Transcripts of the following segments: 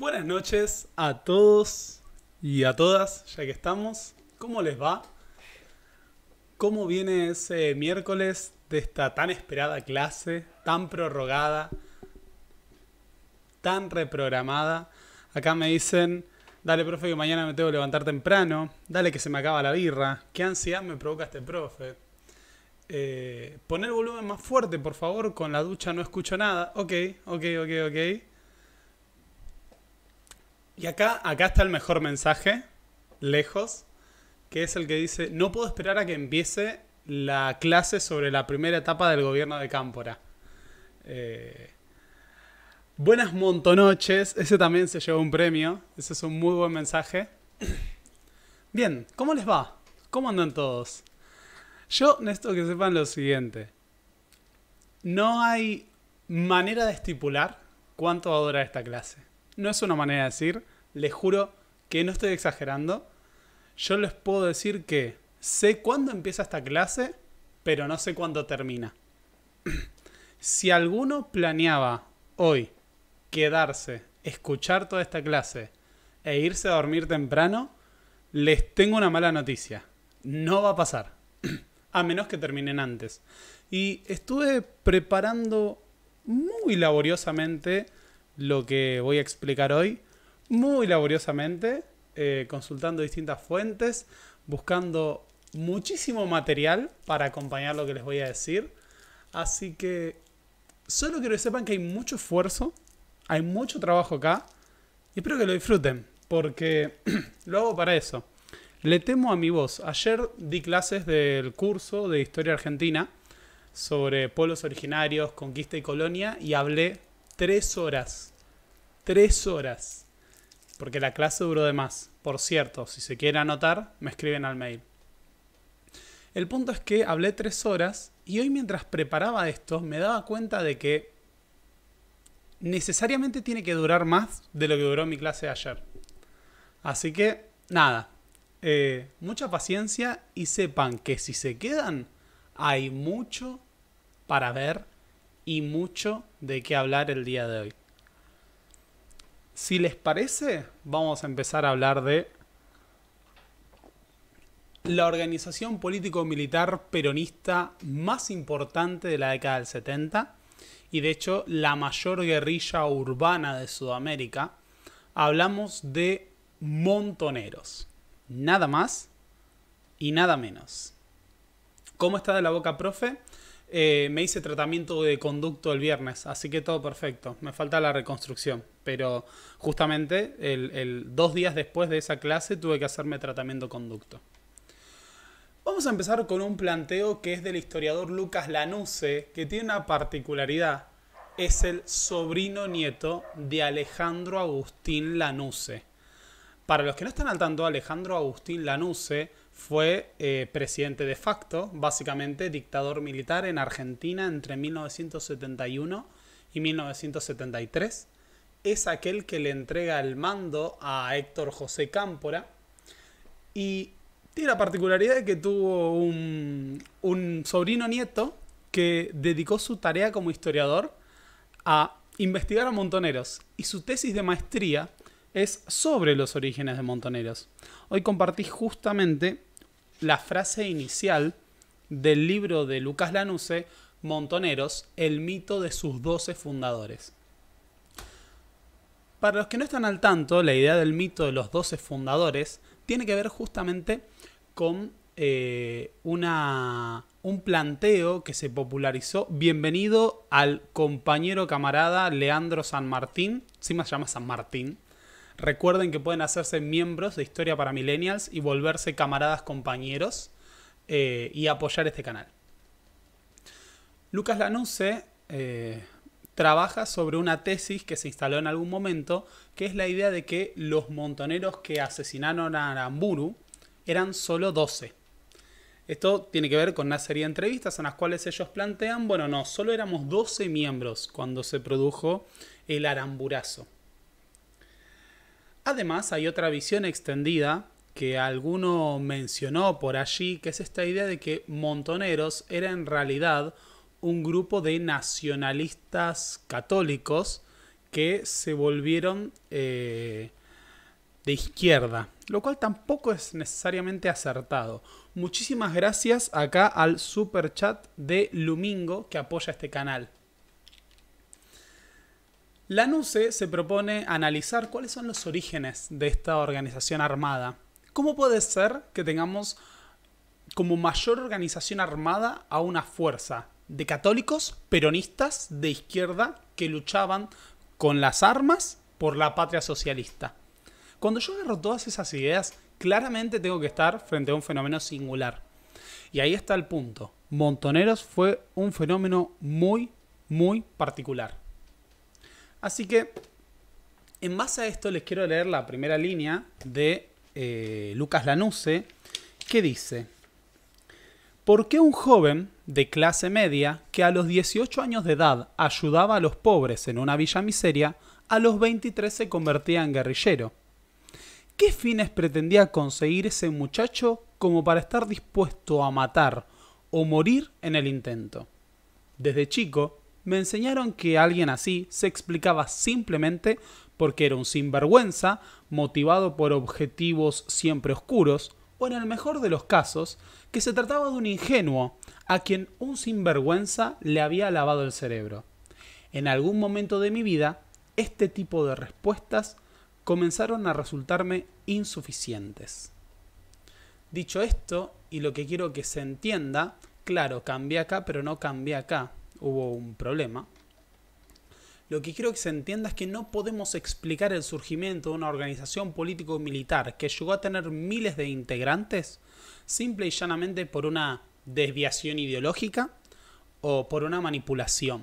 Buenas noches a todos y a todas, ya que estamos. ¿Cómo les va? ¿Cómo viene ese miércoles de esta tan esperada clase, tan prorrogada, tan reprogramada? Acá me dicen, dale profe que mañana me tengo que levantar temprano, dale que se me acaba la birra, qué ansiedad me provoca este profe. Eh, el volumen más fuerte, por favor, con la ducha no escucho nada. Ok, ok, ok, ok. Y acá, acá está el mejor mensaje, lejos, que es el que dice, no puedo esperar a que empiece la clase sobre la primera etapa del gobierno de Cámpora. Eh, buenas montonoches, ese también se llevó un premio, ese es un muy buen mensaje. Bien, ¿cómo les va? ¿Cómo andan todos? Yo necesito que sepan lo siguiente. No hay manera de estipular cuánto va a durar esta clase. No es una manera de decir, les juro que no estoy exagerando. Yo les puedo decir que sé cuándo empieza esta clase, pero no sé cuándo termina. si alguno planeaba hoy quedarse, escuchar toda esta clase e irse a dormir temprano, les tengo una mala noticia. No va a pasar. a menos que terminen antes. Y estuve preparando muy laboriosamente lo que voy a explicar hoy muy laboriosamente, eh, consultando distintas fuentes, buscando muchísimo material para acompañar lo que les voy a decir. Así que solo quiero que sepan que hay mucho esfuerzo, hay mucho trabajo acá y espero que lo disfruten, porque lo hago para eso. Le temo a mi voz. Ayer di clases del curso de Historia Argentina sobre pueblos originarios, conquista y colonia y hablé tres horas. Tres horas porque la clase duró de más. Por cierto, si se quiere anotar, me escriben al mail. El punto es que hablé tres horas y hoy mientras preparaba esto me daba cuenta de que necesariamente tiene que durar más de lo que duró mi clase ayer. Así que, nada, eh, mucha paciencia y sepan que si se quedan, hay mucho para ver y mucho de qué hablar el día de hoy. Si les parece, vamos a empezar a hablar de la organización político-militar peronista más importante de la década del 70 y de hecho la mayor guerrilla urbana de Sudamérica. Hablamos de montoneros. Nada más y nada menos. ¿Cómo está de la boca, profe? Eh, me hice tratamiento de conducto el viernes, así que todo perfecto. Me falta la reconstrucción. Pero justamente dos días después de esa clase tuve que hacerme tratamiento conducto. Vamos a empezar con un planteo que es del historiador Lucas Lanuse, que tiene una particularidad. Es el sobrino nieto de Alejandro Agustín Lanuse. Para los que no están al tanto, Alejandro Agustín Lanuse fue eh, presidente de facto, básicamente dictador militar en Argentina entre 1971 y 1973. Es aquel que le entrega el mando a Héctor José Cámpora y tiene la particularidad de que tuvo un, un sobrino nieto que dedicó su tarea como historiador a investigar a Montoneros y su tesis de maestría es sobre los orígenes de Montoneros. Hoy compartí justamente la frase inicial del libro de Lucas Lanuse, Montoneros, el mito de sus doce fundadores. Para los que no están al tanto, la idea del mito de los doce fundadores tiene que ver justamente con eh, una, un planteo que se popularizó. Bienvenido al compañero camarada Leandro San Martín, sí más llama San Martín, Recuerden que pueden hacerse miembros de Historia para Millennials y volverse camaradas compañeros eh, y apoyar este canal. Lucas Lanuse eh, trabaja sobre una tesis que se instaló en algún momento, que es la idea de que los montoneros que asesinaron a Aramburu eran solo 12. Esto tiene que ver con una serie de entrevistas en las cuales ellos plantean, bueno, no, solo éramos 12 miembros cuando se produjo el aramburazo. Además, hay otra visión extendida que alguno mencionó por allí, que es esta idea de que Montoneros era en realidad un grupo de nacionalistas católicos que se volvieron eh, de izquierda, lo cual tampoco es necesariamente acertado. Muchísimas gracias acá al super chat de Lumingo que apoya este canal. La Nuce se propone analizar cuáles son los orígenes de esta organización armada. ¿Cómo puede ser que tengamos como mayor organización armada a una fuerza de católicos, peronistas, de izquierda, que luchaban con las armas por la patria socialista? Cuando yo agarro todas esas ideas, claramente tengo que estar frente a un fenómeno singular. Y ahí está el punto. Montoneros fue un fenómeno muy, muy particular. Así que, en base a esto, les quiero leer la primera línea de eh, Lucas Lanuse, que dice, ¿por qué un joven de clase media que a los 18 años de edad ayudaba a los pobres en una villa miseria, a los 23 se convertía en guerrillero? ¿Qué fines pretendía conseguir ese muchacho como para estar dispuesto a matar o morir en el intento? Desde chico, me enseñaron que alguien así se explicaba simplemente porque era un sinvergüenza, motivado por objetivos siempre oscuros, o en el mejor de los casos, que se trataba de un ingenuo a quien un sinvergüenza le había lavado el cerebro. En algún momento de mi vida, este tipo de respuestas comenzaron a resultarme insuficientes. Dicho esto, y lo que quiero que se entienda, claro, cambia acá, pero no cambia acá hubo un problema. Lo que quiero que se entienda es que no podemos explicar el surgimiento de una organización político-militar que llegó a tener miles de integrantes simple y llanamente por una desviación ideológica o por una manipulación.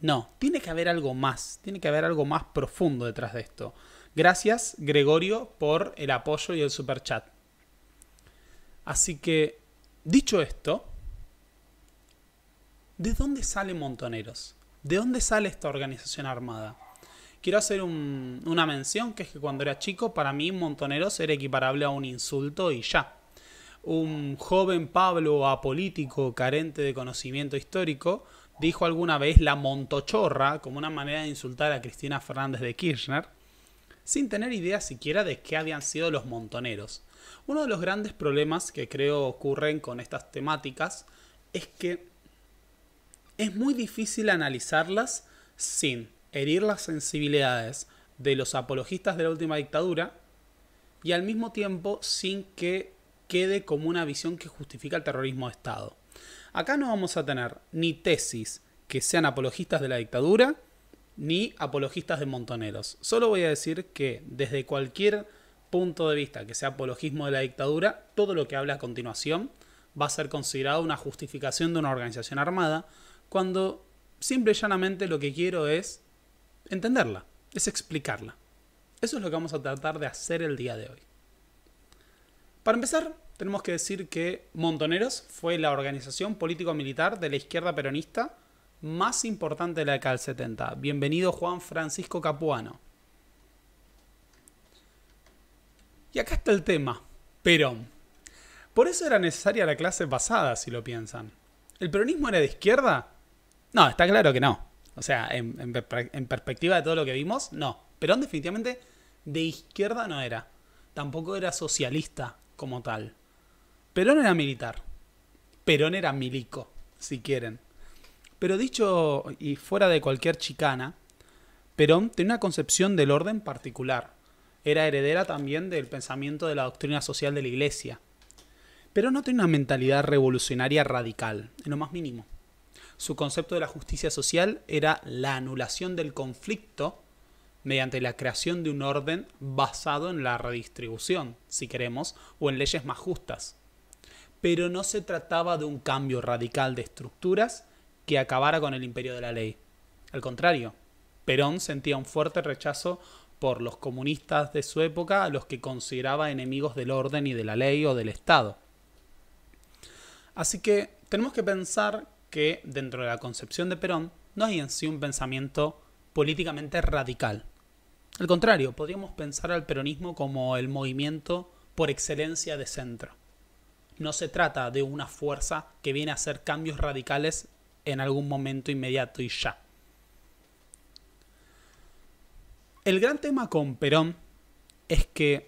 No, tiene que haber algo más, tiene que haber algo más profundo detrás de esto. Gracias, Gregorio, por el apoyo y el superchat. Así que, dicho esto, ¿de dónde sale Montoneros? ¿De dónde sale esta organización armada? Quiero hacer una mención, que es que cuando era chico, para mí Montoneros era equiparable a un insulto y ya. Un joven Pablo apolítico, carente de conocimiento histórico, dijo alguna vez la montochorra como una manera de insultar a Cristina Fernández de Kirchner, sin tener idea siquiera de qué habían sido los montoneros. Uno de los grandes problemas que creo ocurren con estas temáticas es que es muy difícil analizarlas sin herir las sensibilidades de los apologistas de la última dictadura y al mismo tiempo sin que quede como una visión que justifica el terrorismo de Estado. Acá no vamos a tener ni tesis que sean apologistas de la dictadura, ni apologistas de montoneros. Solo voy a decir que desde cualquier punto de vista que sea apologismo de la dictadura, todo lo que habla a continuación va a ser considerado una justificación de una organización armada, cuando simple y llanamente lo que quiero es entenderla, es explicarla. Eso es lo que vamos a tratar de hacer el día de hoy. Para empezar, tenemos que decir que Montoneros fue la organización político-militar de la izquierda peronista más importante de la década del 70. Bienvenido Juan Francisco Capuano. Y acá está el tema, Perón. Por eso era necesaria la clase pasada, si lo piensan. ¿El peronismo era de izquierda? No, está claro que no. O sea, en, perspectiva de todo lo que vimos, no. Perón definitivamente de izquierda no era. Tampoco era socialista como tal. Perón era militar. Perón era milico, si quieren. Pero dicho y fuera de cualquier chicana, Perón tenía una concepción del orden particular. Era heredera también del pensamiento de la doctrina social de la Iglesia. Pero no tenía una mentalidad revolucionaria radical, en lo más mínimo su concepto de la justicia social era la anulación del conflicto mediante la creación de un orden basado en la redistribución, si queremos, o en leyes más justas. Pero no se trataba de un cambio radical de estructuras que acabara con el imperio de la ley. Al contrario, Perón sentía un fuerte rechazo por los comunistas de su época a los que consideraba enemigos del orden y de la ley o del Estado. Así que tenemos que pensar que dentro de la concepción de Perón no hay en sí un pensamiento políticamente radical. Al contrario, podríamos pensar al peronismo como el movimiento por excelencia de centro. No se trata de una fuerza que viene a hacer cambios radicales en algún momento inmediato y ya. El gran tema con Perón es que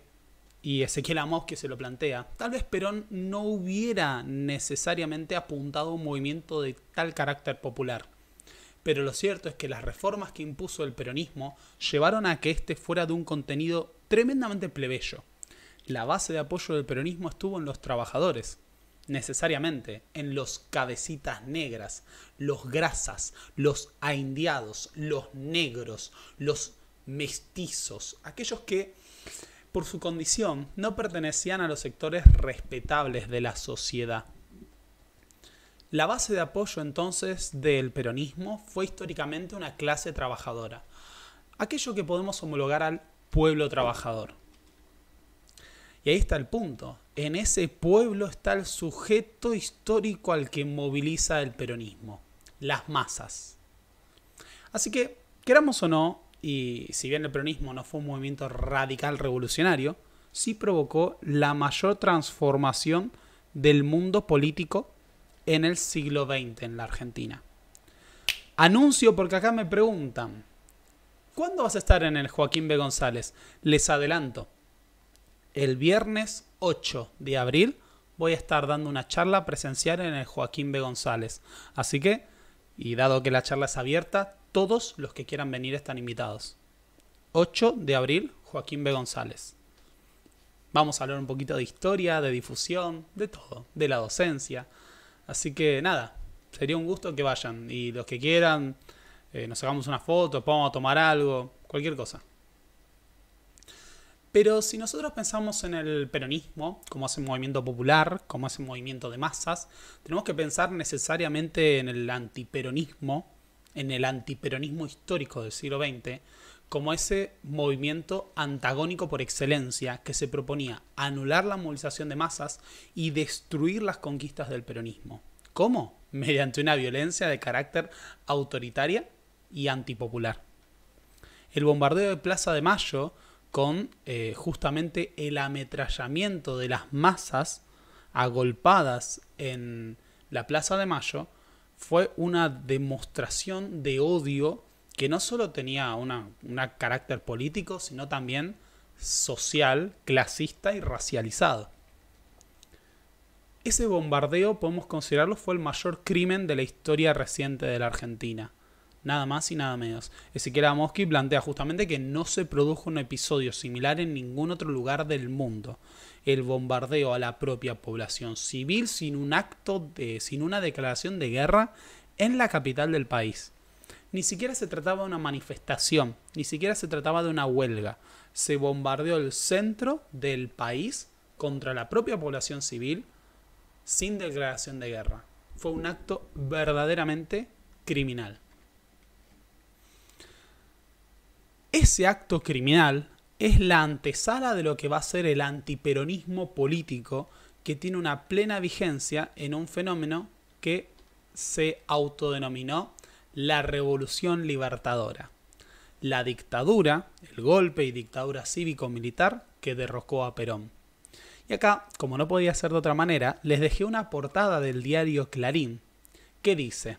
y Ezequiel Amos que se lo plantea. Tal vez Perón no hubiera necesariamente apuntado un movimiento de tal carácter popular. Pero lo cierto es que las reformas que impuso el peronismo llevaron a que éste fuera de un contenido tremendamente plebeyo. La base de apoyo del peronismo estuvo en los trabajadores, necesariamente, en los cabecitas negras, los grasas, los aindiados, los negros, los mestizos, aquellos que por su condición, no pertenecían a los sectores respetables de la sociedad. La base de apoyo entonces del peronismo fue históricamente una clase trabajadora, aquello que podemos homologar al pueblo trabajador. Y ahí está el punto, en ese pueblo está el sujeto histórico al que moviliza el peronismo, las masas. Así que, queramos o no, y si bien el peronismo no fue un movimiento radical revolucionario, sí provocó la mayor transformación del mundo político en el siglo XX en la Argentina. Anuncio porque acá me preguntan, ¿cuándo vas a estar en el Joaquín B. González? Les adelanto, el viernes 8 de abril voy a estar dando una charla presencial en el Joaquín B. González. Así que, y dado que la charla es abierta, todos los que quieran venir están invitados. 8 de abril, Joaquín B. González. Vamos a hablar un poquito de historia, de difusión, de todo, de la docencia. Así que nada, sería un gusto que vayan. Y los que quieran, eh, nos hagamos una foto, podamos tomar algo, cualquier cosa. Pero si nosotros pensamos en el peronismo, como hace un movimiento popular, como hace un movimiento de masas, tenemos que pensar necesariamente en el antiperonismo en el antiperonismo histórico del siglo XX como ese movimiento antagónico por excelencia que se proponía anular la movilización de masas y destruir las conquistas del peronismo. ¿Cómo? Mediante una violencia de carácter autoritaria y antipopular. El bombardeo de Plaza de Mayo, con eh, justamente el ametrallamiento de las masas agolpadas en la Plaza de Mayo, fue una demostración de odio que no solo tenía un carácter político, sino también social, clasista y racializado. Ese bombardeo, podemos considerarlo, fue el mayor crimen de la historia reciente de la Argentina. Nada más y nada menos. Ezequiel Amosky plantea justamente que no se produjo un episodio similar en ningún otro lugar del mundo el bombardeo a la propia población civil sin un acto de, sin una declaración de guerra en la capital del país. Ni siquiera se trataba de una manifestación, ni siquiera se trataba de una huelga. Se bombardeó el centro del país contra la propia población civil sin declaración de guerra. Fue un acto verdaderamente criminal. Ese acto criminal es la antesala de lo que va a ser el antiperonismo político que tiene una plena vigencia en un fenómeno que se autodenominó la revolución libertadora. La dictadura, el golpe y dictadura cívico-militar que derrocó a Perón. Y acá, como no podía ser de otra manera, les dejé una portada del diario Clarín que dice,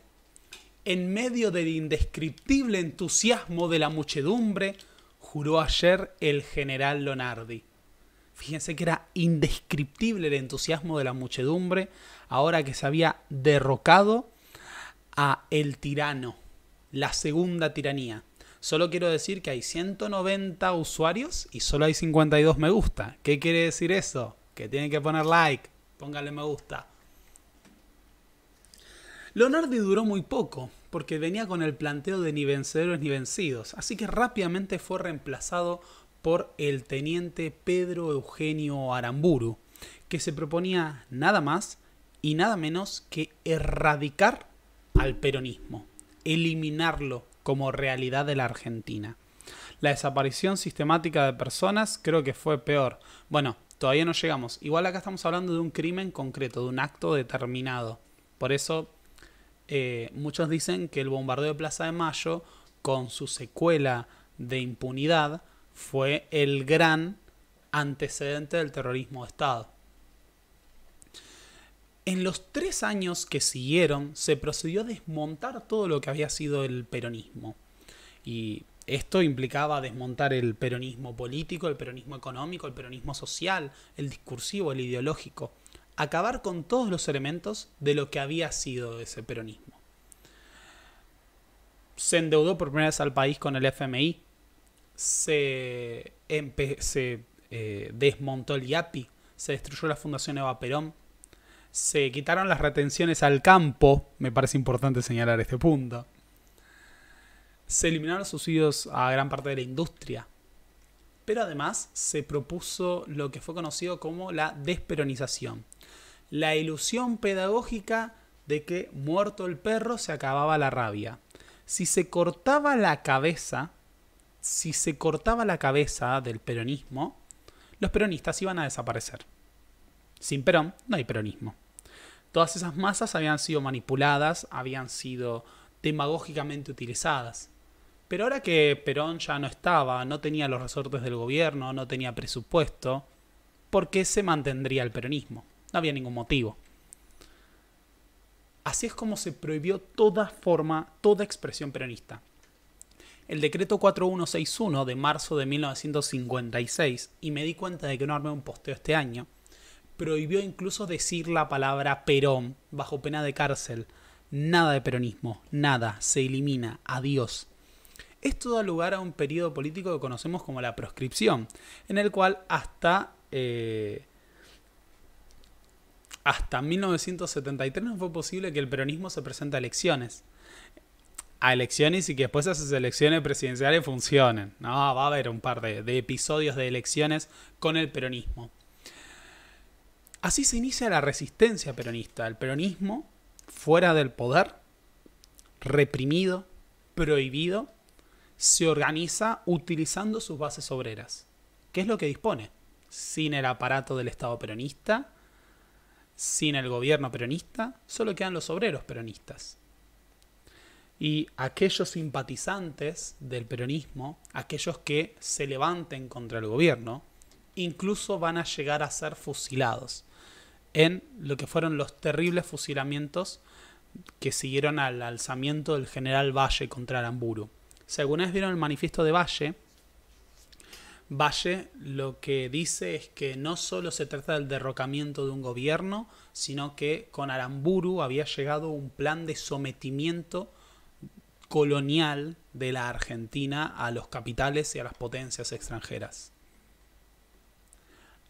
en medio del indescriptible entusiasmo de la muchedumbre, juró ayer el general Lonardi. Fíjense que era indescriptible el entusiasmo de la muchedumbre ahora que se había derrocado a el tirano, la segunda tiranía. Solo quiero decir que hay 190 usuarios y solo hay 52 me gusta. ¿Qué quiere decir eso? Que tienen que poner like, pónganle me gusta. Lonardi duró muy poco, porque venía con el planteo de ni vencedores ni vencidos, así que rápidamente fue reemplazado por el teniente Pedro Eugenio Aramburu, que se proponía nada más y nada menos que erradicar al peronismo, eliminarlo como realidad de la Argentina. La desaparición sistemática de personas creo que fue peor. Bueno, todavía no llegamos. Igual acá estamos hablando de un crimen concreto, de un acto determinado. Por eso eh, muchos dicen que el bombardeo de Plaza de Mayo, con su secuela de impunidad, fue el gran antecedente del terrorismo de Estado. En los tres años que siguieron, se procedió a desmontar todo lo que había sido el peronismo. Y esto implicaba desmontar el peronismo político, el peronismo económico, el peronismo social, el discursivo, el ideológico acabar con todos los elementos de lo que había sido ese peronismo. Se endeudó por primera vez al país con el FMI, se, se eh, desmontó el IAPI, se destruyó la Fundación Eva Perón, se quitaron las retenciones al campo, me parece importante señalar este punto, se eliminaron los subsidios a gran parte de la industria, pero además se propuso lo que fue conocido como la desperonización, la ilusión pedagógica de que muerto el perro se acababa la rabia. Si se cortaba la cabeza, si se cortaba la cabeza del peronismo, los peronistas iban a desaparecer. Sin Perón no hay peronismo. Todas esas masas habían sido manipuladas, habían sido demagógicamente utilizadas. Pero ahora que Perón ya no estaba, no tenía los resortes del gobierno, no tenía presupuesto, ¿por qué se mantendría el peronismo? No había ningún motivo. Así es como se prohibió toda forma, toda expresión peronista. El decreto 4161 de marzo de 1956, y me di cuenta de que no armé un posteo este año, prohibió incluso decir la palabra Perón bajo pena de cárcel. Nada de peronismo, nada, se elimina, adiós. Esto da lugar a un periodo político que conocemos como la proscripción, en el cual hasta eh, hasta 1973 no fue posible que el peronismo se presente a elecciones. A elecciones y que después esas elecciones presidenciales funcionen. No, va a haber un par de, de episodios de elecciones con el peronismo. Así se inicia la resistencia peronista. El peronismo fuera del poder, reprimido, prohibido, se organiza utilizando sus bases obreras. ¿Qué es lo que dispone? Sin el aparato del Estado peronista, sin el gobierno peronista, solo quedan los obreros peronistas. Y aquellos simpatizantes del peronismo, aquellos que se levanten contra el gobierno, incluso van a llegar a ser fusilados en lo que fueron los terribles fusilamientos que siguieron al alzamiento del general Valle contra Aramburu. Si alguna vez vieron el manifiesto de Valle, Valle lo que dice es que no solo se trata del derrocamiento de un gobierno, sino que con Aramburu había llegado un plan de sometimiento colonial de la Argentina a los capitales y a las potencias extranjeras.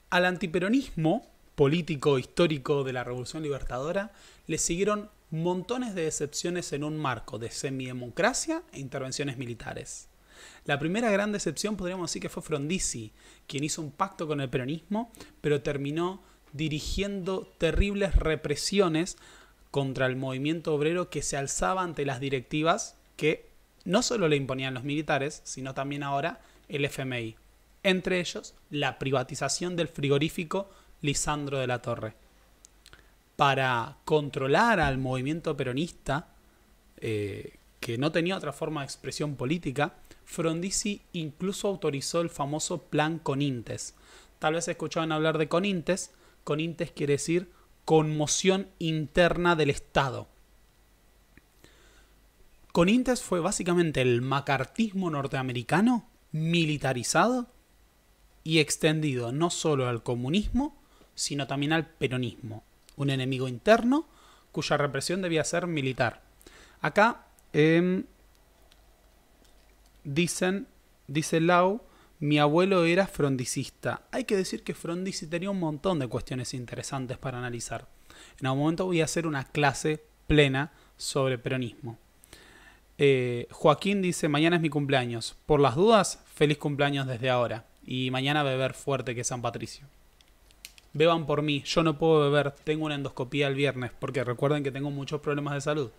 Al antiperonismo político histórico de la Revolución Libertadora le siguieron montones de decepciones en un marco de semidemocracia e intervenciones militares. La primera gran decepción podríamos decir que fue Frondizi, quien hizo un pacto con el peronismo, pero terminó dirigiendo terribles represiones contra el movimiento obrero que se alzaba ante las directivas que no solo le imponían los militares, sino también ahora el FMI. Entre ellos, la privatización del frigorífico Lisandro de la Torre. Para controlar al movimiento peronista, eh, que no tenía otra forma de expresión política, Frondizi incluso autorizó el famoso Plan Conintes. Tal vez escuchaban hablar de Conintes. Conintes quiere decir conmoción interna del Estado. Conintes fue básicamente el macartismo norteamericano militarizado y extendido no solo al comunismo, sino también al peronismo, un enemigo interno cuya represión debía ser militar. Acá em, Dicen, dice Lau, mi abuelo era frondicista. Hay que decir que Frondizi tenía un montón de cuestiones interesantes para analizar. En algún momento voy a hacer una clase plena sobre peronismo. Eh, Joaquín dice, mañana es mi cumpleaños. Por las dudas, feliz cumpleaños desde ahora. Y mañana beber fuerte que San Patricio. Beban por mí, yo no puedo beber, tengo una endoscopía el viernes, porque recuerden que tengo muchos problemas de salud.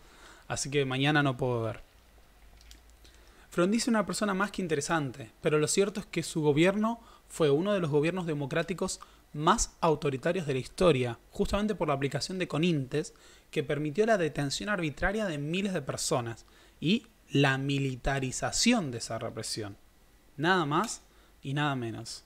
Así que mañana no puedo beber. Frondizi es una persona más que interesante, pero lo cierto es que su gobierno fue uno de los gobiernos democráticos más autoritarios de la historia, justamente por la aplicación de Conintes, que permitió la detención arbitraria de miles de personas y la militarización de esa represión. Nada más y nada menos.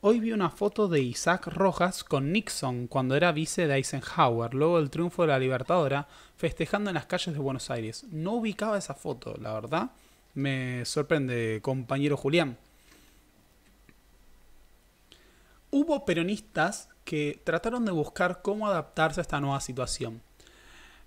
Hoy vi una foto de Isaac Rojas con Nixon cuando era vice de Eisenhower, luego del triunfo de la Libertadora, festejando en las calles de Buenos Aires. No ubicaba esa foto, la verdad. Me sorprende, compañero Julián. Hubo peronistas que trataron de buscar cómo adaptarse a esta nueva situación.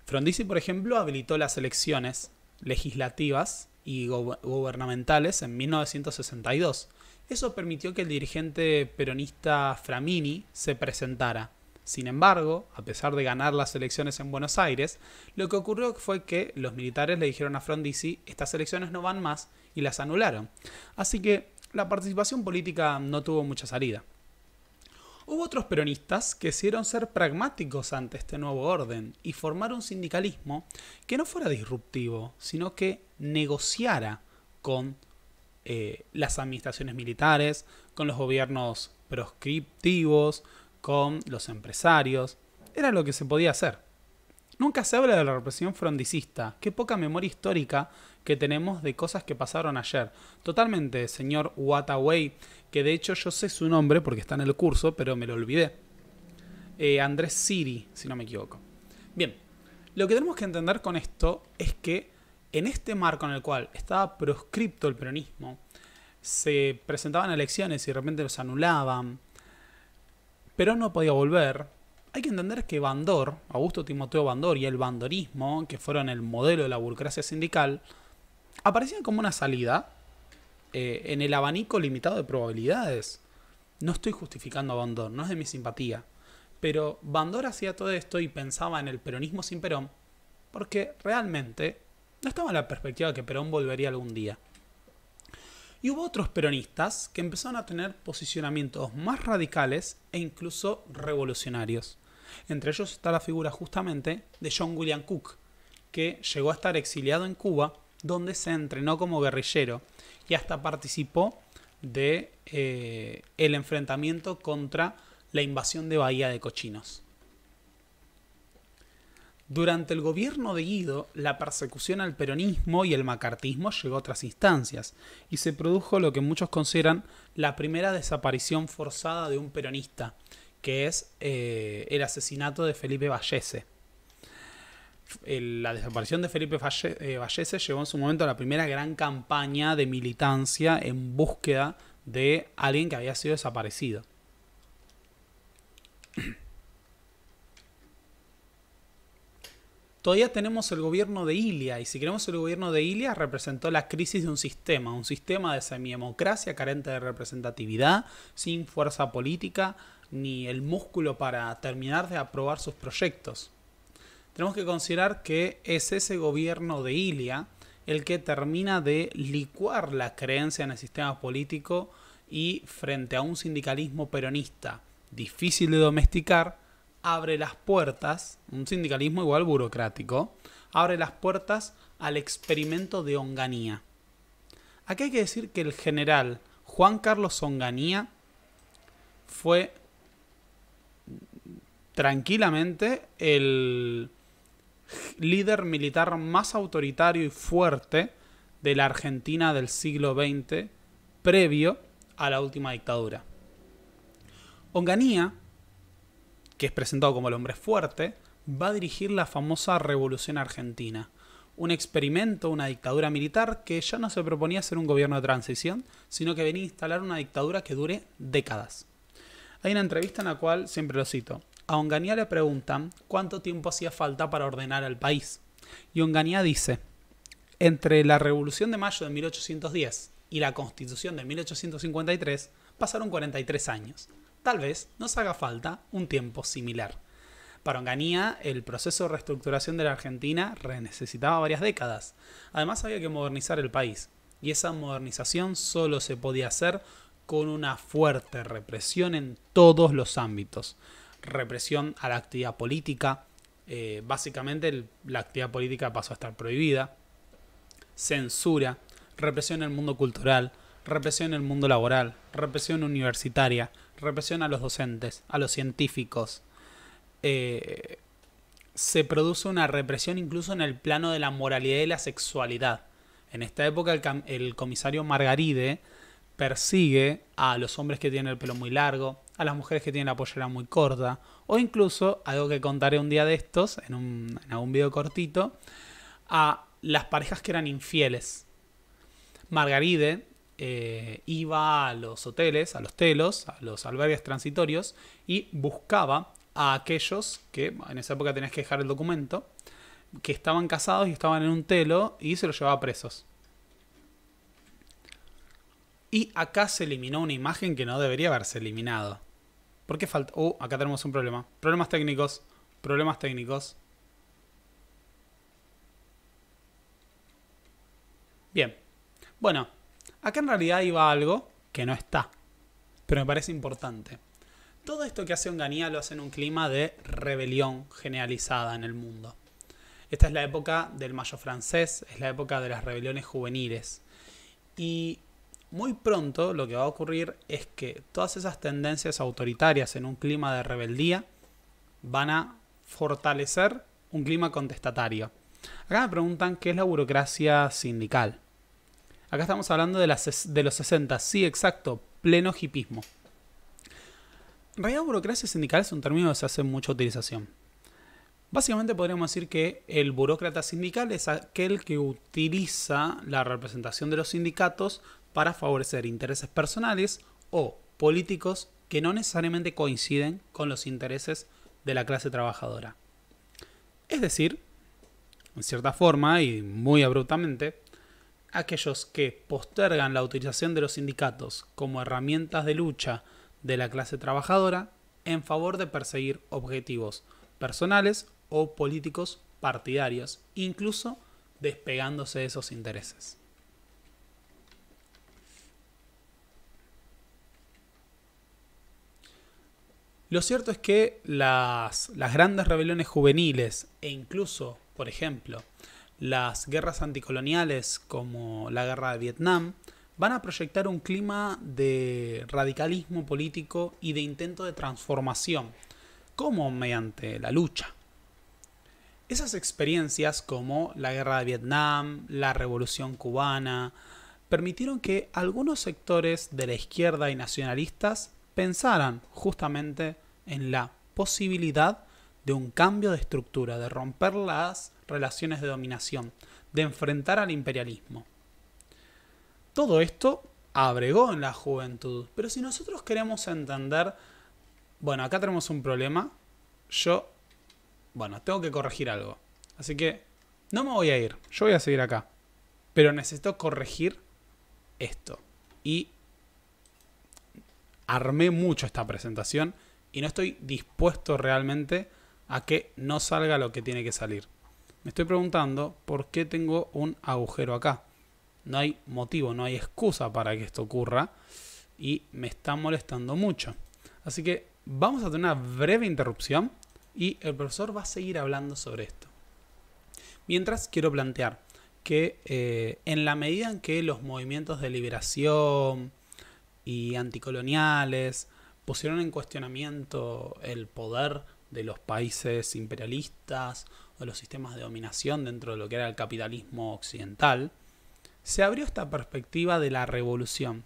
Frondizi, por ejemplo, habilitó las elecciones legislativas y gubernamentales en 1962. Eso permitió que el dirigente peronista Framini se presentara. Sin embargo, a pesar de ganar las elecciones en Buenos Aires, lo que ocurrió fue que los militares le dijeron a Frondizi, estas elecciones no van más, y las anularon. Así que la participación política no tuvo mucha salida. Hubo otros peronistas que hicieron ser pragmáticos ante este nuevo orden y formar un sindicalismo que no fuera disruptivo, sino que negociara con eh, las administraciones militares, con los gobiernos proscriptivos, los empresarios. Era lo que se podía hacer. Nunca se habla de la represión frondicista. Qué poca memoria histórica que tenemos de cosas que pasaron ayer. Totalmente, señor Wataway, que de hecho yo sé su nombre porque está en el curso, pero me lo olvidé. Eh, Andrés Siri, si no me equivoco. Bien, lo que tenemos que entender con esto es que en este marco en el cual estaba proscripto el peronismo, se presentaban elecciones y de repente los anulaban, pero no podía volver. Hay que entender que Bandor, Augusto Timoteo Bandor y el bandorismo, que fueron el modelo de la burocracia sindical, aparecían como una salida eh, en el abanico limitado de probabilidades. No estoy justificando a Bandor, no es de mi simpatía. Pero Bandor hacía todo esto y pensaba en el peronismo sin Perón, porque realmente no estaba en la perspectiva de que Perón volvería algún día. Y hubo otros peronistas que empezaron a tener posicionamientos más radicales e incluso revolucionarios. Entre ellos está la figura justamente de John William Cook, que llegó a estar exiliado en Cuba, donde se entrenó como guerrillero y hasta participó de eh, el enfrentamiento contra la invasión de Bahía de Cochinos. Durante el gobierno de Guido, la persecución al peronismo y el macartismo llegó a otras instancias, y se produjo lo que muchos consideran la primera desaparición forzada de un peronista, que es eh, el asesinato de Felipe Vallese. la desaparición de Felipe eh, Vallese llevó en su momento a la primera gran campaña de militancia en búsqueda de alguien que había sido desaparecido. todavía tenemos el gobierno de Ilia, y si queremos el gobierno de Ilia, representó la crisis de un sistema, un sistema de semidemocracia carente de representatividad, sin fuerza política, ni el músculo para terminar de aprobar sus proyectos. Tenemos que considerar que es ese gobierno de Ilia el que termina de licuar la creencia en el sistema político y frente a un sindicalismo peronista difícil de domesticar, abre las puertas, un sindicalismo igual burocrático, abre las puertas al experimento de Onganía. Aquí hay que decir que el general Juan Carlos Onganía fue tranquilamente el líder militar más autoritario y fuerte de la Argentina del siglo XX previo a la última dictadura. Onganía que es presentado como el hombre fuerte, va a dirigir la famosa Revolución Argentina, un experimento, una dictadura militar que ya no se proponía ser un gobierno de transición, sino que venía a instalar una dictadura que dure décadas. Hay una entrevista en la cual, siempre lo cito, a Onganía le preguntan cuánto tiempo hacía falta para ordenar al país. Y Onganía dice, entre la Revolución de Mayo de 1810 y la Constitución de 1853 pasaron 43 años tal vez nos haga falta un tiempo similar. Para Onganía, el proceso de reestructuración de la Argentina necesitaba varias décadas. Además, había que modernizar el país. Y esa modernización solo se podía hacer con una fuerte represión en todos los ámbitos. Represión a la actividad política. Eh, básicamente, la actividad política pasó a estar prohibida. Censura. Represión en el mundo cultural. Represión en el mundo laboral. Represión universitaria represión a los docentes, a los científicos. Eh, se produce una represión incluso en el plano de la moralidad y la sexualidad. En esta época el, comisario Margaride persigue a los hombres que tienen el pelo muy largo, a las mujeres que tienen la pollera muy corta, o incluso, algo que contaré un día de estos, en, un, en algún video cortito, a las parejas que eran infieles. Margaride eh, iba a los hoteles, a los telos, a los albergues transitorios y buscaba a aquellos que en esa época tenías que dejar el documento, que estaban casados y estaban en un telo y se los llevaba presos. Y acá se eliminó una imagen que no debería haberse eliminado. ¿Por qué falta? uh, acá tenemos un problema. Problemas técnicos. Problemas técnicos. Bien. Bueno, Acá en realidad iba algo que no está, pero me parece importante. Todo esto que hace Onganía lo hace en un clima de rebelión generalizada en el mundo. Esta es la época del mayo francés, es la época de las rebeliones juveniles. Y muy pronto lo que va a ocurrir es que todas esas tendencias autoritarias en un clima de rebeldía van a fortalecer un clima contestatario. Acá me preguntan qué es la burocracia sindical. Acá estamos hablando de, los 60, sí, exacto, pleno hipismo. En realidad, burocracia sindical es un término que se hace mucha utilización. Básicamente podríamos decir que el burócrata sindical es aquel que utiliza la representación de los sindicatos para favorecer intereses personales o políticos que no necesariamente coinciden con los intereses de la clase trabajadora. Es decir, en cierta forma y muy abruptamente, aquellos que postergan la utilización de los sindicatos como herramientas de lucha de la clase trabajadora en favor de perseguir objetivos personales o políticos partidarios, incluso despegándose de esos intereses. Lo cierto es que las, las grandes rebeliones juveniles e incluso, por ejemplo, las guerras anticoloniales como la guerra de Vietnam van a proyectar un clima de radicalismo político y de intento de transformación, como mediante la lucha. Esas experiencias como la guerra de Vietnam, la revolución cubana, permitieron que algunos sectores de la izquierda y nacionalistas pensaran justamente en la posibilidad de un cambio de estructura, de romper las relaciones de dominación, de enfrentar al imperialismo. Todo esto abregó en la juventud, pero si nosotros queremos entender, bueno, acá tenemos un problema, yo, bueno, tengo que corregir algo. Así que no me voy a ir, yo voy a seguir acá, pero necesito corregir esto. Y armé mucho esta presentación y no estoy dispuesto realmente a que no salga lo que tiene que salir. Me estoy preguntando por qué tengo un agujero acá. No hay motivo, no hay excusa para que esto ocurra y me está molestando mucho. Así que vamos a tener una breve interrupción y el profesor va a seguir hablando sobre esto. Mientras quiero plantear que eh, en la medida en que los movimientos de liberación y anticoloniales pusieron en cuestionamiento el poder de los países imperialistas o los sistemas de dominación dentro de lo que era el capitalismo occidental, se abrió esta perspectiva de la revolución.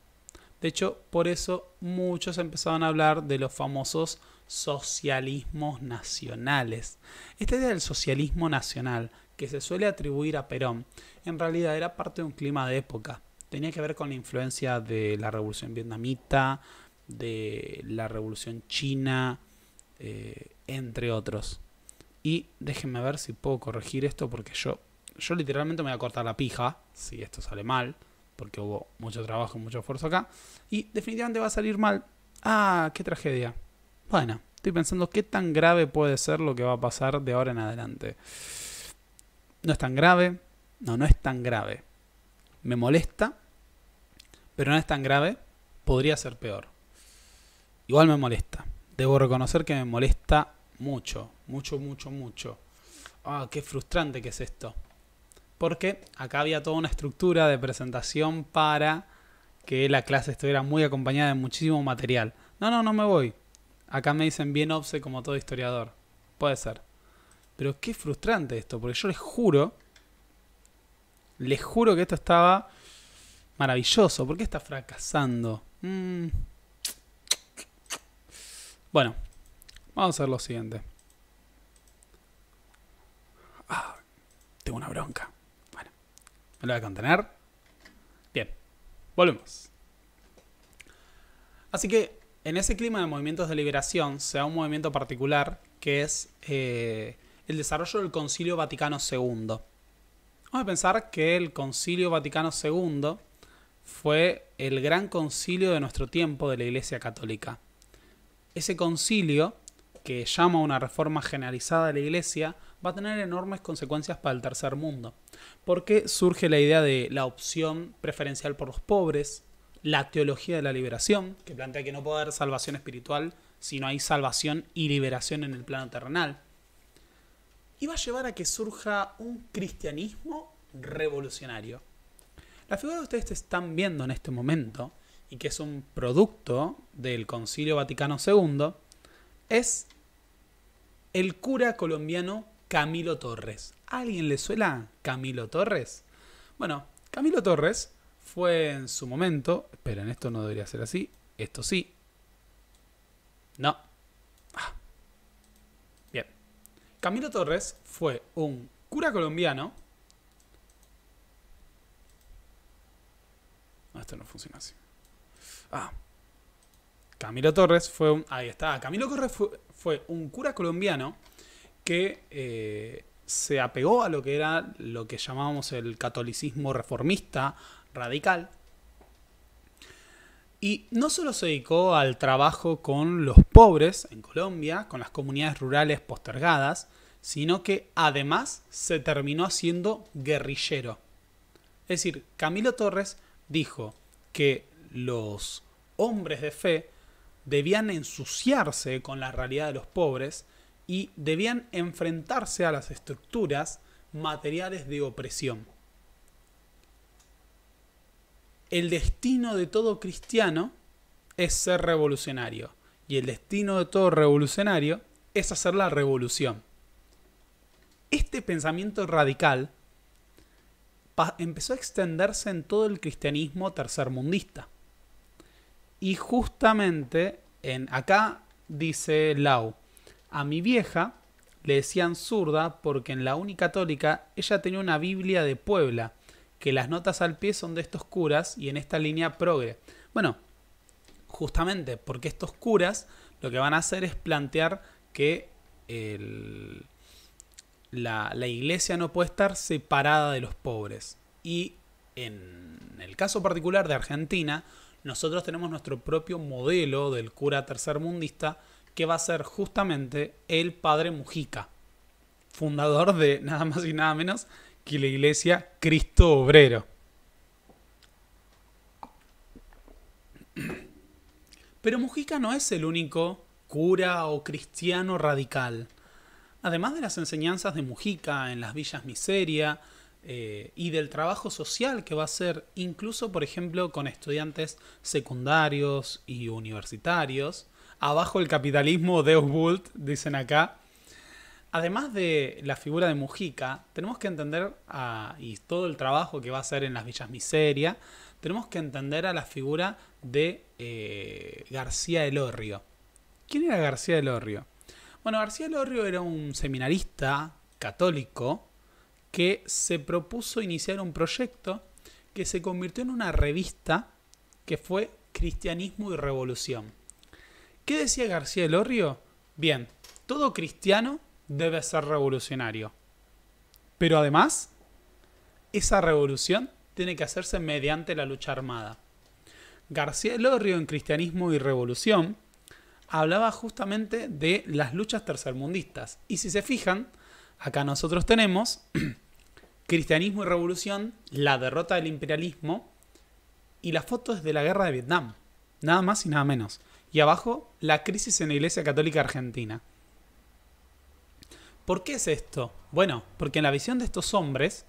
De hecho, por eso muchos empezaron a hablar de los famosos socialismos nacionales. Esta idea del socialismo nacional, que se suele atribuir a Perón, en realidad era parte de un clima de época. Tenía que ver con la influencia de la revolución vietnamita, de la revolución china, eh, entre otros. Y déjenme ver si puedo corregir esto porque yo, yo literalmente me voy a cortar la pija si esto sale mal, porque hubo mucho trabajo, mucho esfuerzo acá. Y definitivamente va a salir mal. Ah, qué tragedia. Bueno, estoy pensando qué tan grave puede ser lo que va a pasar de ahora en adelante. No es tan grave. No, no es tan grave. Me molesta, pero no es tan grave. Podría ser peor. Igual me molesta. Debo reconocer que me molesta mucho, mucho, mucho, mucho. Ah, qué frustrante que es esto. Porque acá había toda una estructura de presentación para que la clase estuviera muy acompañada de muchísimo material. No, no, no me voy. Acá me dicen bien obse como todo historiador. Puede ser. Pero qué frustrante esto, porque yo les juro, les juro que esto estaba maravilloso. ¿Por qué está fracasando? Mm. Bueno, Vamos a hacer lo siguiente. Ah, tengo una bronca. Bueno, me lo voy a contener. Bien, volvemos. Así que en ese clima de movimientos de liberación se da un movimiento particular que es eh, el desarrollo del Concilio Vaticano II. Vamos a pensar que el Concilio Vaticano II fue el gran concilio de nuestro tiempo de la Iglesia Católica. Ese concilio que llama a una reforma generalizada de la Iglesia va a tener enormes consecuencias para el tercer mundo, porque surge la idea de la opción preferencial por los pobres, la teología de la liberación, que plantea que no puede haber salvación espiritual si no hay salvación y liberación en el plano terrenal, y va a llevar a que surja un cristianismo revolucionario. La figura que ustedes están viendo en este momento, y que es un producto del Concilio Vaticano II, es el cura colombiano Camilo Torres. ¿Alguien le suena Camilo Torres? Bueno, Camilo Torres fue en su momento, esperen, esto no debería ser así, esto sí. No. Ah. Bien. Camilo Torres fue un cura colombiano. esto no funciona así. Ah, Camilo Torres fue un. Ahí Camilo Torres fue, un cura colombiano que eh, se apegó a lo que era lo que llamábamos el catolicismo reformista radical. Y no solo se dedicó al trabajo con los pobres en Colombia, con las comunidades rurales postergadas, sino que además se terminó haciendo guerrillero. Es decir, Camilo Torres dijo que los hombres de fe debían ensuciarse con la realidad de los pobres y debían enfrentarse a las estructuras materiales de opresión. El destino de todo cristiano es ser revolucionario y el destino de todo revolucionario es hacer la revolución. Este pensamiento radical empezó a extenderse en todo el cristianismo tercermundista. Y justamente en acá dice Lau, a mi vieja le decían zurda porque en la única ella tenía una Biblia de Puebla, que las notas al pie son de estos curas y en esta línea progre. Bueno, justamente porque estos curas lo que van a hacer es plantear que la, la, iglesia no puede estar separada de los pobres. Y en el caso particular de Argentina, nosotros tenemos nuestro propio modelo del cura tercermundista que va a ser justamente el padre Mujica, fundador de nada más y nada menos que la iglesia Cristo Obrero. Pero Mujica no es el único cura o cristiano radical. Además de las enseñanzas de Mujica en las villas miseria, eh, y del trabajo social que va a hacer incluso, por ejemplo, con estudiantes secundarios y universitarios. Abajo el capitalismo, de Ubult, dicen acá. Además de la figura de Mujica, tenemos que entender, y todo el trabajo que va a hacer en las Villas Miseria, tenemos que entender a la figura de eh, García Elorrio. ¿Quién era García Elorrio? Bueno, García Elorrio era un seminarista católico que se propuso iniciar un proyecto que se convirtió en una revista que fue Cristianismo y Revolución. ¿Qué decía García Lorrio? Bien, todo cristiano debe ser revolucionario. Pero además, esa revolución tiene que hacerse mediante la lucha armada. García Lorrio en Cristianismo y Revolución hablaba justamente de las luchas tercermundistas. Y si se fijan, Acá nosotros tenemos Cristianismo y Revolución, la derrota del imperialismo y las fotos de la guerra de Vietnam. Nada más y nada menos. Y abajo, la crisis en la Iglesia Católica Argentina. ¿Por qué es esto? Bueno, porque en la visión de estos hombres,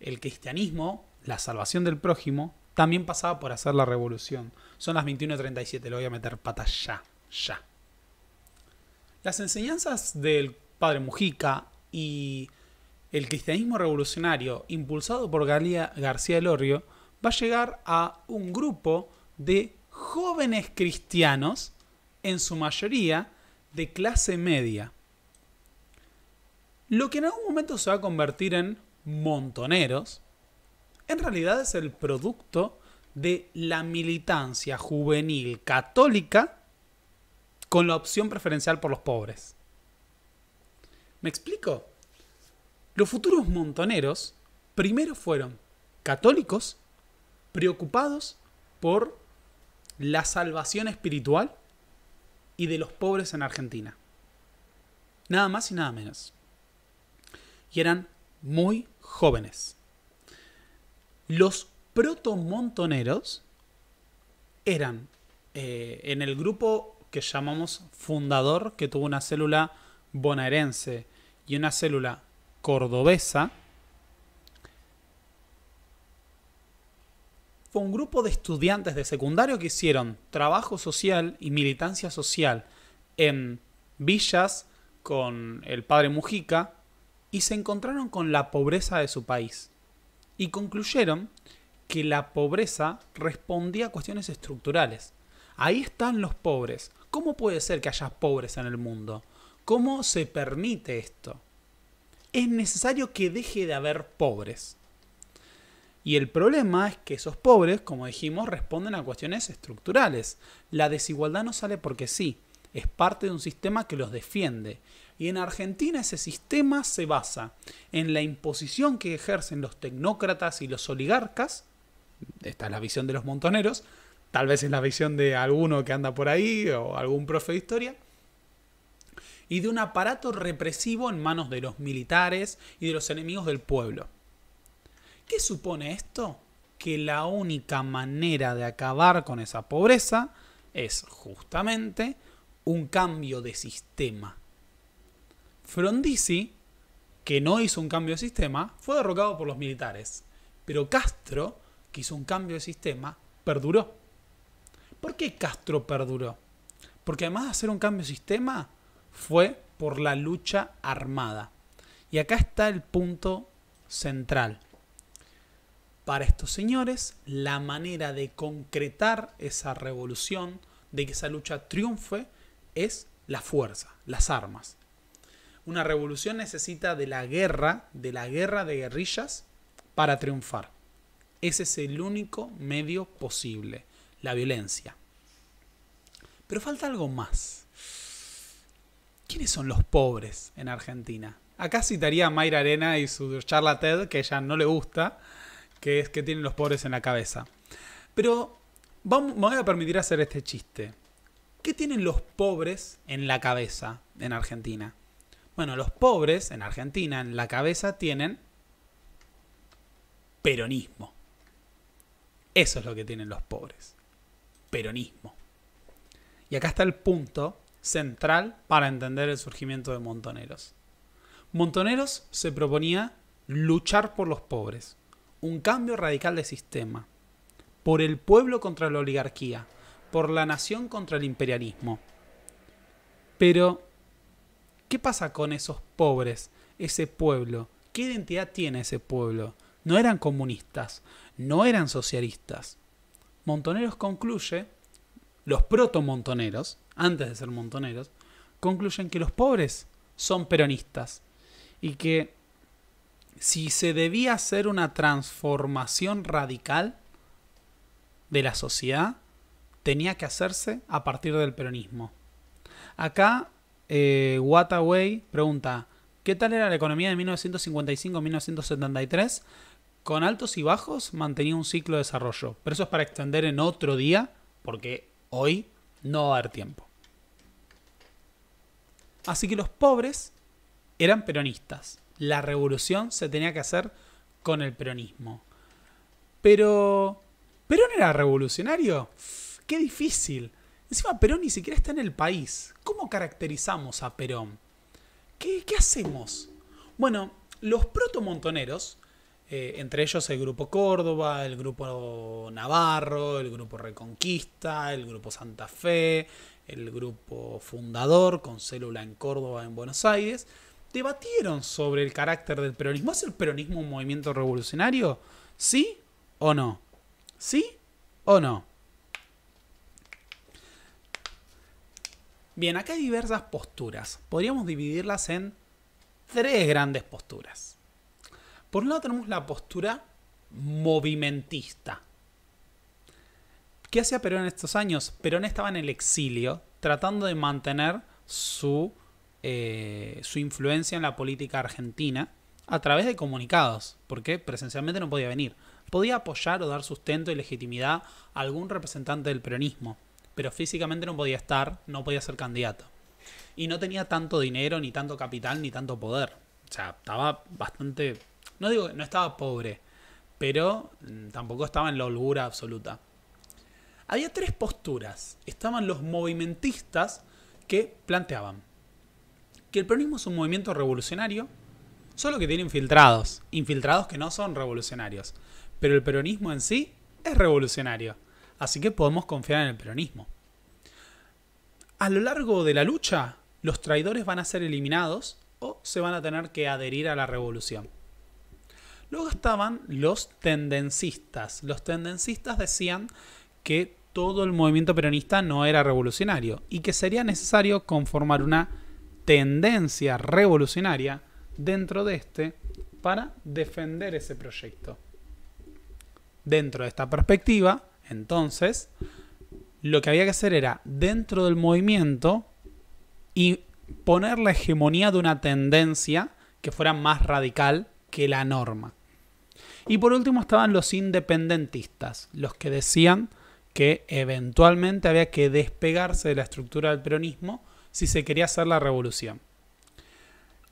el cristianismo, la salvación del prójimo, también pasaba por hacer la revolución. Son las 21.37, lo voy a meter pata ya, ya. Las enseñanzas del padre Mujica, y el cristianismo revolucionario impulsado por Galía García Lorrio va a llegar a un grupo de jóvenes cristianos, en su mayoría de clase media. Lo que en algún momento se va a convertir en montoneros, en realidad es el producto de la militancia juvenil católica con la opción preferencial por los pobres. ¿Me explico? Los futuros montoneros primero fueron católicos preocupados por la salvación espiritual y de los pobres en Argentina. Nada más y nada menos. Y eran muy jóvenes. Los protomontoneros eran eh, en el grupo que llamamos fundador, que tuvo una célula bonaerense, y una célula cordobesa, fue un grupo de estudiantes de secundario que hicieron trabajo social y militancia social en villas con el padre Mujica y se encontraron con la pobreza de su país y concluyeron que la pobreza respondía a cuestiones estructurales. Ahí están los pobres. ¿Cómo puede ser que haya pobres en el mundo? ¿Cómo se permite esto? Es necesario que deje de haber pobres. Y el problema es que esos pobres, como dijimos, responden a cuestiones estructurales. La desigualdad no sale porque sí, es parte de un sistema que los defiende. Y en Argentina ese sistema se basa en la imposición que ejercen los tecnócratas y los oligarcas. Esta es la visión de los montoneros, tal vez es la visión de alguno que anda por ahí o algún profe de historia y de un aparato represivo en manos de los militares y de los enemigos del pueblo. ¿Qué supone esto? Que la única manera de acabar con esa pobreza es justamente un cambio de sistema. Frondizi, que no hizo un cambio de sistema, fue derrocado por los militares. Pero Castro, que hizo un cambio de sistema, perduró. ¿Por qué Castro perduró? Porque además de hacer un cambio de sistema, fue por la lucha armada. Y acá está el punto central. Para estos señores, la manera de concretar esa revolución, de que esa lucha triunfe, es la fuerza, las armas. Una revolución necesita de la guerra, de la guerra de guerrillas, para triunfar. Ese es el único medio posible, la violencia. Pero falta algo más. ¿quiénes son los pobres en Argentina? Acá citaría a Mayra Arena y su charla TED, que ella no le gusta, que es que tienen los pobres en la cabeza. Pero vamos, me voy a permitir hacer este chiste. ¿Qué tienen los pobres en la cabeza en Argentina? Bueno, los pobres en Argentina en la cabeza tienen peronismo. Eso es lo que tienen los pobres. Peronismo. Y acá está el punto central para entender el surgimiento de Montoneros. Montoneros se proponía luchar por los pobres, un cambio radical de sistema, por el pueblo contra la oligarquía, por la nación contra el imperialismo. Pero, ¿qué pasa con esos pobres, ese pueblo? ¿Qué identidad tiene ese pueblo? No eran comunistas, no eran socialistas. Montoneros concluye los protomontoneros, antes de ser montoneros, concluyen que los pobres son peronistas y que si se debía hacer una transformación radical de la sociedad, tenía que hacerse a partir del peronismo. Acá, eh, Wataway pregunta, ¿qué tal era la economía de 1955-1973? Con altos y bajos mantenía un ciclo de desarrollo, pero eso es para extender en otro día, porque Hoy no va a haber tiempo. Así que los pobres eran peronistas. La revolución se tenía que hacer con el peronismo. Pero... ¿Perón era revolucionario? ¡Qué difícil! Encima Perón ni siquiera está en el país. ¿Cómo caracterizamos a Perón? ¿Qué, qué hacemos? Bueno, los protomontoneros eh, entre ellos el grupo Córdoba, el grupo Navarro, el grupo Reconquista, el grupo Santa Fe, el grupo Fundador con célula en Córdoba, en Buenos Aires, debatieron sobre el carácter del peronismo. ¿Es el peronismo un movimiento revolucionario? ¿Sí o no? ¿Sí o no? Bien, acá hay diversas posturas. Podríamos dividirlas en tres grandes posturas. Por un lado tenemos la postura movimentista. ¿Qué hacía Perón en estos años? Perón estaba en el exilio tratando de mantener su, eh, su influencia en la política argentina a través de comunicados, porque presencialmente no podía venir. Podía apoyar o dar sustento y legitimidad a algún representante del peronismo, pero físicamente no podía estar, no podía ser candidato. Y no tenía tanto dinero, ni tanto capital, ni tanto poder. O sea, estaba bastante no digo que no estaba pobre, pero mm, tampoco estaba en la holgura absoluta. Había tres posturas. Estaban los movimentistas que planteaban que el peronismo es un movimiento revolucionario, solo que tiene infiltrados, infiltrados que no son revolucionarios. Pero el peronismo en sí es revolucionario, así que podemos confiar en el peronismo. A lo largo de la lucha, los traidores van a ser eliminados o se van a tener que adherir a la revolución luego estaban los tendencistas. Los tendencistas decían que todo el movimiento peronista no era revolucionario y que sería necesario conformar una tendencia revolucionaria dentro de este para defender ese proyecto. Dentro de esta perspectiva, entonces, lo que había que hacer era, dentro del movimiento, y poner la hegemonía de una tendencia que fuera más radical que la norma. Y por último estaban los independentistas, los que decían que eventualmente había que despegarse de la estructura del peronismo si se quería hacer la revolución.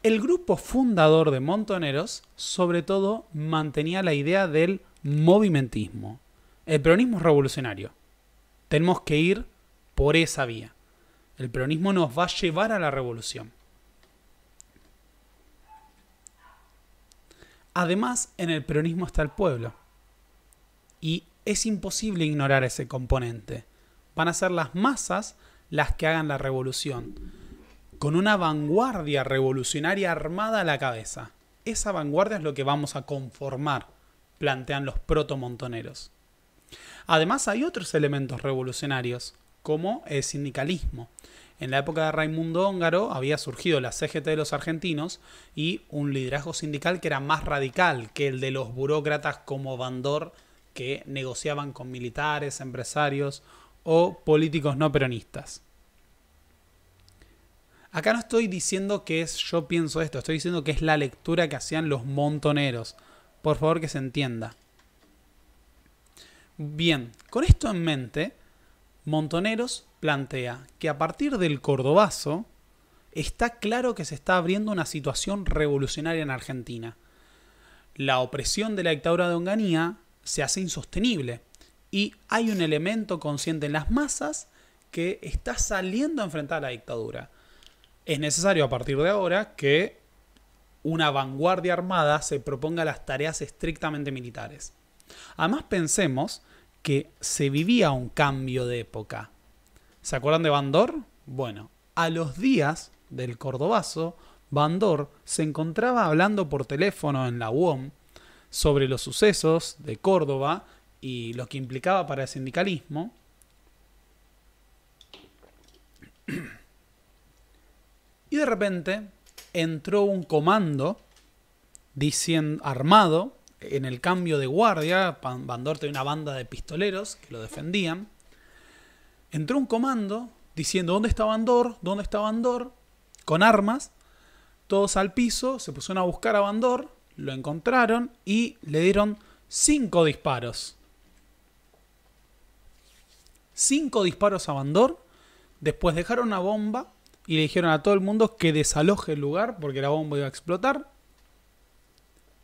El grupo fundador de Montoneros sobre todo mantenía la idea del movimentismo. El peronismo es revolucionario. Tenemos que ir por esa vía. El peronismo nos va a llevar a la revolución. Además, en el peronismo está el pueblo. Y es imposible ignorar ese componente. Van a ser las masas las que hagan la revolución, con una vanguardia revolucionaria armada a la cabeza. Esa vanguardia es lo que vamos a conformar, plantean los protomontoneros. Además hay otros elementos revolucionarios, como el sindicalismo, en la época de Raimundo húngaro había surgido la CGT de los argentinos y un liderazgo sindical que era más radical que el de los burócratas como Bandor que negociaban con militares, empresarios o políticos no peronistas. Acá no estoy diciendo que es yo pienso esto, estoy diciendo que es la lectura que hacían los montoneros. Por favor que se entienda. Bien, con esto en mente, Montoneros plantea que a partir del Cordobazo está claro que se está abriendo una situación revolucionaria en Argentina. La opresión de la dictadura de Onganía se hace insostenible y hay un elemento consciente en las masas que está saliendo a enfrentar a la dictadura. Es necesario a partir de ahora que una vanguardia armada se proponga las tareas estrictamente militares. Además pensemos que se vivía un cambio de época. ¿Se acuerdan de Bandor? Bueno, a los días del Cordobazo, Bandor se encontraba hablando por teléfono en la UOM sobre los sucesos de Córdoba y lo que implicaba para el sindicalismo. Y de repente entró un comando diciendo, armado en el cambio de guardia. Bandor tenía una banda de pistoleros que lo defendían entró un comando diciendo dónde estaba Andor, dónde estaba Bandor? con armas, todos al piso, se pusieron a buscar a Andor, lo encontraron y le dieron cinco disparos. Cinco disparos a Bandor, después dejaron una bomba y le dijeron a todo el mundo que desaloje el lugar porque la bomba iba a explotar.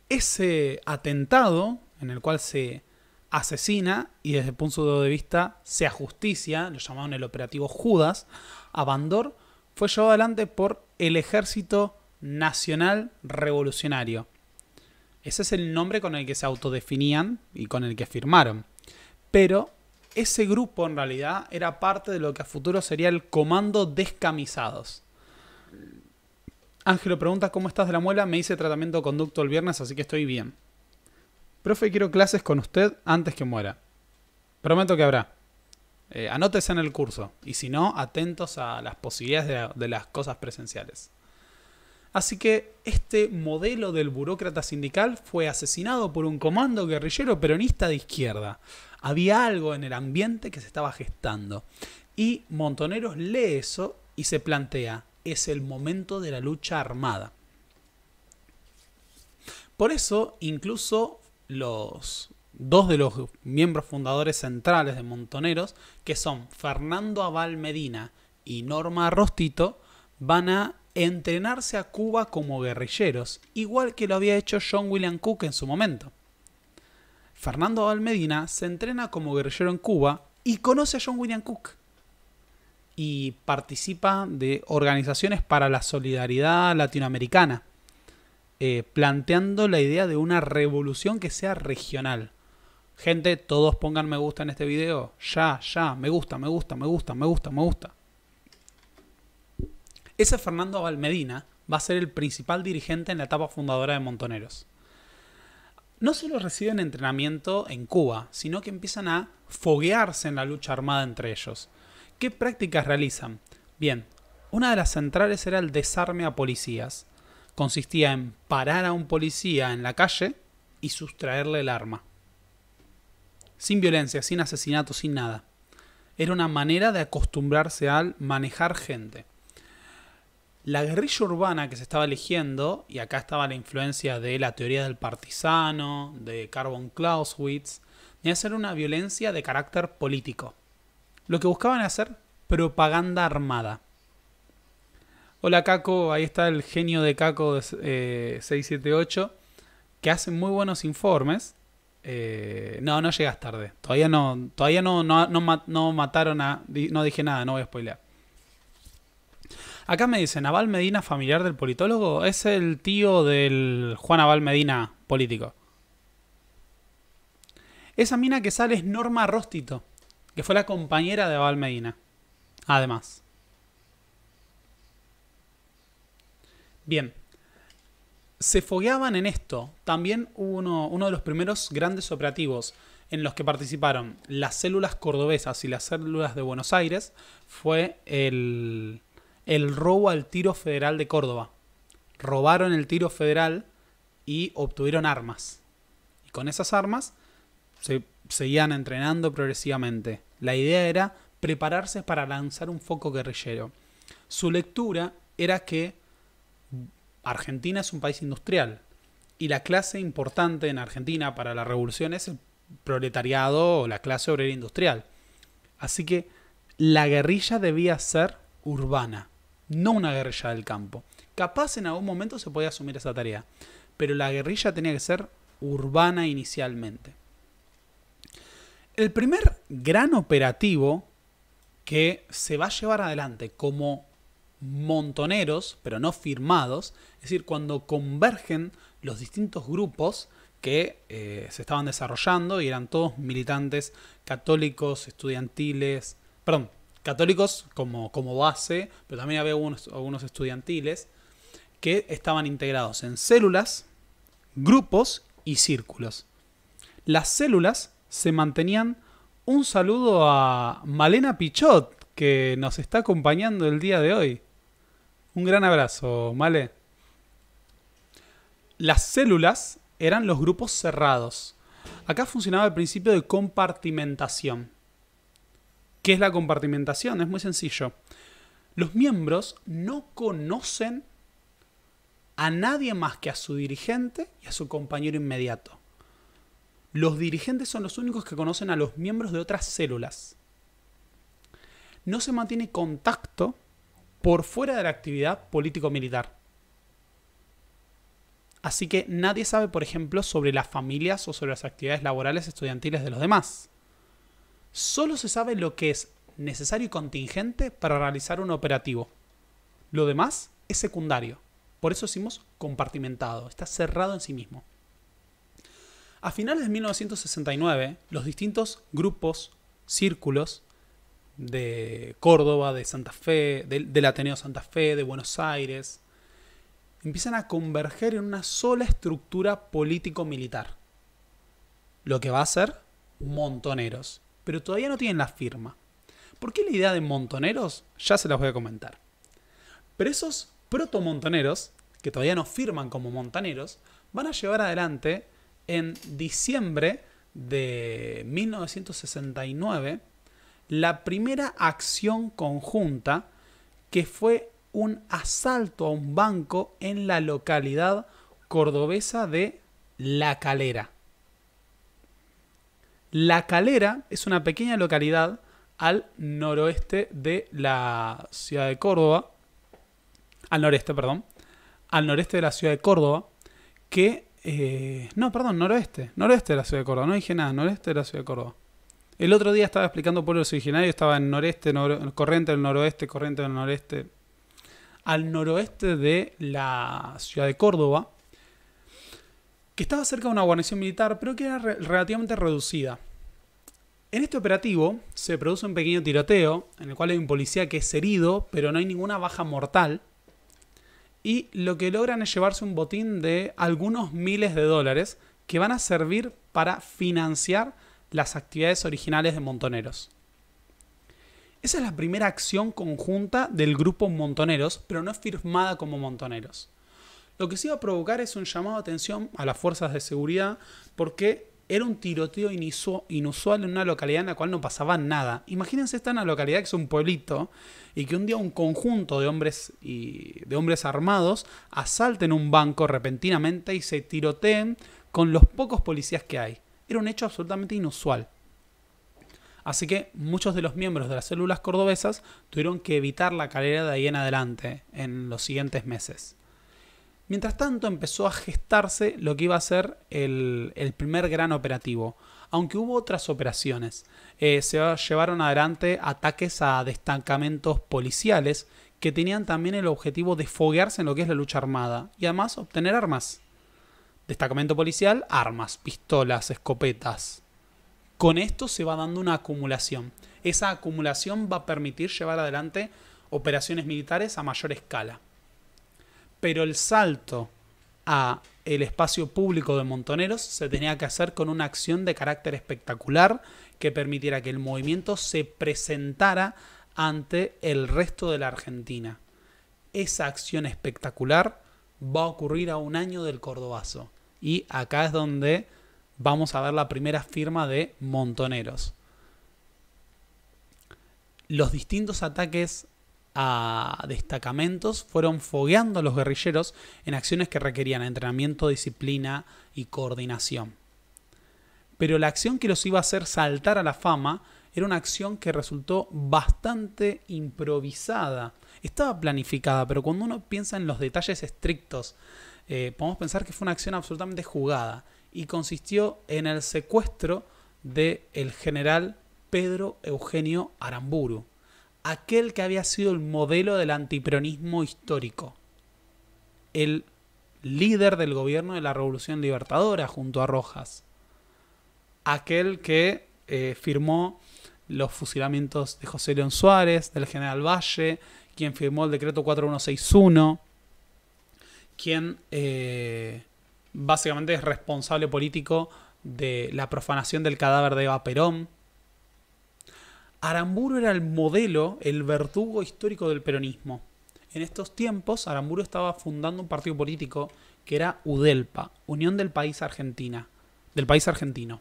Ese atentado en el cual se asesina y desde el punto de vista sea justicia, lo llamaron el operativo Judas, a Bandor fue llevado adelante por el Ejército Nacional Revolucionario. Ese es el nombre con el que se autodefinían y con el que firmaron. Pero ese grupo en realidad era parte de lo que a futuro sería el Comando Descamisados. Ángelo pregunta cómo estás de la muela, me hice tratamiento conducto el viernes, así que estoy bien. Profe, quiero clases con usted antes que muera. Prometo que habrá. Eh, anótese en el curso. Y si no, atentos a las posibilidades de, de las cosas presenciales. Así que este modelo del burócrata sindical fue asesinado por un comando guerrillero peronista de izquierda. Había algo en el ambiente que se estaba gestando. Y Montoneros lee eso y se plantea, es el momento de la lucha armada. Por eso incluso los dos de los miembros fundadores centrales de Montoneros, que son Fernando Aval Medina y Norma Rostito, van a entrenarse a Cuba como guerrilleros, igual que lo había hecho John William Cook en su momento. Fernando Abal Medina se entrena como guerrillero en Cuba y conoce a John William Cook. Y participa de organizaciones para la solidaridad latinoamericana eh, planteando la idea de una revolución que sea regional. Gente, todos pongan me gusta en este video. Ya, ya, me gusta, me gusta, me gusta, me gusta, me gusta. Ese Fernando Valmedina va a ser el principal dirigente en la etapa fundadora de Montoneros. No solo reciben entrenamiento en Cuba, sino que empiezan a foguearse en la lucha armada entre ellos. ¿Qué prácticas realizan? Bien, una de las centrales era el desarme a policías consistía en parar a un policía en la calle y sustraerle el arma. Sin violencia, sin asesinato, sin nada. Era una manera de acostumbrarse al manejar gente. La guerrilla urbana que se estaba eligiendo, y acá estaba la influencia de la teoría del partisano, de Carbon Clausewitz, de hacer una violencia de carácter político. Lo que buscaban era hacer propaganda armada. Hola Caco, ahí está el genio de Caco 678, eh, que hace muy buenos informes. Eh, no, no llegas tarde. Todavía no, todavía no, mataron a. No dije nada, no voy a spoilear. Acá me dicen, Aval Medina, familiar del politólogo, es el tío del Juan Aval Medina, político. Esa mina que sale es Norma Rostito, que fue la compañera de Aval Medina. Además. Bien. Se fogueaban en esto. También uno, uno de los primeros grandes operativos en los que participaron las células cordobesas y las células de Buenos Aires fue el, el robo al tiro federal de Córdoba. Robaron el tiro federal y obtuvieron armas. Y con esas armas se seguían entrenando progresivamente. La idea era prepararse para lanzar un foco guerrillero. Su lectura era que Argentina es un país industrial y la clase importante en Argentina para la revolución es el proletariado o la clase obrera industrial. Así que la guerrilla debía ser urbana, no una guerrilla del campo. Capaz en algún momento se podía asumir esa tarea, pero la guerrilla tenía que ser urbana inicialmente. El primer gran operativo que se va a llevar adelante como montoneros, pero no firmados, es decir, cuando convergen los distintos grupos que eh, se estaban desarrollando y eran todos militantes católicos, estudiantiles, perdón, católicos como, como base, pero también había algunos estudiantiles que estaban integrados en células, grupos y círculos. Las células se mantenían un saludo a Malena Pichot, que nos está acompañando el día de hoy. Un gran abrazo, Male. Las células eran los grupos cerrados. Acá funcionaba el principio de compartimentación. ¿Qué es la compartimentación? Es muy sencillo. Los miembros no conocen a nadie más que a su dirigente y a su compañero inmediato. Los dirigentes son los únicos que conocen a los miembros de otras células. No se mantiene contacto por fuera de la actividad político-militar. Así que nadie sabe, por ejemplo, sobre las familias o sobre las actividades laborales estudiantiles de los demás. Solo se sabe lo que es necesario y contingente para realizar un operativo. Lo demás es secundario. Por eso decimos compartimentado, está cerrado en sí mismo. A finales de 1969, los distintos grupos, círculos de Córdoba, de Santa Fe, del, Ateneo Santa Fe, de Buenos Aires, empiezan a converger en una sola estructura político-militar. Lo que va a ser montoneros. Pero todavía no tienen la firma. ¿Por qué la idea de montoneros? Ya se las voy a comentar. Pero esos proto-montoneros, que todavía no firman como montoneros, van a llevar adelante en diciembre de 1969 la primera acción conjunta que fue un asalto a un banco en la localidad cordobesa de La Calera. La Calera es una pequeña localidad al noroeste de la ciudad de Córdoba, al noreste, perdón, al noreste de la ciudad de Córdoba, que, eh, no, perdón, noroeste, noroeste de la ciudad de Córdoba, no dije nada, noreste de la ciudad de Córdoba. El otro día estaba explicando pueblo originarios, estaba en noreste, corriente del noroeste, corriente del noreste, al noroeste de la ciudad de Córdoba, que estaba cerca de una guarnición militar, pero que era relativamente reducida. En este operativo se produce un pequeño tiroteo, en el cual hay un policía que es herido, pero no hay ninguna baja mortal. Y lo que logran es llevarse un botín de algunos miles de dólares que van a servir para financiar las actividades originales de Montoneros. Esa es la primera acción conjunta del grupo Montoneros, pero no es firmada como Montoneros. Lo que se iba a provocar es un llamado de atención a las fuerzas de seguridad porque era un tiroteo inusual en una localidad en la cual no pasaba nada. Imagínense esta en una localidad que es un pueblito y que un día un conjunto de hombres y de hombres armados asalten un banco repentinamente y se tiroteen con los pocos policías que hay era un hecho absolutamente inusual. Así que muchos de los miembros de las células cordobesas tuvieron que evitar la carrera de ahí en adelante, en los siguientes meses. Mientras tanto empezó a gestarse lo que iba a ser el, primer gran operativo, aunque hubo otras operaciones. Eh, se llevaron adelante ataques a destacamentos policiales que tenían también el objetivo de foguearse en lo que es la lucha armada y además obtener armas destacamento policial, armas, pistolas, escopetas. Con esto se va dando una acumulación. Esa acumulación va a permitir llevar adelante operaciones militares a mayor escala. Pero el salto a el espacio público de Montoneros se tenía que hacer con una acción de carácter espectacular que permitiera que el movimiento se presentara ante el resto de la Argentina. Esa acción espectacular va a ocurrir a un año del Cordobazo. Y acá es donde vamos a ver la primera firma de Montoneros. Los distintos ataques a destacamentos fueron fogueando a los guerrilleros en acciones que requerían entrenamiento, disciplina y coordinación. Pero la acción que los iba a hacer saltar a la fama era una acción que resultó bastante improvisada. Estaba planificada, pero cuando uno piensa en los detalles estrictos eh, podemos pensar que fue una acción absolutamente jugada y consistió en el secuestro del general Pedro Eugenio Aramburu, aquel que había sido el modelo del antipronismo histórico, el líder del gobierno de la Revolución Libertadora junto a Rojas, aquel que eh, firmó los fusilamientos de José León Suárez, del general Valle, quien firmó el decreto 4161, quien eh, básicamente es responsable político de la profanación del cadáver de Eva Perón. Aramburu era el modelo, el verdugo histórico del peronismo. En estos tiempos, Aramburu estaba fundando un partido político que era UDELPA, Unión del País Argentina, del País Argentino.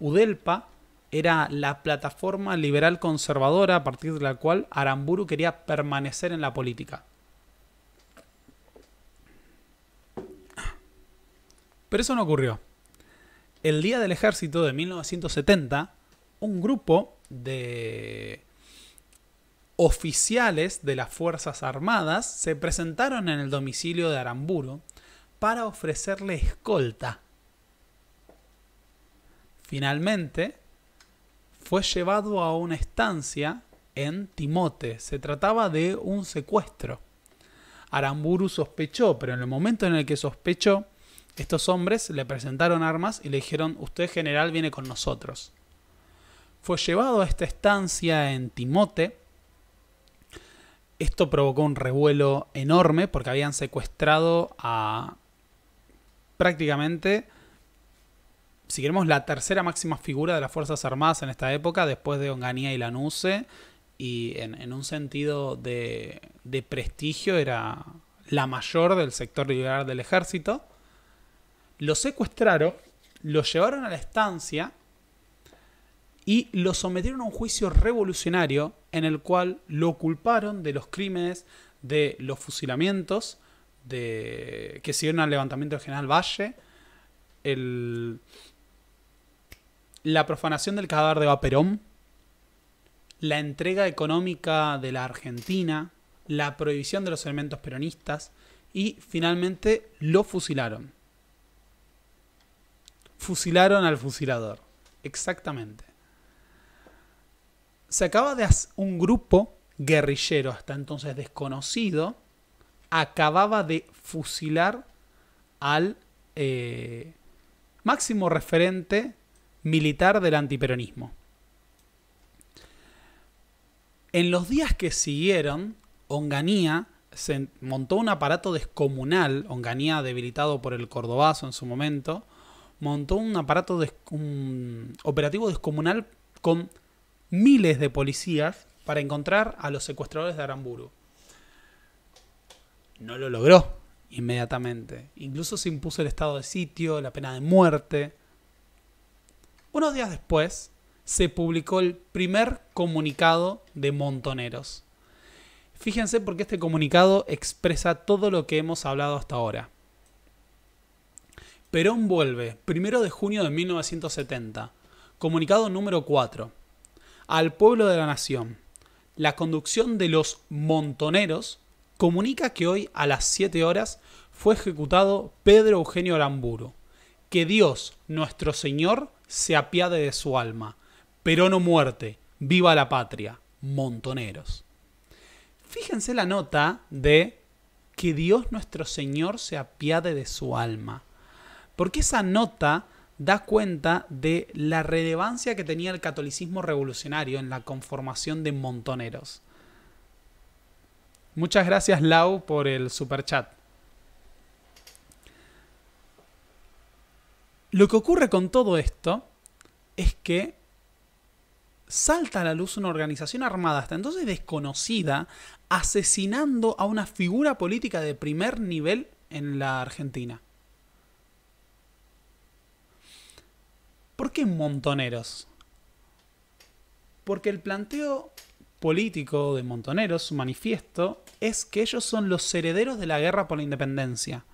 UDELPA era la plataforma liberal conservadora a partir de la cual Aramburu quería permanecer en la política. Pero eso no ocurrió. El día del ejército de 1970, un grupo de oficiales de las Fuerzas Armadas se presentaron en el domicilio de Aramburu para ofrecerle escolta. Finalmente, fue llevado a una estancia en Timote. Se trataba de un secuestro. Aramburu sospechó, pero en el momento en el que sospechó, estos hombres le presentaron armas y le dijeron, usted general viene con nosotros. Fue llevado a esta estancia en Timote. Esto provocó un revuelo enorme porque habían secuestrado a prácticamente, si queremos, la tercera máxima figura de las Fuerzas Armadas en esta época, después de Onganía y Lanuse, y en, un sentido de, de prestigio era la mayor del sector liberal del ejército lo secuestraron, lo llevaron a la estancia y lo sometieron a un juicio revolucionario en el cual lo culparon de los crímenes, de los fusilamientos, de que siguieron al levantamiento del general Valle, la profanación del cadáver de Vaperón, la entrega económica de la Argentina, la prohibición de los elementos peronistas y finalmente lo fusilaron fusilaron al fusilador. Exactamente. Se acaba de hacer un grupo guerrillero hasta entonces desconocido, acababa de fusilar al eh, máximo referente militar del antiperonismo. En los días que siguieron, Onganía se montó un aparato descomunal, Onganía debilitado por el Cordobazo en su momento, montó un aparato, operativo descomunal con miles de policías para encontrar a los secuestradores de Aramburu. No lo logró inmediatamente. Incluso se impuso el estado de sitio, la pena de muerte. Unos días después se publicó el primer comunicado de Montoneros. Fíjense porque este comunicado expresa todo lo que hemos hablado hasta ahora. Perón vuelve, 1 de junio de 1970. Comunicado número 4. Al pueblo de la nación. La conducción de los montoneros comunica que hoy a las 7 horas fue ejecutado Pedro Eugenio Aramburu. Que Dios, nuestro Señor, se apiade de su alma. Perón no muerte. Viva la patria. Montoneros. Fíjense la nota de que Dios nuestro Señor se apiade de su alma. Porque esa nota da cuenta de la relevancia que tenía el catolicismo revolucionario en la conformación de montoneros. Muchas gracias Lau por el superchat. Lo que ocurre con todo esto es que salta a la luz una organización armada hasta entonces desconocida asesinando a una figura política de primer nivel en la Argentina. ¿Por qué Montoneros? Porque el planteo político de Montoneros, su manifiesto, es que ellos son los herederos de la guerra por la independencia.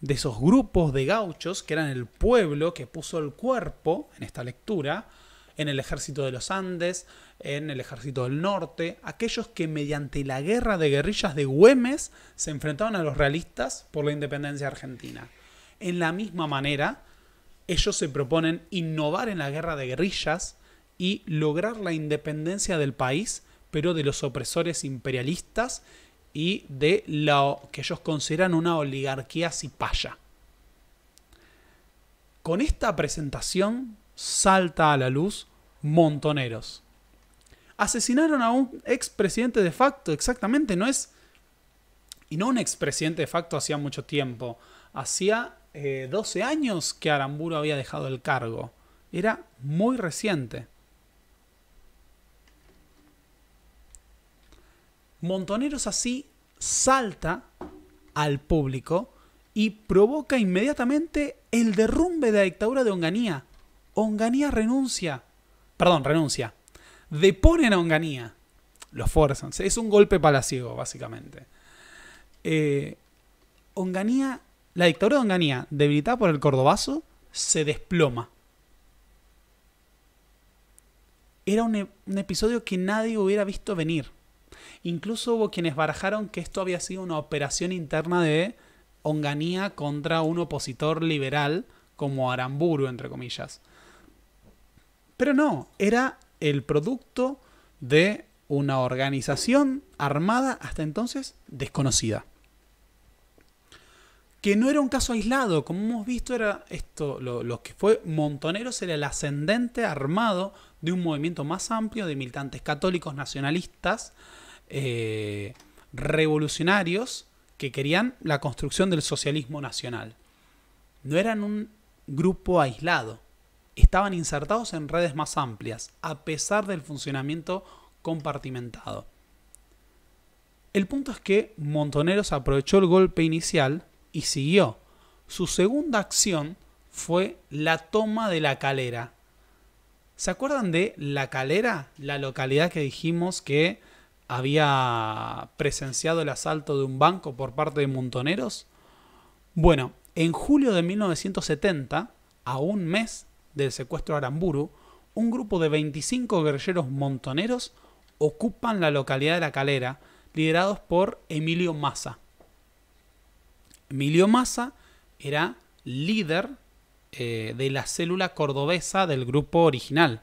De esos grupos de gauchos que eran el pueblo que puso el cuerpo en esta lectura, en el ejército de los Andes, en el ejército del norte, aquellos que mediante la guerra de guerrillas de Güemes se enfrentaban a los realistas por la independencia argentina. En la misma manera, ellos se proponen innovar en la guerra de guerrillas y lograr la independencia del país, pero de los opresores imperialistas y de lo que ellos consideran una oligarquía cipaya. Con esta presentación salta a la luz Montoneros. Asesinaron a un expresidente de facto, exactamente, no es... Y no un expresidente de facto hacía mucho tiempo, hacía 12 eh, años que Aramburu había dejado el cargo. Era muy reciente. Montoneros así salta al público y provoca inmediatamente el derrumbe de la dictadura de Onganía. Onganía renuncia. Perdón, renuncia. Deponen a Onganía. Lo fuerzan. Es un golpe palaciego, básicamente. Eh, Onganía la dictadura de Onganía, debilitada por el cordobazo, se desploma. Era e-, un, episodio que nadie hubiera visto venir. Incluso hubo quienes barajaron que esto había sido una operación interna de Onganía contra un opositor liberal como Aramburu, entre comillas. Pero no, era el producto de una organización armada hasta entonces desconocida que no era un caso aislado, como hemos visto era esto, lo, que fue Montoneros era el ascendente armado de un movimiento más amplio de militantes católicos nacionalistas, eh, revolucionarios, que querían la construcción del socialismo nacional. No eran un grupo aislado, estaban insertados en redes más amplias, a pesar del funcionamiento compartimentado. El punto es que Montoneros aprovechó el golpe inicial y siguió. Su segunda acción fue la toma de la calera. ¿Se acuerdan de La Calera? La localidad que dijimos que había presenciado el asalto de un banco por parte de montoneros. Bueno, en julio de 1970, a un mes del secuestro de Aramburu, un grupo de 25 guerrilleros montoneros ocupan la localidad de La Calera, liderados por Emilio Massa. Emilio Massa era líder eh, de la célula cordobesa del grupo original.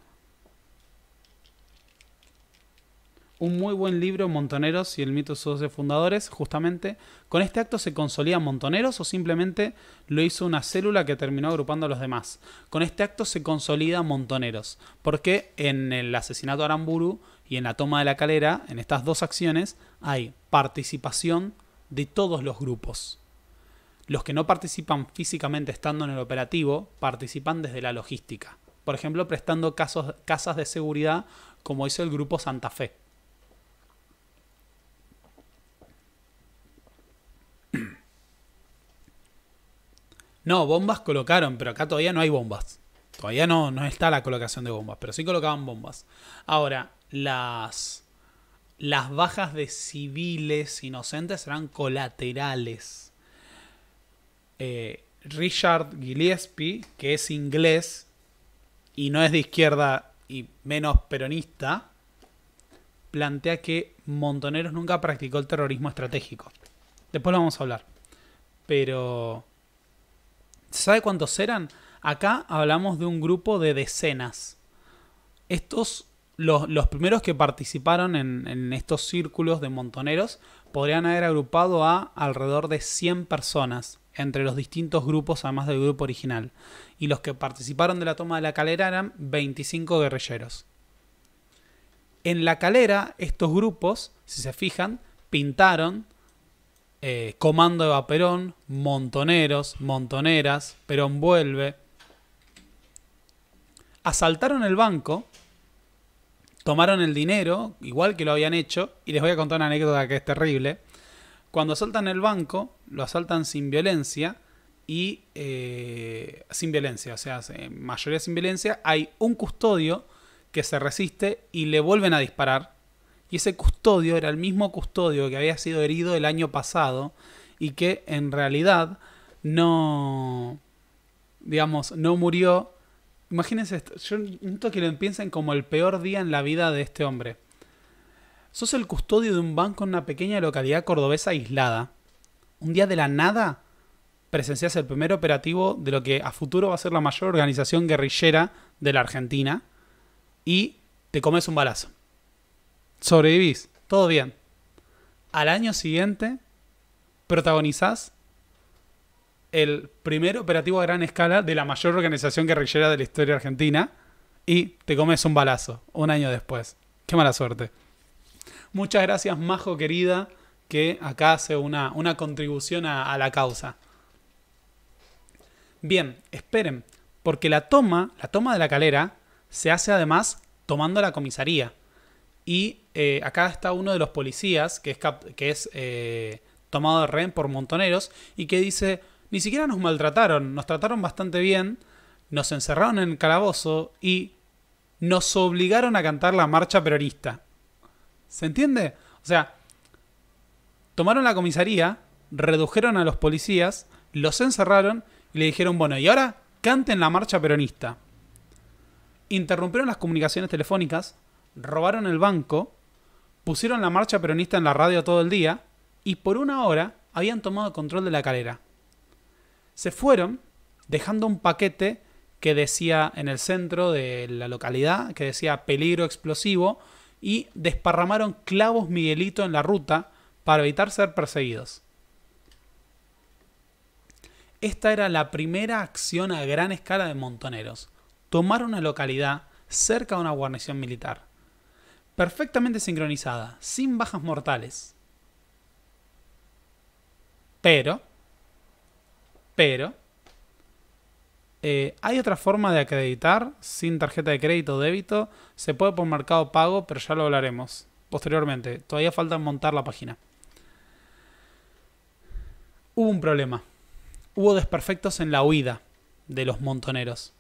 Un muy buen libro, Montoneros y el mito de sus fundadores, justamente. ¿Con este acto se consolida Montoneros o simplemente lo hizo una célula que terminó agrupando a los demás? Con este acto se consolida Montoneros, porque en el asesinato de Aramburu y en la toma de la calera, en estas dos acciones, hay participación de todos los grupos. Los que no participan físicamente estando en el operativo participan desde la logística. Por ejemplo, prestando casas de seguridad como hizo el grupo Santa Fe. No, bombas colocaron, pero acá todavía no hay bombas. Todavía no, no está la colocación de bombas, pero sí colocaban bombas. Ahora, las, las bajas de civiles inocentes serán colaterales eh, Richard Gillespie, que es inglés y no es de izquierda y menos peronista, plantea que Montoneros nunca practicó el terrorismo estratégico. Después lo vamos a hablar. Pero... ¿Sabe cuántos eran? Acá hablamos de un grupo de decenas. Estos, los, primeros que participaron en, en estos círculos de montoneros, podrían haber agrupado a alrededor de 100 personas entre los distintos grupos, además del grupo original. Y los que participaron de la toma de la calera eran 25 guerrilleros. En la calera, estos grupos, si se fijan, pintaron eh, Comando de Perón, Montoneros, Montoneras, Perón vuelve. Asaltaron el banco, tomaron el dinero, igual que lo habían hecho, y les voy a contar una anécdota que es terrible. Cuando asaltan el banco, lo asaltan sin violencia y eh, sin violencia, o sea, mayoría sin violencia, hay un custodio que se resiste y le vuelven a disparar. Y ese custodio era el mismo custodio que había sido herido el año pasado y que en realidad no, digamos, no murió. Imagínense, esto, yo quiero que lo piensen como el peor día en la vida de este hombre. Sos el custodio de un banco en una pequeña localidad cordobesa aislada. Un día de la nada presencias el primer operativo de lo que a futuro va a ser la mayor organización guerrillera de la Argentina y te comes un balazo. Sobrevivís, todo bien. Al año siguiente protagonizás el primer operativo a gran escala de la mayor organización guerrillera de la historia argentina y te comes un balazo un año después. Qué mala suerte. Muchas gracias, Majo querida, que acá hace una, una contribución a, la causa. Bien, esperen, porque la toma, la toma de la calera, se hace además tomando la comisaría. Y eh, acá está uno de los policías que es, que es eh, tomado de rehén por montoneros y que dice, ni siquiera nos maltrataron, nos trataron bastante bien, nos encerraron en el calabozo y nos obligaron a cantar la marcha peronista. ¿Se entiende? O sea, tomaron la comisaría, redujeron a los policías, los encerraron y le dijeron, bueno, y ahora canten la marcha peronista. Interrumpieron las comunicaciones telefónicas, robaron el banco, pusieron la marcha peronista en la radio todo el día y por una hora habían tomado control de la calera. Se fueron dejando un paquete que decía en el centro de la localidad, que decía peligro explosivo, y desparramaron clavos Miguelito en la ruta para evitar ser perseguidos. Esta era la primera acción a gran escala de montoneros, Tomaron una localidad cerca de una guarnición militar, perfectamente sincronizada, sin bajas mortales. Pero, pero, eh, ¿Hay otra forma de acreditar sin tarjeta de crédito o débito? Se puede por mercado pago, pero ya lo hablaremos posteriormente. Todavía falta montar la página. Hubo un problema. Hubo desperfectos en la huida de los montoneros.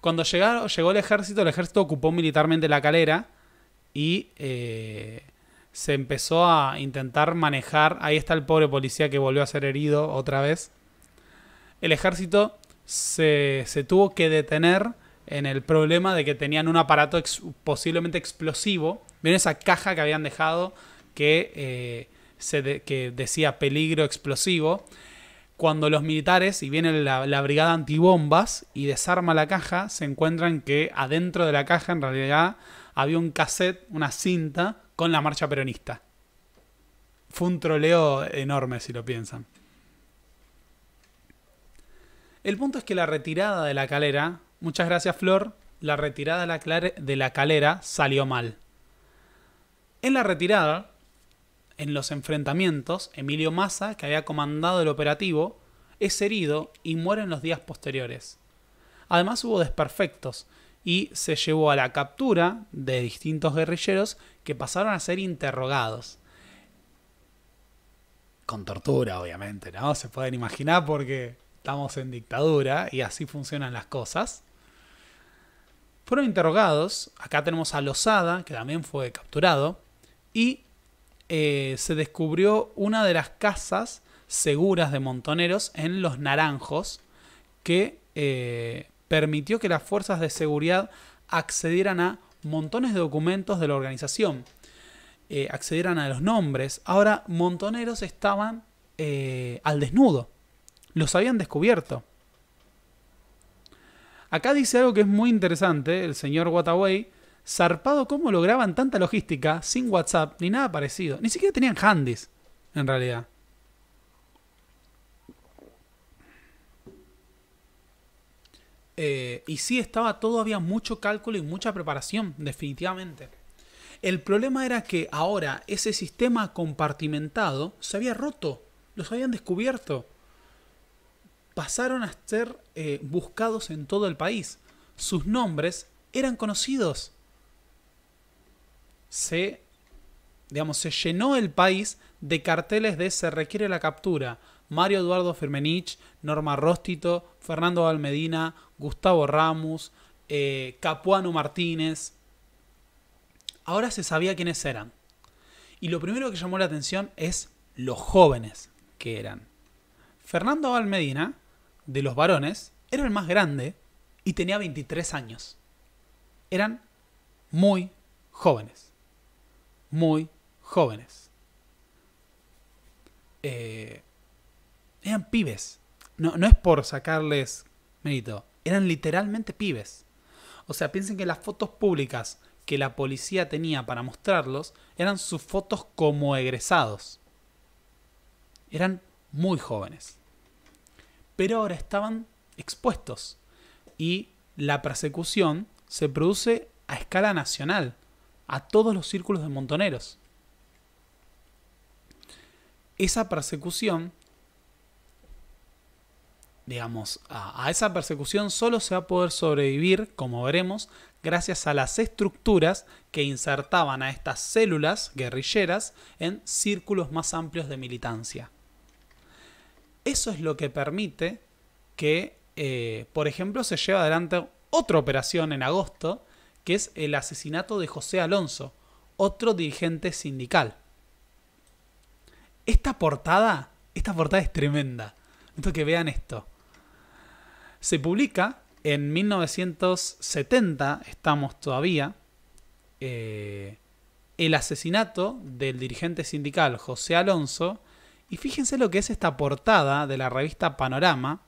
Cuando llegaron, llegó el ejército, el ejército ocupó militarmente la calera y eh, se empezó a intentar manejar. Ahí está el pobre policía que volvió a ser herido otra vez. El ejército se, tuvo que detener en el problema de que tenían un aparato posiblemente explosivo. ¿Vieron esa caja que habían dejado eh, que, decía peligro explosivo? Cuando los militares, y viene la, la, brigada antibombas y desarma la caja, se encuentran que adentro de la caja en realidad había un cassette, una cinta con la marcha peronista. Fue un troleo enorme si lo piensan. El punto es que la retirada de la calera, muchas gracias Flor, la retirada de la, calera salió mal. En la retirada, en los enfrentamientos, Emilio Massa, que había comandado el operativo, es herido y muere en los días posteriores. Además hubo desperfectos y se llevó a la captura de distintos guerrilleros que pasaron a ser interrogados. Con tortura, obviamente, ¿no? Se pueden imaginar porque estamos en dictadura y así funcionan las cosas. Fueron interrogados, acá tenemos a Lozada, que también fue capturado, y eh, se descubrió una de las casas seguras de montoneros en Los Naranjos, que eh, permitió que las fuerzas de seguridad accedieran a montones de documentos de la organización, eh, accedieran a los nombres. Ahora, montoneros estaban al desnudo los habían descubierto. Acá dice algo que es muy interesante, el señor Wataway, zarpado cómo lograban tanta logística sin WhatsApp ni nada parecido. Ni siquiera tenían handys, en realidad. Eh, y sí estaba todavía mucho cálculo y mucha preparación, definitivamente. El problema era que ahora ese sistema compartimentado se había roto, los habían descubierto pasaron a ser eh, buscados en todo el país. Sus nombres eran conocidos. Se, digamos, se llenó el país de carteles de se requiere la captura. Mario Eduardo Firmenich, Norma Róstito, Fernando Valmedina, Gustavo Ramos, eh, Capuano Martínez. Ahora se sabía quiénes eran. Y lo primero que llamó la atención es los jóvenes que eran. Fernando Valmedina de los varones era el más grande y tenía 23 años. Eran muy jóvenes. Muy jóvenes. Eh, eran pibes. No, no es por sacarles mérito. Eran literalmente pibes. O sea, piensen que las fotos públicas que la policía tenía para mostrarlos eran sus fotos como egresados. Eran muy jóvenes pero ahora estaban expuestos. Y la persecución se produce a escala nacional, a todos los círculos de montoneros. Esa persecución, digamos, a, esa persecución solo se va a poder sobrevivir, como veremos, gracias a las estructuras que insertaban a estas células guerrilleras en círculos más amplios de militancia. Eso es lo que permite que, eh, por ejemplo, se lleve adelante otra operación en agosto, que es el asesinato de José Alonso, otro dirigente sindical. Esta portada, esta portada es tremenda. que vean esto. Se publica en 1970, estamos todavía, eh, el asesinato del dirigente sindical José Alonso y fíjense lo que es esta portada de la revista Panorama,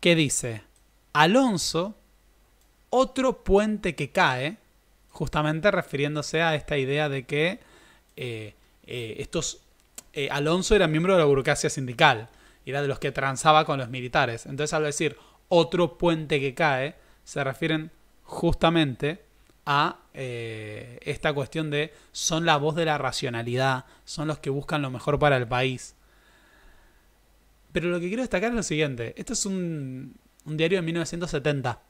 que dice, Alonso, otro puente que cae, justamente refiriéndose a esta idea de que eh, eh, estos... Eh, Alonso era miembro de la burocracia sindical, era de los que transaba con los militares. Entonces al decir otro puente que cae, se refieren justamente a eh, esta cuestión de son la voz de la racionalidad, son los que buscan lo mejor para el país. Pero lo que quiero destacar es lo siguiente, esto es un, un diario de 1970.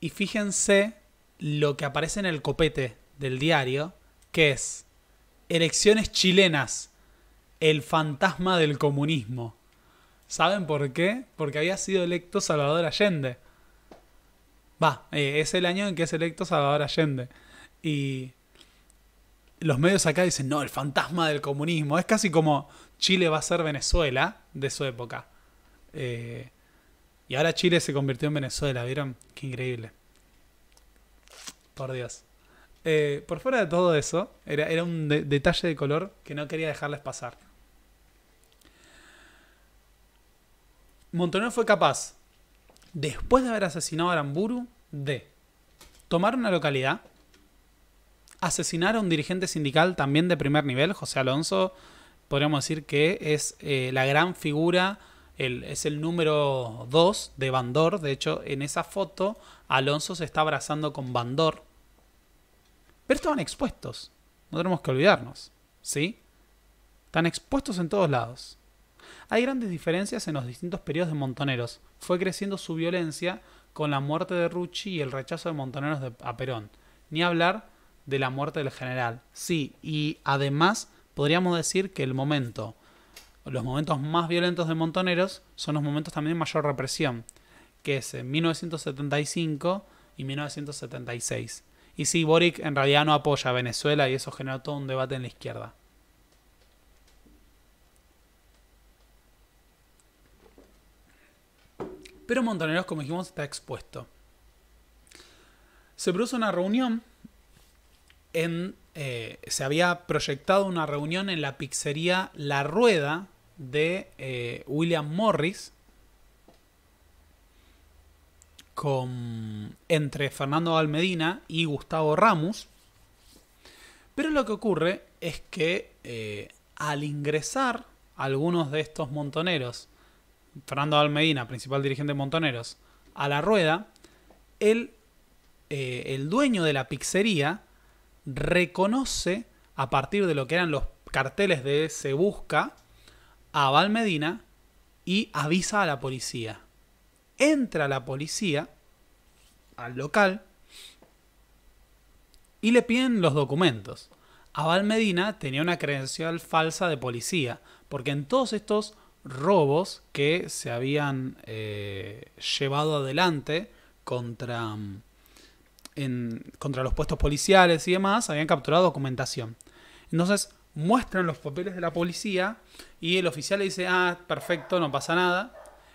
Y fíjense lo que aparece en el copete del diario, que es elecciones chilenas, el fantasma del comunismo. ¿Saben por qué? Porque había sido electo Salvador Allende. Va, eh, es el año en que es electo Salvador Allende. Y los medios acá dicen, no, el fantasma del comunismo. Es casi como Chile va a ser Venezuela de su época. Eh, y ahora Chile se convirtió en Venezuela, ¿vieron? Qué increíble. Por Dios. Eh, por fuera de todo eso, era, un detalle de color que no quería dejarles pasar. Montonero fue capaz después de haber asesinado a Aramburu, de tomar una localidad, asesinar a un dirigente sindical también de primer nivel, José Alonso, podríamos decir que es eh, la gran figura, es el número 2 de Bandor, de hecho en esa foto Alonso se está abrazando con Bandor, pero estaban expuestos, no tenemos que olvidarnos, ¿sí? Están expuestos en todos lados. Hay grandes diferencias en los distintos periodos de Montoneros. Fue creciendo su violencia con la muerte de Rucci y el rechazo de Montoneros a Perón. Ni hablar de la muerte del general. Sí, y además podríamos decir que el momento, los momentos más violentos de Montoneros son los momentos también de mayor represión, que es en 1975 y 1976. Y sí, Boric en realidad no apoya a Venezuela y eso generó todo un debate en la izquierda. pero Montoneros, como dijimos, está expuesto. Se produce una reunión en, eh, se había proyectado una reunión en la pizzería La Rueda de eh, William Morris con, entre Fernando Almedina y Gustavo Ramos. Pero lo que ocurre es que eh, al ingresar algunos de estos montoneros Fernando Almedina, principal dirigente de Montoneros, a la rueda, el, eh, el dueño de la pizzería reconoce, a partir de lo que eran los carteles de Se Busca, a Valmedina y avisa a la policía. Entra la policía al local y le piden los documentos. A Valmedina tenía una credencial falsa de policía, porque en todos estos robos que se habían eh, llevado adelante contra, mm, contra los puestos policiales y demás, habían capturado documentación. Entonces muestran los papeles de la policía y el oficial le dice, ah, perfecto, no pasa nada.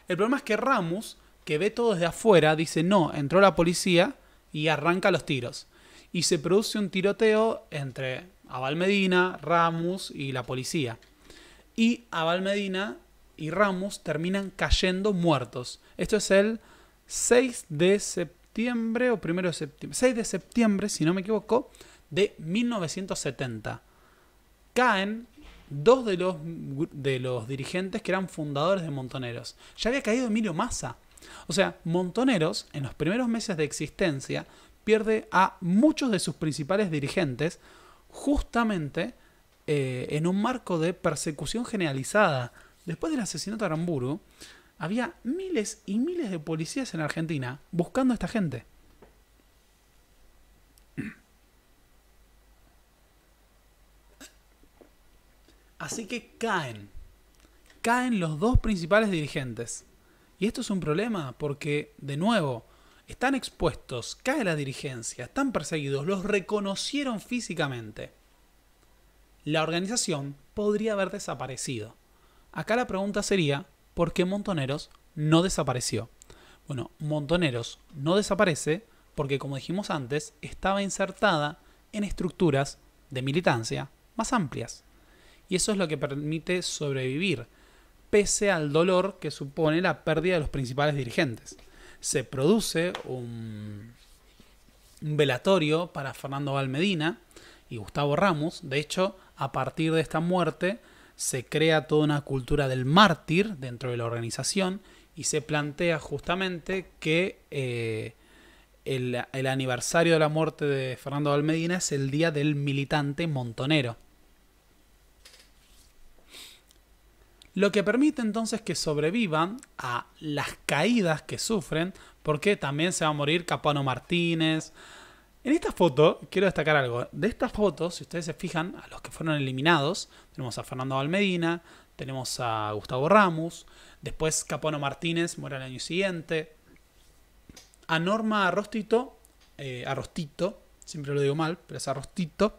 El problema es que Ramos que ve todo desde afuera, dice, no, entró la policía y arranca los tiros. Y se produce un tiroteo entre Abal Medina, Ramus y la policía. Y Abal Medina y Ramos terminan cayendo muertos. Esto es el 6 de septiembre o primero de septiembre. 6 de septiembre, si no me equivoco, de 1970. Caen dos de los, de los dirigentes que eran fundadores de Montoneros. Ya había caído Emilio Massa. O sea, Montoneros, en los primeros meses de existencia, pierde a muchos de sus principales dirigentes justamente eh, en un marco de persecución generalizada. Después del asesinato de Aramburu, había miles y miles de policías en Argentina buscando a esta gente. Así que caen. Caen los dos principales dirigentes. Y esto es un problema porque, de nuevo, están expuestos, cae la dirigencia, están perseguidos, los reconocieron físicamente. La organización podría haber desaparecido. Acá la pregunta sería, ¿por qué Montoneros no desapareció? Bueno, Montoneros no desaparece porque, como dijimos antes, estaba insertada en estructuras de militancia más amplias. Y eso es lo que permite sobrevivir, pese al dolor que supone la pérdida de los principales dirigentes. Se produce un, velatorio para Fernando Valmedina y Gustavo Ramos. De hecho, a partir de esta muerte, se crea toda una cultura del mártir dentro de la organización y se plantea justamente que eh, el, el, aniversario de la muerte de Fernando Valmedina es el día del militante montonero. Lo que permite entonces que sobrevivan a las caídas que sufren, porque también se va a morir Capano Martínez, en esta foto, quiero destacar algo. De estas fotos, si ustedes se fijan, a los que fueron eliminados, tenemos a Fernando Valmedina, tenemos a Gustavo Ramos, después Capono Martínez muere el año siguiente, a Norma Arrostito, eh, Arrostito, siempre lo digo mal, pero es Arrostito,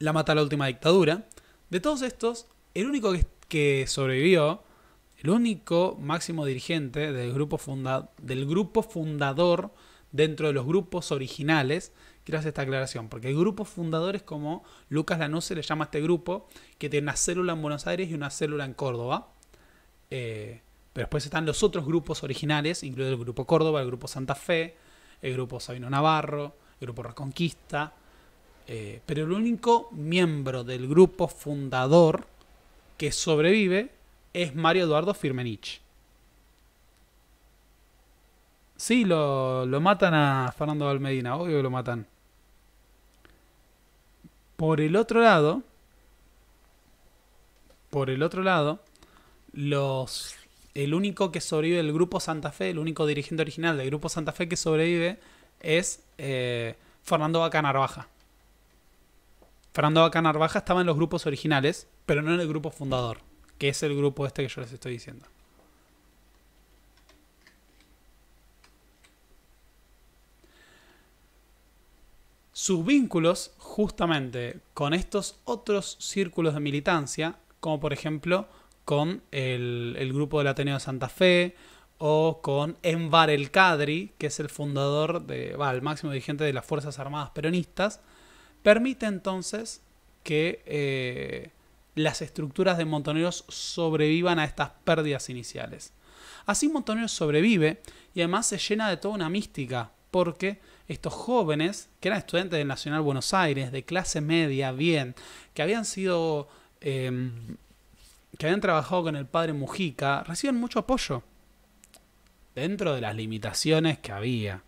la mata la última dictadura. De todos estos, el único que, sobrevivió, el único máximo dirigente del grupo, del grupo fundador dentro de los grupos originales. Quiero hacer esta aclaración, porque hay grupos fundadores como Lucas se le llama a este grupo, que tiene una célula en Buenos Aires y una célula en Córdoba. Eh, pero después están los otros grupos originales, incluido el grupo Córdoba, el grupo Santa Fe, el grupo Sabino Navarro, el grupo Reconquista. Eh, pero el único miembro del grupo fundador que sobrevive es Mario Eduardo Firmenich. Sí, lo, matan a Fernando Valmedina, obvio que lo matan. Por el otro lado, por el otro lado, los el único que sobrevive del grupo Santa Fe, el único dirigente original del grupo Santa Fe que sobrevive es eh, Fernando Baca Narvaja. Fernando Vaca Narvaja estaba en los grupos originales, pero no en el grupo fundador, que es el grupo este que yo les estoy diciendo. sus vínculos justamente con estos otros círculos de militancia, como por ejemplo con el, grupo del Ateneo de Santa Fe o con Envar el Cadri, que es el fundador, de, va, el máximo dirigente de las Fuerzas Armadas Peronistas, permite entonces que eh, las estructuras de Montoneros sobrevivan a estas pérdidas iniciales. Así Montoneros sobrevive y además se llena de toda una mística, porque estos jóvenes, que eran estudiantes del Nacional Buenos Aires, de clase media, bien, que habían sido, em, que habían trabajado con el padre Mujica, reciben mucho apoyo. Dentro de las limitaciones que había,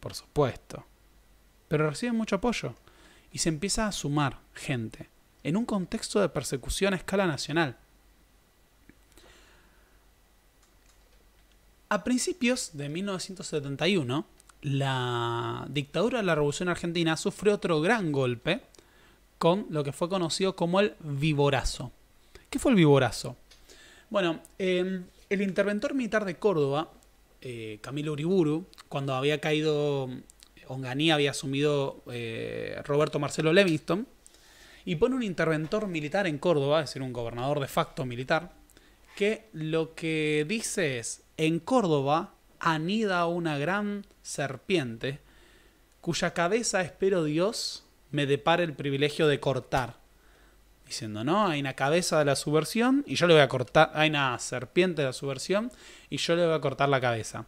por supuesto. Pero reciben mucho apoyo. Y se empieza a sumar gente en un contexto de persecución a escala nacional. A principios de 1971, la dictadura de la Revolución Argentina sufrió otro gran golpe con lo que fue conocido como el Viborazo. ¿Qué fue el Viborazo? Bueno, em, el interventor militar de Córdoba, eh, Camilo Uriburu, cuando había caído Onganía, había asumido eh, Roberto Marcelo leviston y pone un interventor militar en Córdoba, es decir, un gobernador de facto militar, que lo que dice es, en Córdoba anida una gran serpiente, cuya cabeza espero Dios me depare el privilegio de cortar. Diciendo, no, hay una cabeza de la subversión y yo le voy a cortar, hay una serpiente de la subversión y yo le voy a cortar la cabeza.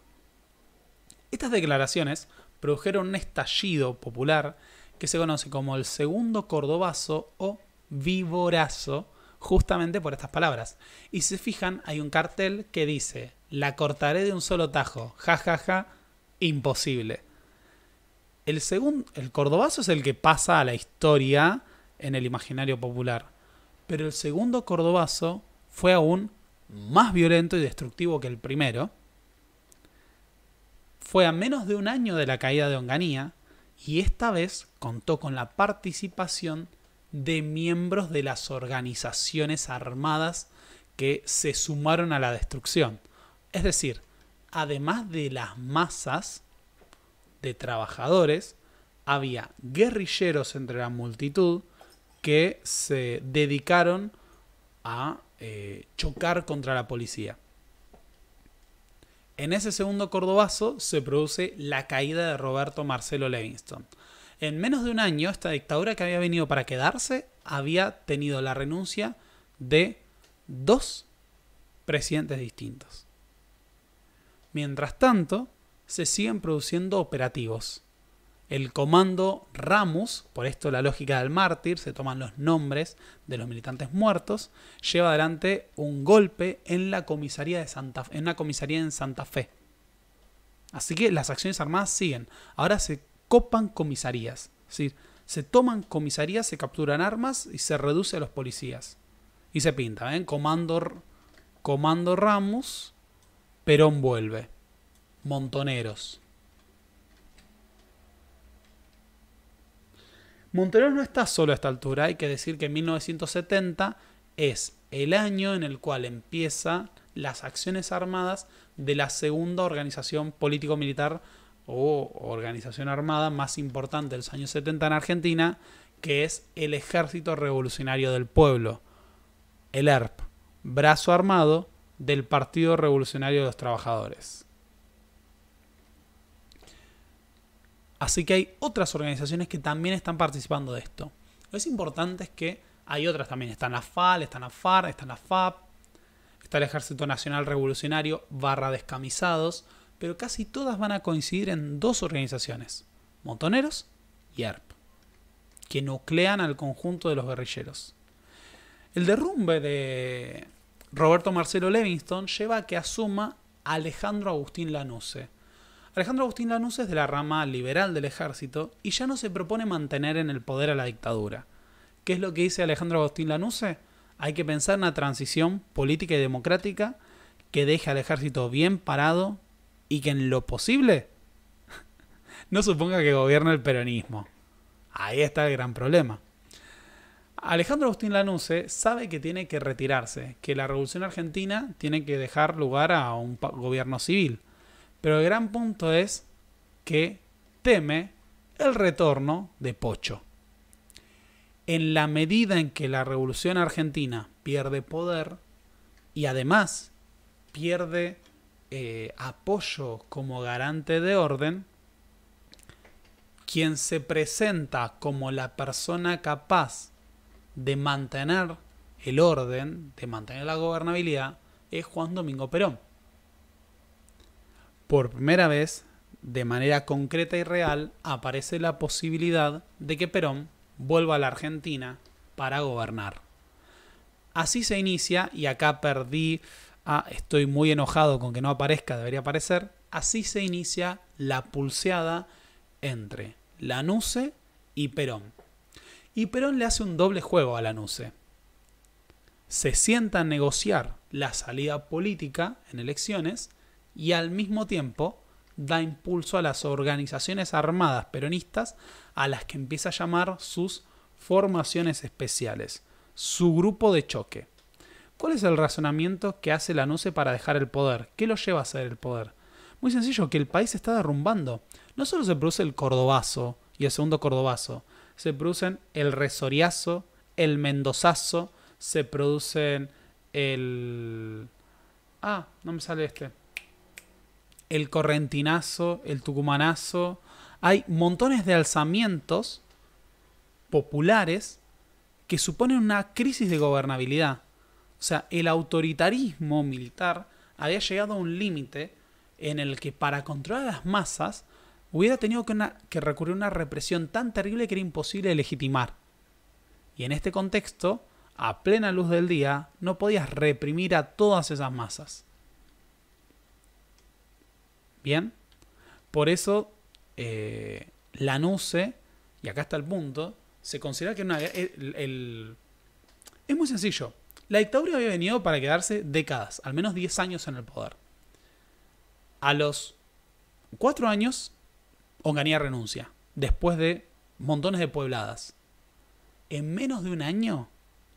Estas declaraciones produjeron un estallido popular que se conoce como el segundo cordobazo o vivorazo, justamente por estas palabras. Y si se fijan, hay un cartel que dice, la cortaré de un solo tajo, jajaja, ja, ja, imposible. El, segundo, el cordobazo es el que pasa a la historia en el imaginario popular. Pero el segundo cordobazo fue aún más violento y destructivo que el primero. Fue a menos de un año de la caída de Onganía y esta vez contó con la participación de miembros de las organizaciones armadas que se sumaron a la destrucción. Es decir, además de las masas de trabajadores, había guerrilleros entre la multitud que se dedicaron a eh, chocar contra la policía. En ese segundo cordobazo se produce la caída de Roberto Marcelo Livingston. En menos de un año, esta dictadura que había venido para quedarse había tenido la renuncia de dos presidentes distintos. Mientras tanto, se siguen produciendo operativos. El comando Ramos, por esto la lógica del mártir, se toman los nombres de los militantes muertos, lleva adelante un golpe en la comisaría de Santa en una comisaría en Santa Fe. Así que las acciones armadas siguen. Ahora se copan comisarías. Es decir, se toman comisarías, se capturan armas y se reduce a los policías. Y se pinta, ¿ven? ¿eh? Comando, Comando Ramos, Perón vuelve. Montoneros. Montoneros no está solo a esta altura, hay que decir que 1970 es el año en el cual empiezan las acciones armadas de la segunda organización político-militar o organización armada más importante de los años 70 en Argentina, que es el Ejército Revolucionario del Pueblo, el ERP, brazo armado del Partido Revolucionario de los Trabajadores. Así que hay otras organizaciones que también están participando de esto. Lo es importante es que hay otras también. Están la FAL, están la FAR, están la FAP, está el Ejército Nacional Revolucionario barra descamisados, pero casi todas van a coincidir en dos organizaciones, Montoneros y ARP, que nuclean al conjunto de los guerrilleros. El derrumbe de Roberto Marcelo Levingston lleva a que asuma a Alejandro Agustín Lanuse. Alejandro Agustín Lanuse es de la rama liberal del ejército y ya no se propone mantener en el poder a la dictadura. ¿Qué es lo que dice Alejandro Agustín Lanuse? Hay que pensar en una transición política y democrática que deje al ejército bien parado y que en lo posible no suponga que gobierna el peronismo. Ahí está el gran problema. Alejandro Agustín Lanusse sabe que tiene que retirarse, que la revolución argentina tiene que dejar lugar a un gobierno civil. Pero el gran punto es que teme el retorno de Pocho. En la medida en que la revolución argentina pierde poder y además pierde eh, apoyo como garante de orden, quien se presenta como la persona capaz de mantener el orden, de mantener la gobernabilidad, es Juan Domingo Perón. Por primera vez, de manera concreta y real, aparece la posibilidad de que Perón vuelva a la Argentina para gobernar. Así se inicia, y acá perdí ah, estoy muy enojado con que no aparezca, debería aparecer, así se inicia la pulseada entre Lanuse y Perón. Y Perón le hace un doble juego a Lanuse. Se sienta a negociar la salida política en elecciones y al mismo tiempo da impulso a las organizaciones armadas peronistas a las que empieza a llamar sus formaciones especiales, su grupo de choque. ¿Cuál es el razonamiento que hace la NUCE para dejar el poder? ¿Qué lo lleva a hacer el poder? Muy sencillo, que el país está derrumbando. No solo se produce el cordobazo y el segundo cordobazo, se producen el resoriazo, el mendozazo, se producen el... Ah, no me sale este. El correntinazo, el tucumanazo. Hay montones de alzamientos populares que suponen una crisis de gobernabilidad o sea, el autoritarismo militar había llegado a un límite en el que para controlar a las masas hubiera tenido que, recurrir a una represión tan terrible que era imposible legitimar. Y en este contexto, a plena luz del día, no podías reprimir a todas esas masas. Bien, por eso eh, la nuce y acá está el punto, se considera que es muy sencillo. La dictadura había venido para quedarse décadas, al menos 10 años en el poder. A los 4 años, Onganía renuncia, después de montones de puebladas. En menos de un año,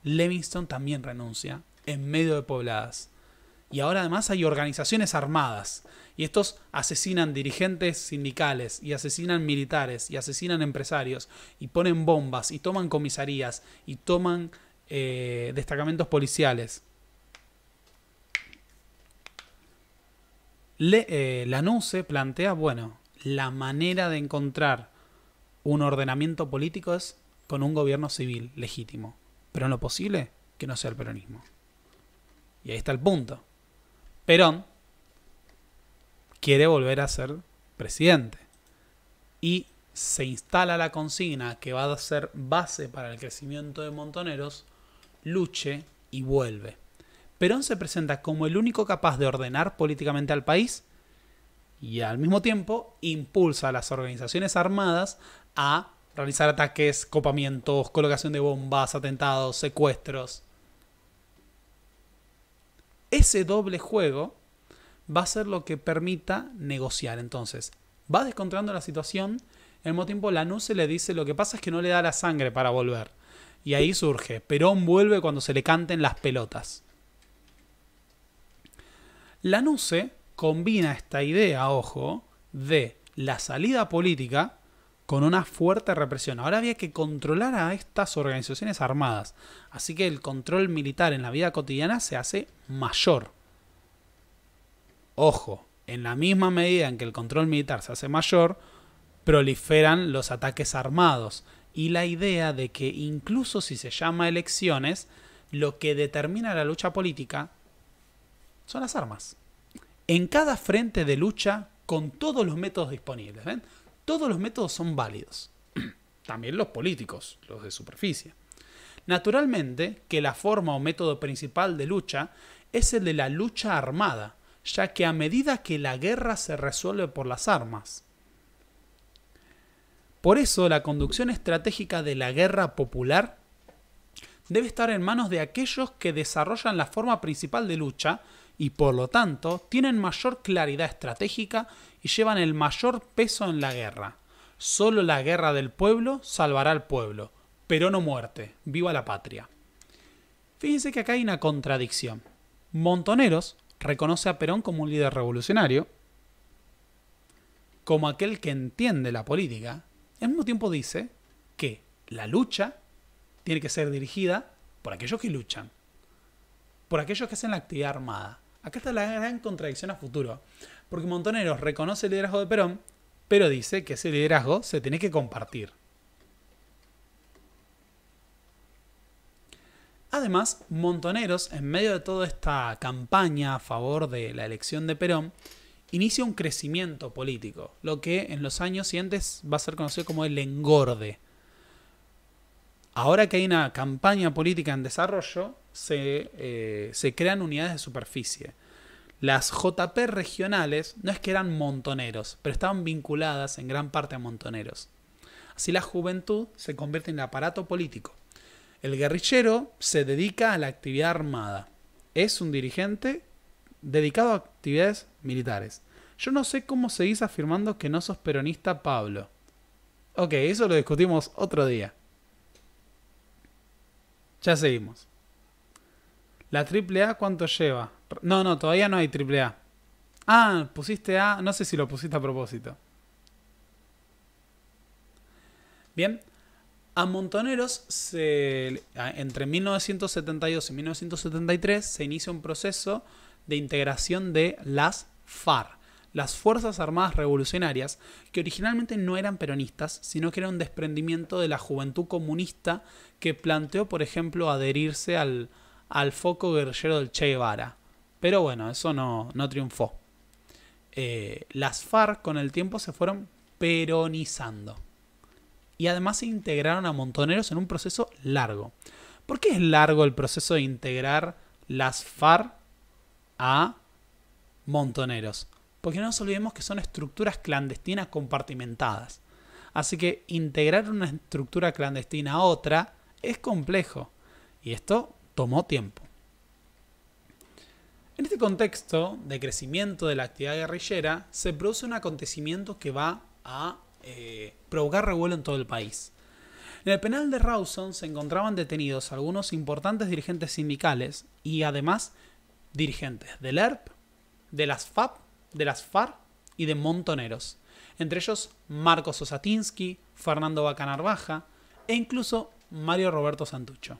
Livingston también renuncia, en medio de pobladas. Y ahora además hay organizaciones armadas. Y estos asesinan dirigentes sindicales, y asesinan militares, y asesinan empresarios, y ponen bombas, y toman comisarías, y toman eh, destacamentos policiales. Le, eh, plantea, bueno, la manera de encontrar un ordenamiento político es con un gobierno civil legítimo, pero en lo posible que no sea el peronismo. Y ahí está el punto. Perón quiere volver a ser presidente y se instala la consigna que va a ser base para el crecimiento de Montoneros luche y vuelve. Perón se presenta como el único capaz de ordenar políticamente al país y al mismo tiempo impulsa a las organizaciones armadas a realizar ataques, copamientos, colocación de bombas, atentados, secuestros. Ese doble juego va a ser lo que permita negociar. Entonces, va descontrando la situación. Al mismo tiempo, Lanús se le dice lo que pasa es que no le da la sangre para volver. Y ahí surge, Perón vuelve cuando se le canten las pelotas. nuce combina esta idea, ojo, de la salida política con una fuerte represión. Ahora había que controlar a estas organizaciones armadas. Así que el control militar en la vida cotidiana se hace mayor. Ojo, en la misma medida en que el control militar se hace mayor, proliferan los ataques armados y la idea de que incluso si se llama elecciones, lo que determina la lucha política son las armas. En cada frente de lucha, con todos los métodos disponibles, Todos los métodos son válidos. También los políticos, los de superficie. Naturalmente que la forma o método principal de lucha es el de la lucha armada, ya que a medida que la guerra se resuelve por las armas, por eso la conducción estratégica de la guerra popular debe estar en manos de aquellos que desarrollan la forma principal de lucha y por lo tanto tienen mayor claridad estratégica y llevan el mayor peso en la guerra. Solo la guerra del pueblo salvará al pueblo, pero no muerte, viva la patria. Fíjense que acá hay una contradicción. Montoneros reconoce a Perón como un líder revolucionario, como aquel que entiende la política, al mismo tiempo dice que la lucha tiene que ser dirigida por aquellos que luchan, por aquellos que hacen la actividad armada. Acá está la gran contradicción a futuro, porque Montoneros reconoce el liderazgo de Perón, pero dice que ese liderazgo se tiene que compartir. Además, Montoneros, en medio de toda esta campaña a favor de la elección de Perón, inicia un crecimiento político, lo que en los años siguientes va a ser conocido como el engorde. Ahora que hay una campaña política en desarrollo, se, eh, crean unidades de superficie. Las JP regionales no es que eran montoneros, pero estaban vinculadas en gran parte a montoneros. Así la juventud se convierte en el aparato político. El guerrillero se dedica a la actividad armada. Es un dirigente dedicado a actividades militares. Yo no sé cómo seguís afirmando que no sos peronista, Pablo. Ok, eso lo discutimos otro día. Ya seguimos. ¿La AAA cuánto lleva? No, no, todavía no hay AAA. Ah, pusiste A, no sé si lo pusiste a propósito. Bien, a Montoneros, entre 1972 y 1973, se inicia un proceso de integración de las FAR, las Fuerzas Armadas Revolucionarias, que originalmente no eran peronistas, sino que era un desprendimiento de la juventud comunista que planteó, por ejemplo, adherirse al, al foco guerrillero del Che Guevara. Pero bueno, eso no, no triunfó. Eh, las FARC con el tiempo se fueron peronizando. Y además se integraron a montoneros en un proceso largo. ¿Por qué es largo el proceso de integrar las FARC a montoneros. Porque no nos olvidemos que son estructuras clandestinas compartimentadas. Así que integrar una estructura clandestina a otra es complejo. Y esto tomó tiempo. En este contexto de crecimiento de la actividad guerrillera, se produce un acontecimiento que va a eh, provocar revuelo en todo el país. En el penal de Rawson se encontraban detenidos algunos importantes dirigentes sindicales y además dirigentes del ERP, de las FAP, de las FAR y de Montoneros, entre ellos Marcos Osatinsky, Fernando Baja e incluso Mario Roberto Santucho.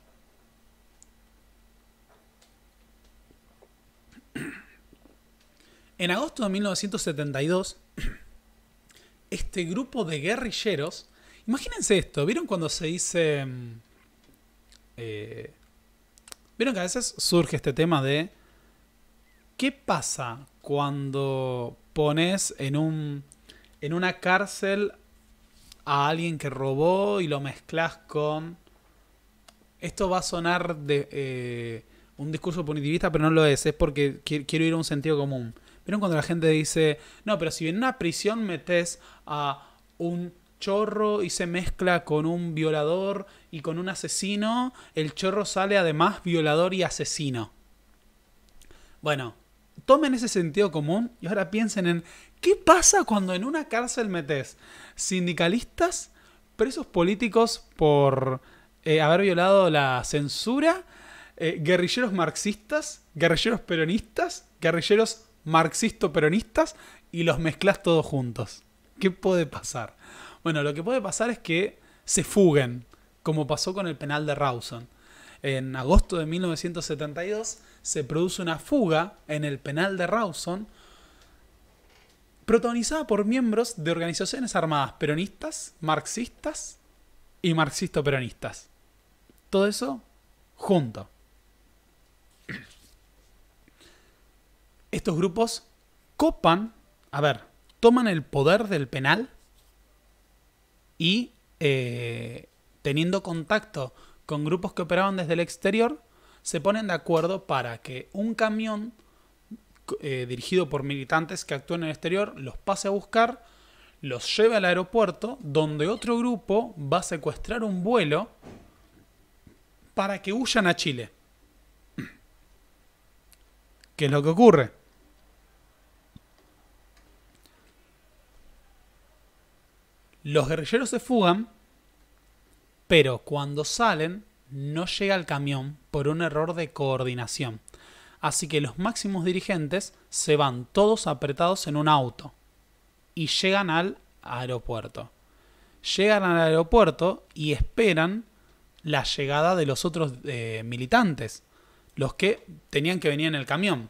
En agosto de 1972, este grupo de guerrilleros, imagínense esto, ¿vieron cuando se dice... Mm, eh, Vieron que a veces surge este tema de ¿Qué pasa cuando pones en un en una cárcel a alguien que robó y lo mezclas con esto va a sonar de eh, un discurso punitivista, pero no lo es, es porque quiero ir a un sentido común. pero cuando la gente dice, no, pero si en una prisión metes a un chorro y se mezcla con un violador y con un asesino, el chorro sale además violador y asesino? Bueno, tomen ese sentido común y ahora piensen en qué pasa cuando en una cárcel metes sindicalistas, presos políticos por eh, haber violado la censura, eh, guerrilleros marxistas, guerrilleros peronistas, guerrilleros marxisto-peronistas y los mezclas todos juntos. ¿Qué puede pasar? Bueno, lo que puede pasar es que se fuguen, como pasó con el penal de Rawson en agosto de 1972 se produce una fuga en el penal de Rawson, protagonizada por miembros de organizaciones armadas peronistas, marxistas y marxisto-peronistas. Todo eso junto. Estos grupos copan, a ver, toman el poder del penal y eh, teniendo contacto con grupos que operaban desde el exterior, se ponen de acuerdo para que un camión eh, dirigido por militantes que actúan en el exterior los pase a buscar, los lleve al aeropuerto, donde otro grupo va a secuestrar un vuelo para que huyan a Chile. ¿Qué es lo que ocurre? Los guerrilleros se fugan pero cuando salen no llega el camión por un error de coordinación. Así que los máximos dirigentes se van todos apretados en un auto y llegan al aeropuerto. Llegan al aeropuerto y esperan la llegada de los otros eh, militantes, los que tenían que venir en el camión.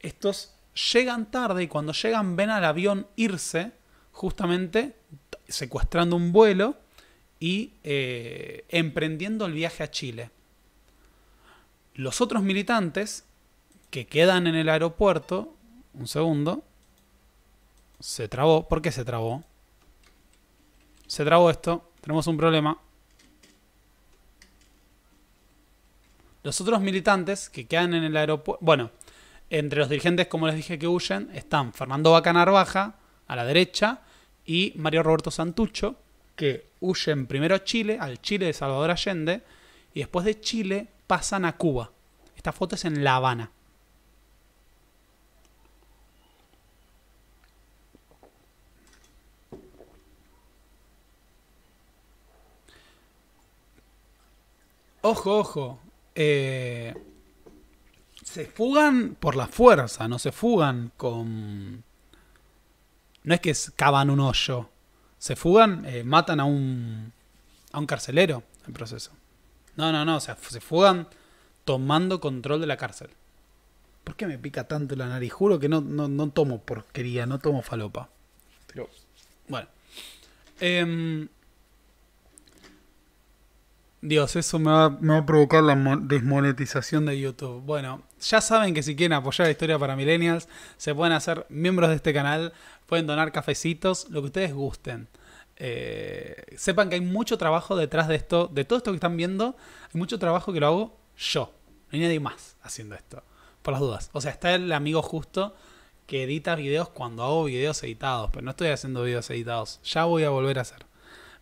Estos llegan tarde y cuando llegan ven al avión irse, justamente secuestrando un vuelo y eh, emprendiendo el viaje a Chile. Los otros militantes que quedan en el aeropuerto, un segundo, se trabó, ¿por qué se trabó? Se trabó esto, tenemos un problema. Los otros militantes que quedan en el aeropuerto, bueno, entre los dirigentes, como les dije, que huyen, están Fernando Bacanarvaja, Narvaja, a la derecha, y Mario Roberto Santucho, que huyen primero a Chile, al Chile de Salvador Allende, y después de Chile pasan a Cuba. Esta foto es en La Habana. Ojo, ojo. Eh, se fugan por la fuerza, no se fugan con... No es que cavan un hoyo se fugan, eh, matan a un, a un carcelero en proceso. No, no, no, o sea, se fugan tomando control de la cárcel. ¿Por qué me pica tanto la nariz? Juro que no, tomo porquería, no tomo falopa. Pero, bueno. Em, Dios, eso me va, me va a provocar la desmonetización de YouTube. Bueno, ya saben que si quieren apoyar la historia para millennials, se pueden hacer miembros de este canal, pueden donar cafecitos, lo que ustedes gusten. Eh, sepan que hay mucho trabajo detrás de esto, de todo esto que están viendo, hay mucho trabajo que lo hago yo. No hay nadie más haciendo esto, por las dudas. O sea, está el amigo justo que edita videos cuando hago videos editados, pero no estoy haciendo videos editados. Ya voy a volver a hacer.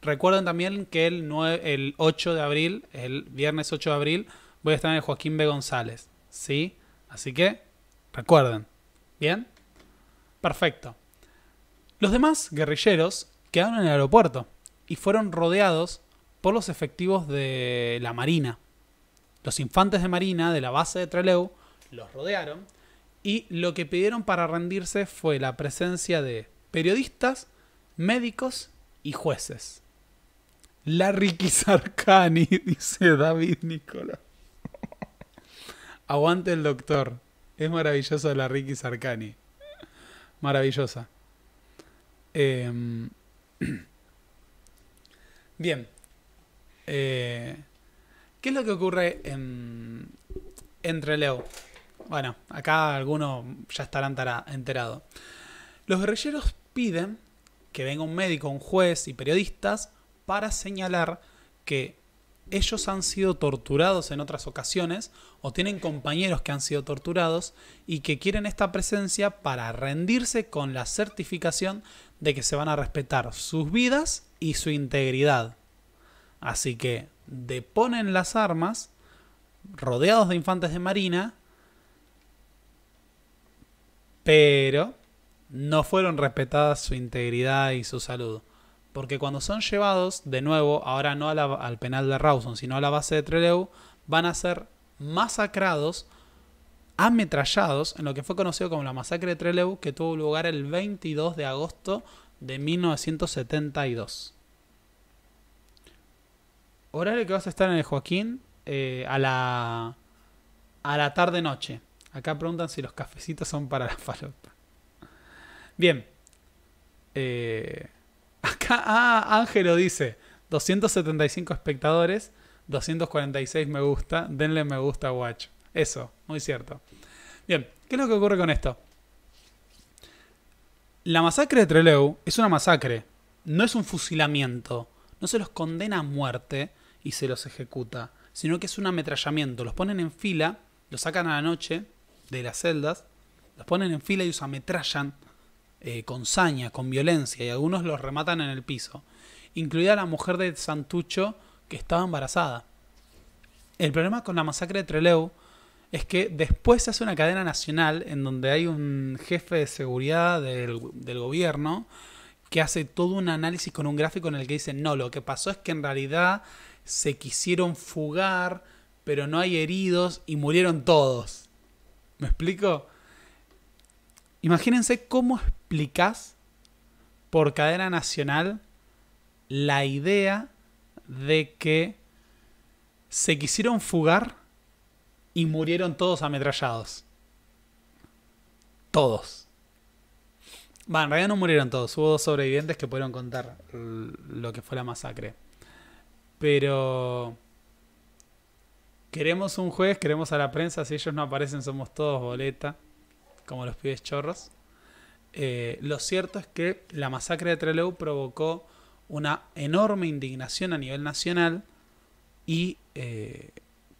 Recuerden también que el, el 8 de abril, el viernes 8 de abril, voy a estar en el Joaquín B. González. ¿Sí? Así que recuerden. ¿Bien? Perfecto. Los demás guerrilleros quedaron en el aeropuerto y fueron rodeados por los efectivos de la Marina. Los infantes de Marina de la base de Trelew los rodearon y lo que pidieron para rendirse fue la presencia de periodistas, médicos y jueces. Larry Kizarkani, dice David Nicolás. Aguante el doctor. Es maravilloso la Ricky Sarcani. Maravillosa. Em, bien. Eh, ¿Qué es lo que ocurre en, Leo? Bueno, acá alguno ya estarán enterado. Los guerrilleros piden que venga un médico, un juez y periodistas para señalar que ellos han sido torturados en otras ocasiones o tienen compañeros que han sido torturados y que quieren esta presencia para rendirse con la certificación de que se van a respetar sus vidas y su integridad. Así que deponen las armas, rodeados de infantes de marina, pero no fueron respetadas su integridad y su salud. Porque cuando son llevados, de nuevo, ahora no al penal de Rawson, sino a la base de Trelew, van a ser masacrados, ametrallados, en lo que fue conocido como la masacre de Trelew, que tuvo lugar el 22 de agosto de 1972. Horario que vas a estar en el Joaquín eh, a la, a la tarde-noche. Acá preguntan si los cafecitos son para la falopa. Bien. Eh, Acá, ah, Ángelo dice, 275 espectadores, 246 me gusta, denle me gusta a Watch. Eso, muy cierto. Bien, ¿qué es lo que ocurre con esto? La masacre de Trelew es una masacre, no es un fusilamiento. No se los condena a muerte y se los ejecuta, sino que es un ametrallamiento. Los ponen en fila, los sacan a la noche de las celdas, los ponen en fila y los ametrallan eh, con saña, con violencia, y algunos los rematan en el piso, incluida la mujer de Santucho que estaba embarazada. El problema con la masacre de Trelew es que después se hace una cadena nacional en donde hay un jefe de seguridad del, del gobierno que hace todo un análisis con un gráfico en el que dice, no, lo que pasó es que en realidad se quisieron fugar, pero no hay heridos y murieron todos. ¿Me explico? Imagínense cómo explicás por cadena nacional la idea de que se quisieron fugar y murieron todos ametrallados. Todos. Va, en realidad no murieron todos. Hubo dos sobrevivientes que pudieron contar lo que fue la masacre. Pero... Queremos un juez, queremos a la prensa. Si ellos no aparecen, somos todos boleta. Como los pibes chorros. Eh, lo cierto es que la masacre de Trelew provocó una enorme indignación a nivel nacional y eh,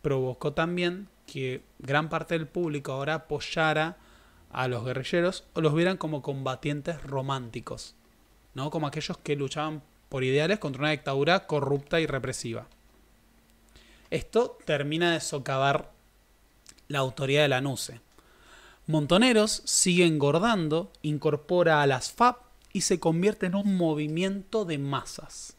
provocó también que gran parte del público ahora apoyara a los guerrilleros o los vieran como combatientes románticos, ¿no? como aquellos que luchaban por ideales contra una dictadura corrupta y represiva. Esto termina de socavar la autoridad de la NUCE. Montoneros sigue engordando, incorpora a las FAP y se convierte en un movimiento de masas.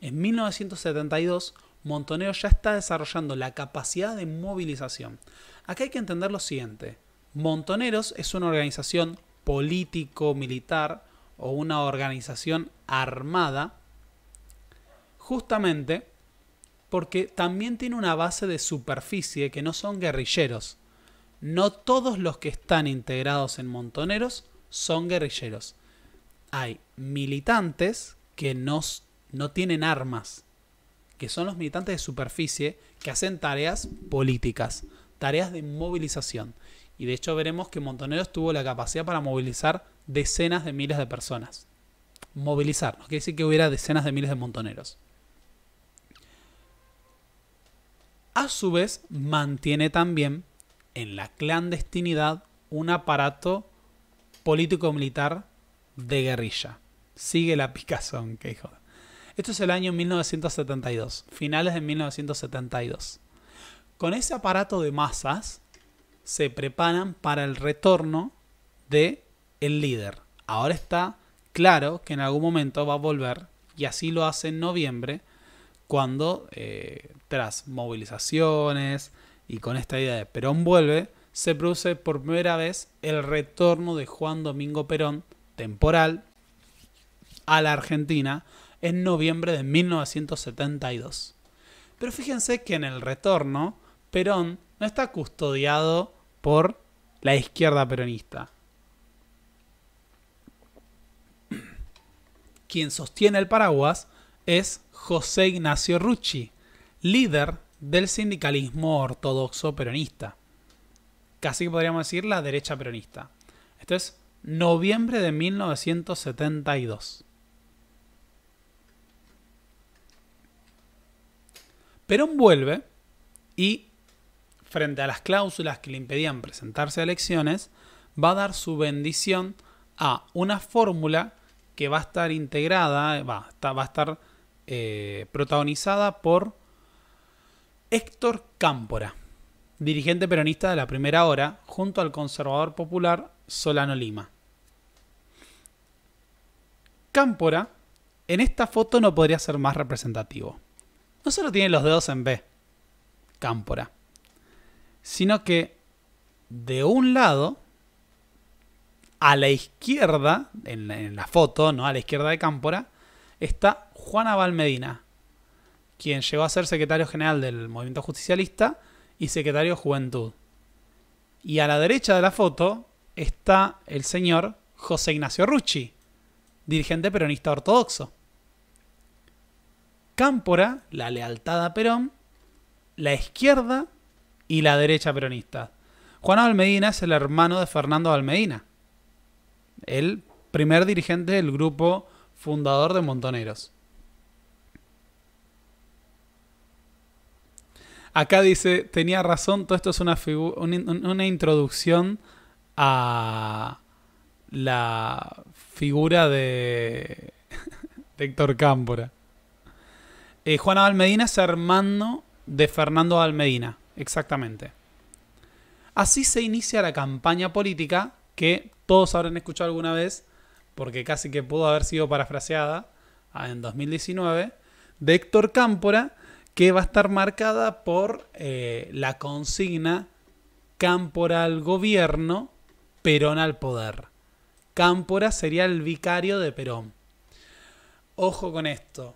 En 1972, Montoneros ya está desarrollando la capacidad de movilización. Acá hay que entender lo siguiente. Montoneros es una organización político-militar o una organización armada justamente porque también tiene una base de superficie que no son guerrilleros, no todos los que están integrados en montoneros son guerrilleros. Hay militantes que no, tienen armas, que son los militantes de superficie que hacen tareas políticas, tareas de movilización. Y de hecho veremos que Montoneros tuvo la capacidad para movilizar decenas de miles de personas. Movilizar, no quiere decir que hubiera decenas de miles de montoneros. A su vez, mantiene también en la clandestinidad un aparato político-militar de guerrilla. Sigue la picazón, que hijo. Esto es el año 1972, finales de 1972. Con ese aparato de masas se preparan para el retorno de el líder. Ahora está claro que en algún momento va a volver y así lo hace en noviembre cuando eh, tras movilizaciones, y con esta idea de Perón vuelve, se produce por primera vez el retorno de Juan Domingo Perón, temporal, a la Argentina en noviembre de 1972. Pero fíjense que en el retorno, Perón no está custodiado por la izquierda peronista. Quien sostiene el paraguas es José Ignacio Rucci, líder del sindicalismo ortodoxo peronista. Casi que podríamos decir la derecha peronista. Esto es noviembre de 1972. Perón vuelve y, frente a las cláusulas que le impedían presentarse a elecciones, va a dar su bendición a una fórmula que va a estar integrada, va, va a estar eh, protagonizada por Héctor Cámpora, dirigente peronista de la primera hora, junto al conservador popular Solano Lima. Cámpora, en esta foto no podría ser más representativo. No solo tiene los dedos en B, Cámpora, sino que de un lado, a la izquierda, en la, foto, ¿no? A la izquierda de Cámpora, está Juana Valmedina, quien llegó a ser secretario general del movimiento justicialista y secretario Juventud. Y a la derecha de la foto está el señor José Ignacio Rucci, dirigente peronista ortodoxo. Cámpora, la lealtad a Perón, la izquierda y la derecha peronista. Juan Almedina es el hermano de Fernando Almedina, el primer dirigente del grupo fundador de Montoneros. Acá dice, tenía razón, todo esto es una, una introducción a la figura de, Héctor Cámpora. Eh, Juan es hermano de Fernando Almedina, exactamente. Así se inicia la campaña política que todos habrán escuchado alguna vez, porque casi que pudo haber sido parafraseada ah, en 2019, de Héctor Cámpora, que va a estar marcada por eh, la consigna Cámpora al gobierno, Perón al poder. Cámpora sería el vicario de Perón. Ojo con esto.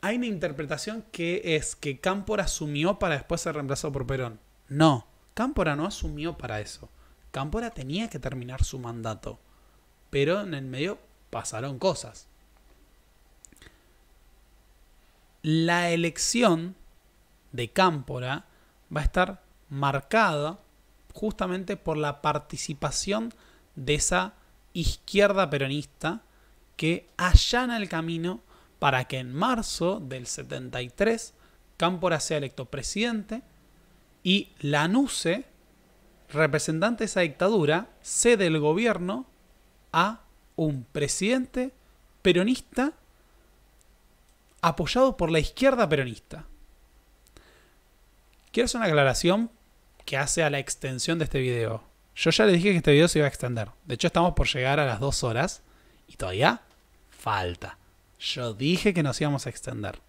Hay una interpretación que es que Cámpora asumió para después ser reemplazado por Perón. No, Cámpora no asumió para eso. Cámpora tenía que terminar su mandato. Pero en el medio pasaron cosas. la elección de Cámpora va a estar marcada justamente por la participación de esa izquierda peronista que allana el camino para que en marzo del 73 Cámpora sea electo presidente y Lanuse, representante de esa dictadura, cede el gobierno a un presidente peronista apoyado por la izquierda peronista. Quiero hacer una aclaración que hace a la extensión de este video. Yo ya les dije que este video se iba a extender. De hecho, estamos por llegar a las dos horas y todavía falta. Yo dije que nos íbamos a extender.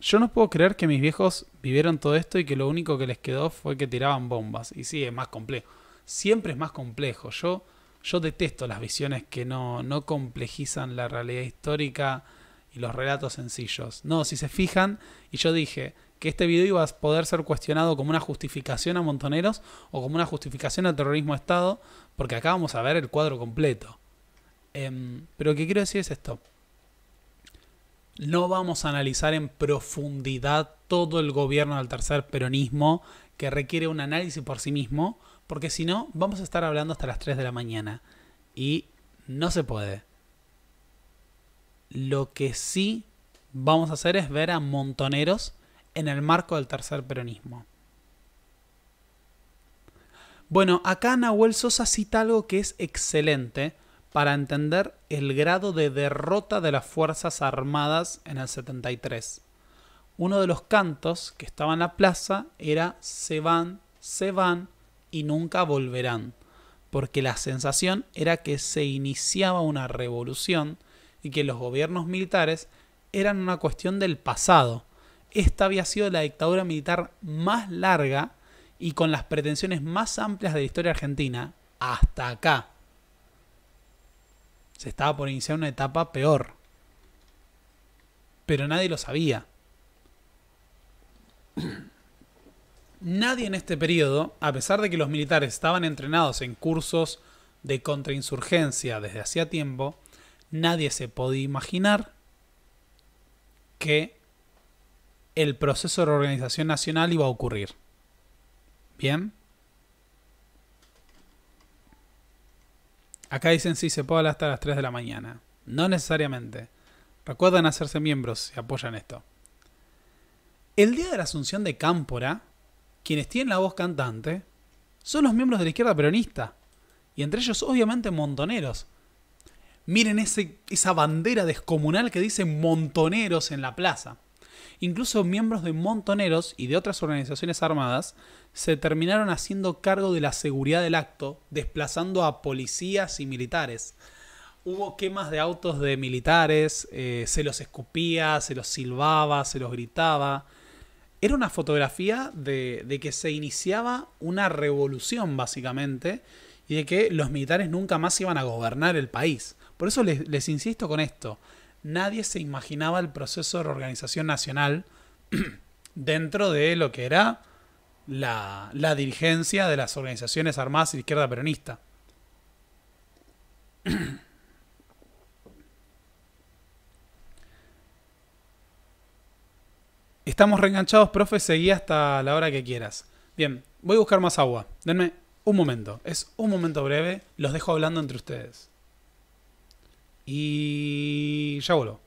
Yo no puedo creer que mis viejos vivieron todo esto y que lo único que les quedó fue que tiraban bombas. Y sí, es más complejo. Siempre es más complejo. Yo yo detesto las visiones que no, no complejizan la realidad histórica y los relatos sencillos. No, si se fijan, y yo dije que este video iba a poder ser cuestionado como una justificación a Montoneros o como una justificación al terrorismo de Estado, porque acá vamos a ver el cuadro completo. Em, pero lo que quiero decir es esto. No vamos a analizar en profundidad todo el gobierno del tercer peronismo, que requiere un análisis por sí mismo, porque si no, vamos a estar hablando hasta las 3 de la mañana. Y no se puede. Lo que sí vamos a hacer es ver a montoneros en el marco del tercer peronismo. Bueno, acá Nahuel Sosa cita algo que es excelente para entender el grado de derrota de las Fuerzas Armadas en el 73. Uno de los cantos que estaba en la plaza era Se van, se van, y nunca volverán, porque la sensación era que se iniciaba una revolución y que los gobiernos militares eran una cuestión del pasado. Esta había sido la dictadura militar más larga y con las pretensiones más amplias de la historia argentina hasta acá. Se estaba por iniciar una etapa peor. Pero nadie lo sabía. Nadie en este periodo, a pesar de que los militares estaban entrenados en cursos de contrainsurgencia desde hacía tiempo, nadie se podía imaginar que el proceso de reorganización nacional iba a ocurrir. ¿Bien? Acá dicen si se puede hablar hasta las 3 de la mañana. No necesariamente. Recuerden hacerse miembros y apoyan esto. El día de la asunción de Cámpora, quienes tienen la voz cantante son los miembros de la izquierda peronista. Y entre ellos, obviamente, montoneros. Miren esa bandera descomunal que dice montoneros en la plaza. Incluso miembros de montoneros y de otras organizaciones armadas se terminaron haciendo cargo de la seguridad del acto, desplazando a policías y militares. Hubo quemas de autos de militares, eh, se los escupía, se los silbaba, se los gritaba era una fotografía de, que se iniciaba una revolución, básicamente, y de que los militares nunca más iban a gobernar el país. Por eso les, insisto con esto. Nadie se imaginaba el proceso de reorganización nacional dentro de lo que era la, la dirigencia de las organizaciones armadas de izquierda peronista. Estamos reenganchados, profe, seguí hasta la hora que quieras. Bien, voy a buscar más agua. Denme un momento. Es un momento breve. Los dejo hablando entre ustedes. Y ya vuelvo.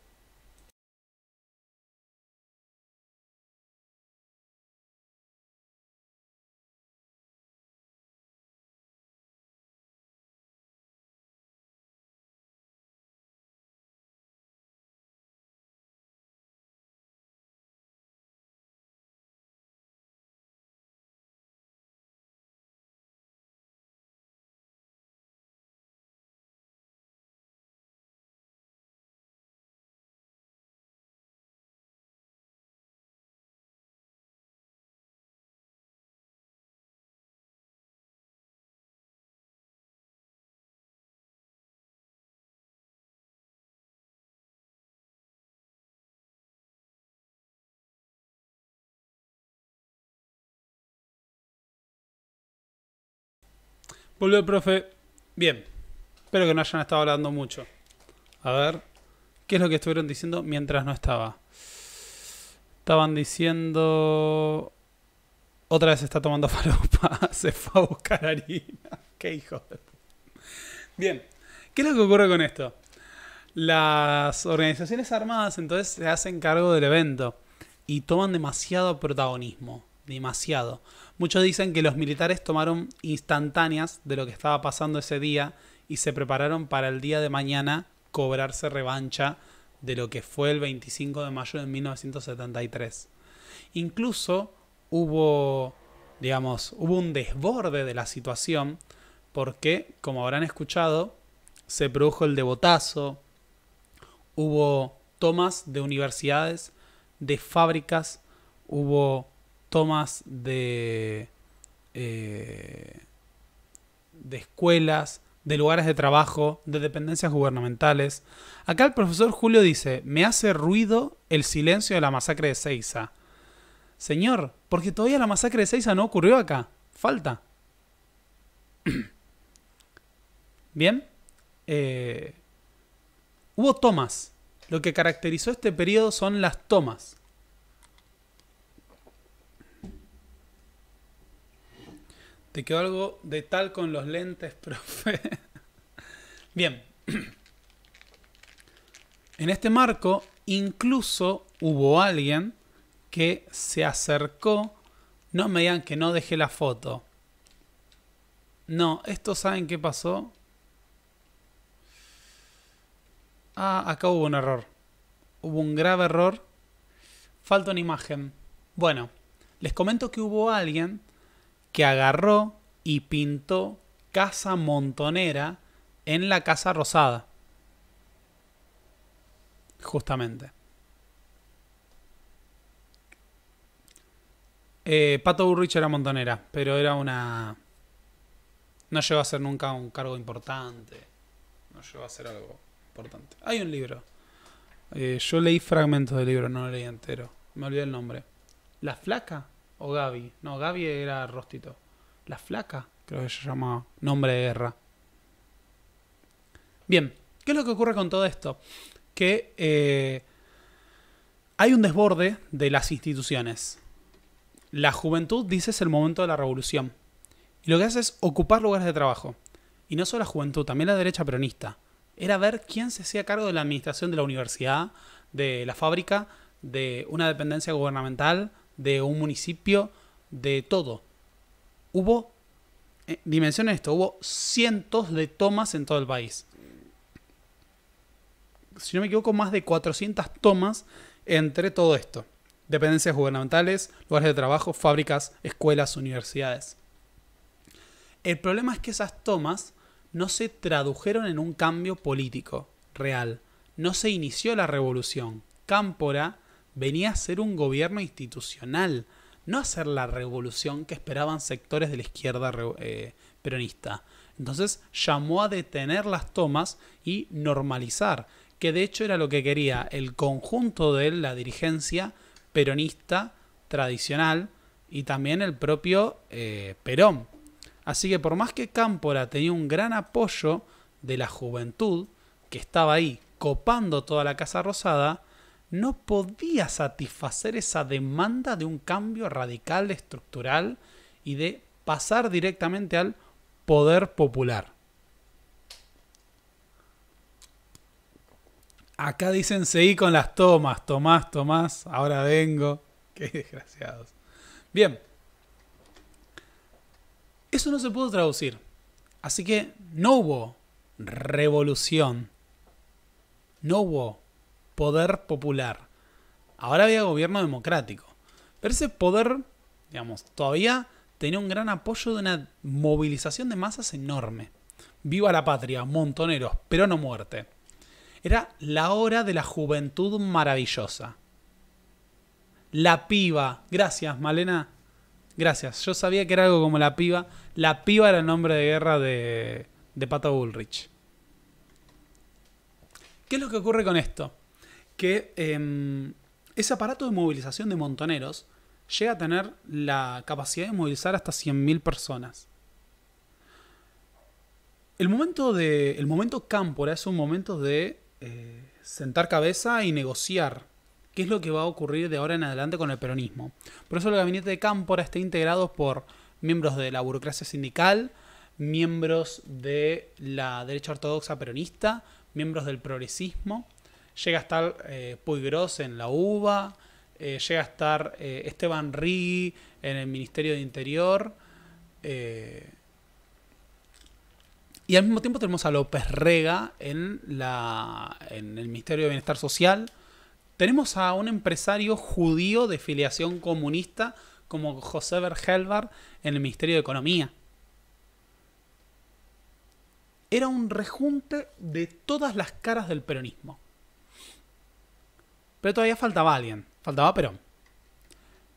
Volvió el profe. Bien. Espero que no hayan estado hablando mucho. A ver. ¿Qué es lo que estuvieron diciendo mientras no estaba? Estaban diciendo. Otra vez está tomando faropa. Se fue a buscar harina. Qué hijo de. Bien. ¿Qué es lo que ocurre con esto? Las organizaciones armadas entonces se hacen cargo del evento y toman demasiado protagonismo. Demasiado. Muchos dicen que los militares tomaron instantáneas de lo que estaba pasando ese día y se prepararon para el día de mañana cobrarse revancha de lo que fue el 25 de mayo de 1973. Incluso hubo, digamos, hubo un desborde de la situación porque, como habrán escuchado, se produjo el debotazo, hubo tomas de universidades, de fábricas, hubo tomas de, eh, de escuelas, de lugares de trabajo, de dependencias gubernamentales. Acá el profesor Julio dice, me hace ruido el silencio de la masacre de Ceiza. Señor, porque todavía la masacre de Ceiza no ocurrió acá. Falta. Bien. Eh, hubo tomas. Lo que caracterizó este periodo son las tomas. Te quedó algo de tal con los lentes, profe. Bien. En este marco, incluso hubo alguien que se acercó. No me digan que no dejé la foto. No, esto saben qué pasó. Ah, acá hubo un error. Hubo un grave error. Falta una imagen. Bueno, les comento que hubo alguien agarró y pintó Casa Montonera en la Casa Rosada. Justamente. Eh, Pato Burrich era montonera, pero era una... No llegó a ser nunca un cargo importante. No llegó a ser algo importante. Hay un libro. Eh, yo leí fragmentos del libro, no lo leí entero. Me olvidé el nombre. ¿La flaca? O Gaby. No, Gaby era Rostito. La Flaca, creo que se llama nombre de guerra. Bien, ¿qué es lo que ocurre con todo esto? Que eh, hay un desborde de las instituciones. La juventud, dice, es el momento de la revolución. Y lo que hace es ocupar lugares de trabajo. Y no solo la juventud, también la derecha peronista. Era ver quién se hacía cargo de la administración de la universidad, de la fábrica, de una dependencia gubernamental, de un municipio, de todo. Hubo, eh, dimensiones esto, hubo cientos de tomas en todo el país. Si no me equivoco, más de 400 tomas entre todo esto. Dependencias gubernamentales, lugares de trabajo, fábricas, escuelas, universidades. El problema es que esas tomas no se tradujeron en un cambio político real. No se inició la revolución. Cámpora venía a ser un gobierno institucional, no a ser la revolución que esperaban sectores de la izquierda eh, peronista. Entonces llamó a detener las tomas y normalizar, que de hecho era lo que quería el conjunto de la dirigencia peronista tradicional y también el propio eh, Perón. Así que por más que Cámpora tenía un gran apoyo de la juventud que estaba ahí copando toda la Casa Rosada, no podía satisfacer esa demanda de un cambio radical, estructural y de pasar directamente al poder popular. Acá dicen seguí con las tomas, Tomás, Tomás, ahora vengo. Qué desgraciados. Bien. Eso no se pudo traducir. Así que no hubo revolución. No hubo poder popular. Ahora había gobierno democrático. Pero ese poder, digamos, todavía tenía un gran apoyo de una movilización de masas enorme. Viva la patria, montoneros, pero no muerte. Era la hora de la juventud maravillosa. La piba. Gracias, Malena. Gracias. Yo sabía que era algo como la piba. La piba era el nombre de guerra de, de Pato Bullrich. ¿Qué es lo que ocurre con esto? que em, ese aparato de movilización de montoneros llega a tener la capacidad de movilizar hasta 100.000 personas. El momento, de, el momento cámpora es un momento de eh, sentar cabeza y negociar qué es lo que va a ocurrir de ahora en adelante con el peronismo. Por eso el gabinete de cámpora está integrado por miembros de la burocracia sindical, miembros de la derecha ortodoxa peronista, miembros del progresismo, llega a estar eh, en la UBA, eh, llega a estar eh, Esteban Rigui en el Ministerio de Interior. Eh, y al mismo tiempo tenemos a López Rega en, la, en el Ministerio de Bienestar Social. Tenemos a un empresario judío de filiación comunista como José Berhelvar en el Ministerio de Economía era un rejunte de todas las caras del peronismo. Pero todavía faltaba alguien, faltaba Perón.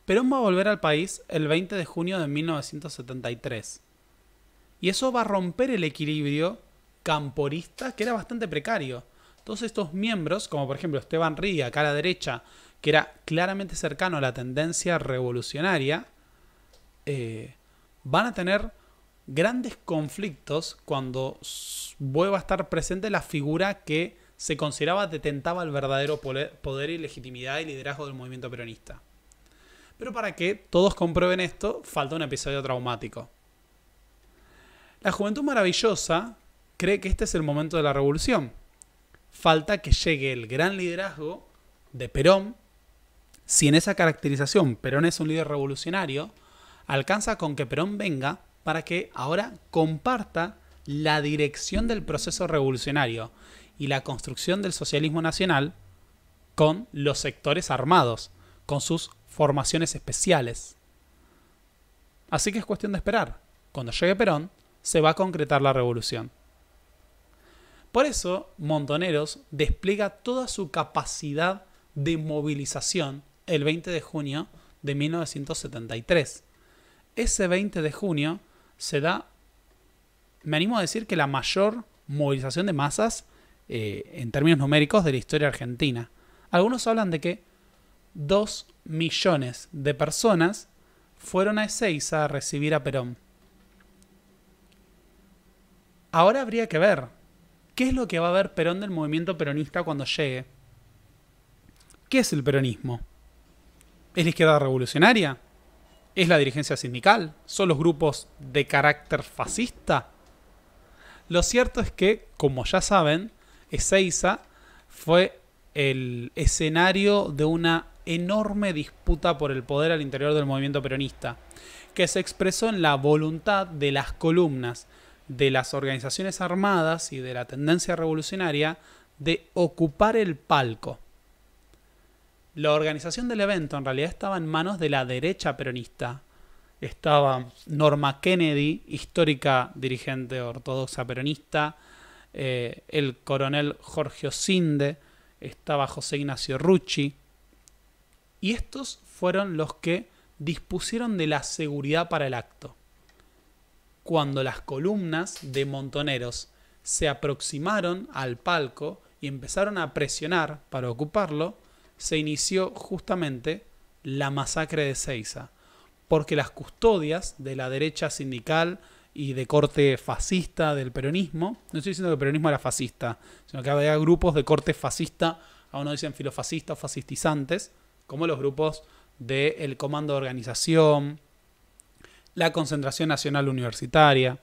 Perón va a volver al país el 20 de junio de 1973. Y eso va a romper el equilibrio camporista que era bastante precario. Todos estos miembros, como por ejemplo Esteban Ría, acá a la derecha, que era claramente cercano a la tendencia revolucionaria, eh, van a tener grandes conflictos cuando vuelva a estar presente la figura que se consideraba detentaba el verdadero poder y legitimidad y liderazgo del movimiento peronista. Pero para que todos comprueben esto, falta un episodio traumático. La juventud maravillosa cree que este es el momento de la revolución. Falta que llegue el gran liderazgo de Perón. Si en esa caracterización Perón es un líder revolucionario, alcanza con que Perón venga para que ahora comparta la dirección del proceso revolucionario y la construcción del socialismo nacional con los sectores armados, con sus formaciones especiales. Así que es cuestión de esperar. Cuando llegue Perón, se va a concretar la revolución. Por eso, Montoneros despliega toda su capacidad de movilización el 20 de junio de 1973. Ese 20 de junio se da, me animo a decir que la mayor movilización de masas eh, en términos numéricos de la historia argentina. Algunos hablan de que dos millones de personas fueron a Ezeiza a recibir a Perón. Ahora habría que ver qué es lo que va a ver Perón del movimiento peronista cuando llegue. ¿Qué es el peronismo? ¿Es la izquierda revolucionaria? ¿Es la dirigencia sindical? ¿Son los grupos de carácter fascista? Lo cierto es que, como ya saben, Ezeiza fue el escenario de una enorme disputa por el poder al interior del movimiento peronista, que se expresó en la voluntad de las columnas de las organizaciones armadas y de la tendencia revolucionaria de ocupar el palco. La organización del evento en realidad estaba en manos de la derecha peronista. Estaba Norma Kennedy, histórica dirigente ortodoxa peronista, eh, el coronel Jorge Osinde, estaba José Ignacio Rucci. Y estos fueron los que dispusieron de la seguridad para el acto. Cuando las columnas de montoneros se aproximaron al palco y empezaron a presionar para ocuparlo, se inició justamente la masacre de Ceiza, porque las custodias de la derecha sindical, y de corte fascista del peronismo. No estoy diciendo que el peronismo era fascista, sino que había grupos de corte fascista, aún no dicen filofascistas, fascistizantes, como los grupos del Comando de Organización, la Concentración Nacional Universitaria,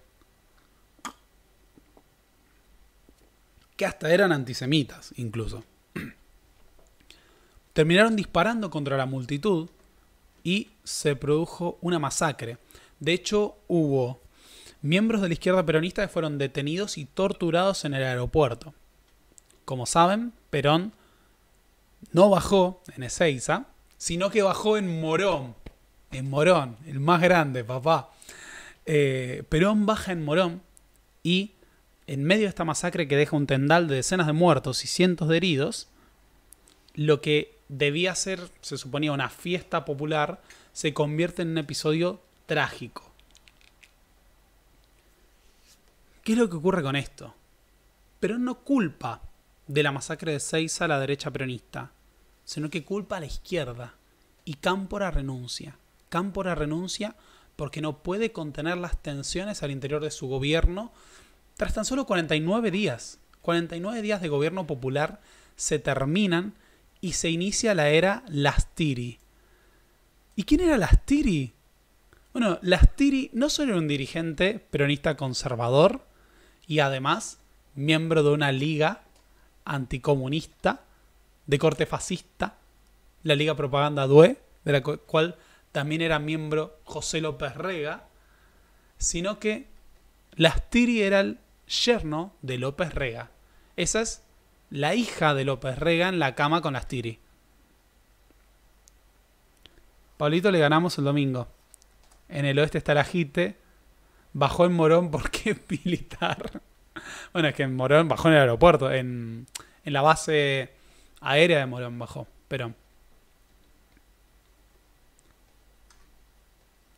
que hasta eran antisemitas incluso. Terminaron disparando contra la multitud y se produjo una masacre. De hecho, hubo miembros de la izquierda peronista fueron detenidos y torturados en el aeropuerto. Como saben, Perón no bajó en Ezeiza, sino que bajó en Morón. En Morón, el más grande, papá. Eh, Perón baja en Morón y en medio de esta masacre que deja un tendal de decenas de muertos y cientos de heridos, lo que debía ser, se suponía, una fiesta popular, se convierte en un episodio trágico. qué es lo que ocurre con esto. Pero no culpa de la masacre de Seiza a la derecha peronista, sino que culpa a la izquierda. Y Cámpora renuncia. Cámpora renuncia porque no puede contener las tensiones al interior de su gobierno tras tan solo 49 días. 49 días de gobierno popular se terminan y se inicia la era Lastiri. ¿Y quién era Lastiri? Bueno, Lastiri no solo era un dirigente peronista conservador, y además miembro de una liga anticomunista de corte fascista, la Liga Propaganda DUE, de la cual también era miembro José López Rega, sino que Lastiri era el yerno de López Rega. Esa es la hija de López Rega en la cama con Lastiri. Paulito le ganamos el domingo. En el oeste está la Jite bajó en Morón porque es militar. Bueno, es que en Morón bajó en el aeropuerto, en, en la base aérea de Morón bajó, Pero...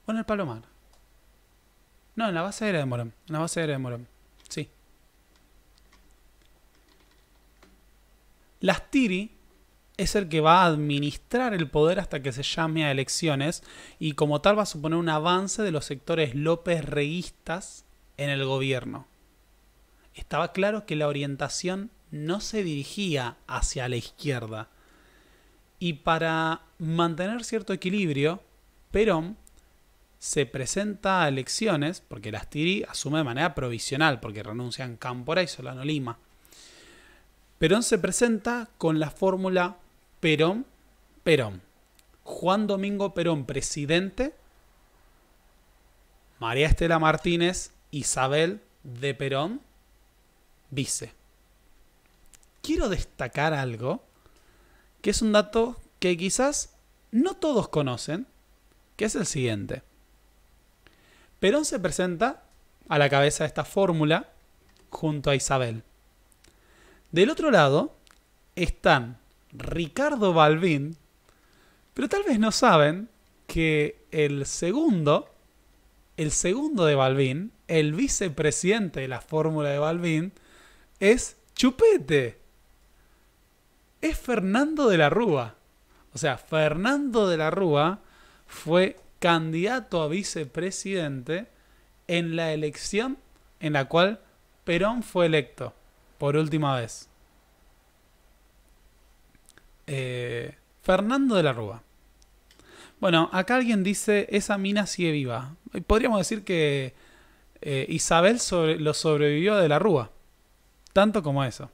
O en el Palomar. No, en la base aérea de Morón. En la base aérea de Morón. Sí. Las Tiri es el que va a administrar el poder hasta que se llame a elecciones y como tal va a suponer un avance de los sectores López reguistas en el gobierno. Estaba claro que la orientación no se dirigía hacia la izquierda. Y para mantener cierto equilibrio, Perón se presenta a elecciones, porque las tiri asume de manera provisional, porque renuncian Cámpora y Solano Lima Perón se presenta con la fórmula Perón, Perón. Juan Domingo Perón, presidente. María Estela Martínez, Isabel de Perón, vice. Quiero destacar algo que es un dato que quizás no todos conocen, que es el siguiente. Perón se presenta a la cabeza de esta fórmula junto a Isabel. Del otro lado están Ricardo Balbín, pero tal vez no saben que el segundo, el segundo de Balbín, el vicepresidente de la fórmula de Balbín, es Chupete. Es Fernando de la Rúa. O sea, Fernando de la Rúa fue candidato a vicepresidente en la elección en la cual Perón fue electo por última vez. Eh, Fernando de la Rúa. Bueno, acá alguien dice, esa mina sigue viva. Podríamos decir que eh, Isabel lo sobrevivió de la Rúa. Tanto como eso.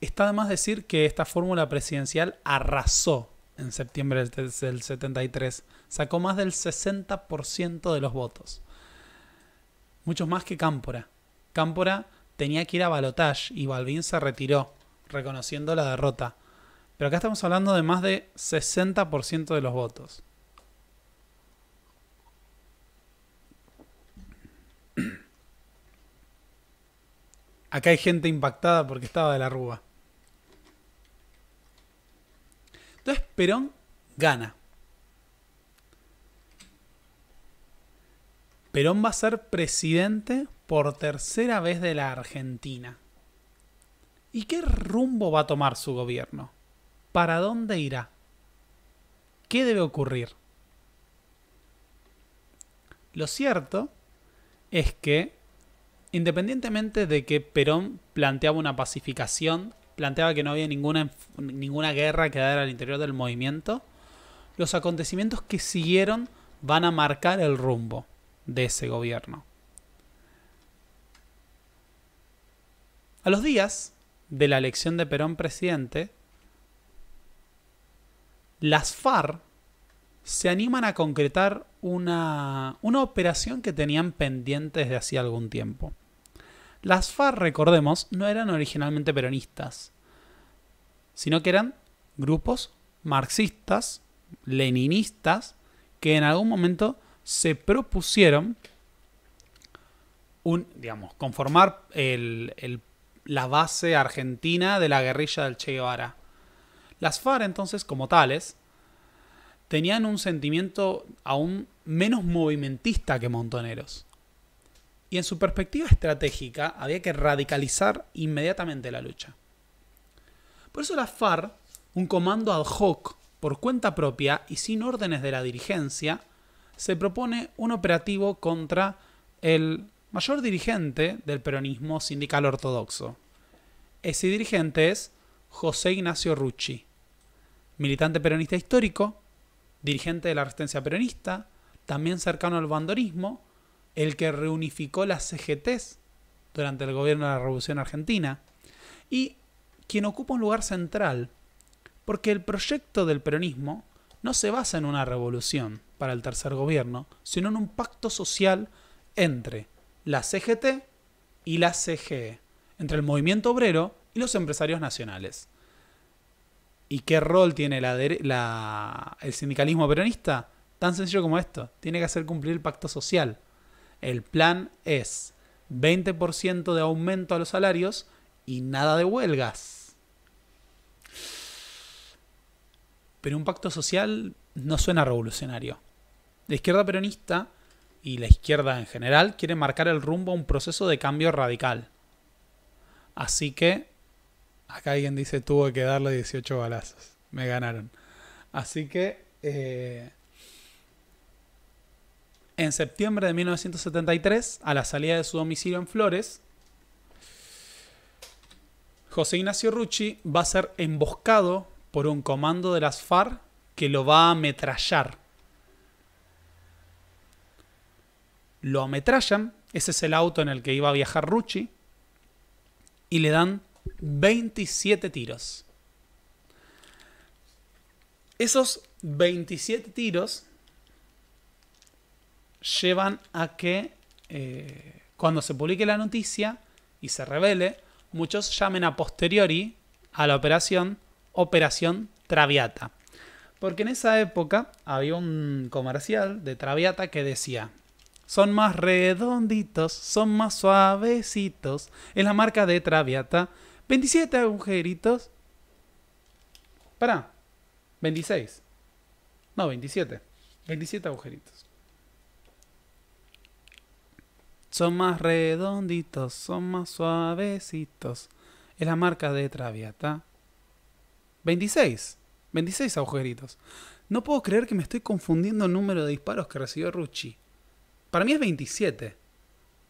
Está de más decir que esta fórmula presidencial arrasó en septiembre del 73. Sacó más del 60% de los votos. Muchos más que Cámpora. Cámpora tenía que ir a balotage y Balbín se retiró, reconociendo la derrota. Pero acá estamos hablando de más de 60% de los votos. Acá hay gente impactada porque estaba de la rúa. Entonces Perón gana. Perón va a ser presidente por tercera vez de la Argentina. ¿Y qué rumbo va a tomar su gobierno? ¿Para dónde irá? ¿Qué debe ocurrir? Lo cierto es que, independientemente de que Perón planteaba una pacificación, planteaba que no había ninguna, ninguna guerra que dar al interior del movimiento, los acontecimientos que siguieron van a marcar el rumbo de ese gobierno. A los días de la elección de Perón presidente, las FARC se animan a concretar una, operación que tenían pendiente desde hacía algún tiempo. Las FARC, recordemos, no eran originalmente peronistas, sino que eran grupos marxistas, leninistas, que en algún momento se propusieron un, digamos, conformar el, el la base argentina de la guerrilla del Che Guevara. Las FARC entonces, como tales, tenían un sentimiento aún menos movimentista que Montoneros. Y en su perspectiva estratégica había que radicalizar inmediatamente la lucha. Por eso las FARC, un comando ad hoc por cuenta propia y sin órdenes de la dirigencia, se propone un operativo contra el mayor dirigente del peronismo sindical ortodoxo, ese dirigente es José Ignacio Rucci, militante peronista histórico, dirigente de la resistencia peronista, también cercano al bandorismo, el que reunificó las CGTs durante el gobierno de la Revolución Argentina, y quien ocupa un lugar central, porque el proyecto del peronismo no se basa en una revolución para el tercer gobierno, sino en un pacto social entre la CGT y la CGE entre el movimiento obrero y los empresarios nacionales. ¿Y qué rol tiene el sindicalismo peronista? Tan sencillo como esto, tiene que hacer cumplir el pacto social. El plan es 20% de aumento a los salarios y nada de huelgas. Pero un pacto social no suena revolucionario. La izquierda peronista y la izquierda en general quiere marcar el rumbo a un proceso de cambio radical. Así que acá alguien dice tuvo que darle 18 balazos. Me ganaron. Así que eh, en septiembre de 1973, a la salida de su domicilio en Flores, José Ignacio Rucci va a ser emboscado por un comando de las FARC que lo va a ametrallar. Lo ametrallan, ese es el auto en el que iba a viajar Rucci, y le dan 27 tiros. Esos 27 tiros llevan a que eh, cuando se publique la noticia y se revele, muchos llamen a posteriori a la operación Operación Traviata. Porque en esa época había un comercial de Traviata que decía, son más redonditos, son más suavecitos. Es la marca de Traviata. 27 agujeritos. Pará. 26. No, 27. 27 agujeritos. Son más redonditos, son más suavecitos. Es la marca de Traviata. 26. 26 agujeritos. No puedo creer que me estoy confundiendo el número de disparos que recibió Ruchi. Para mí es 27.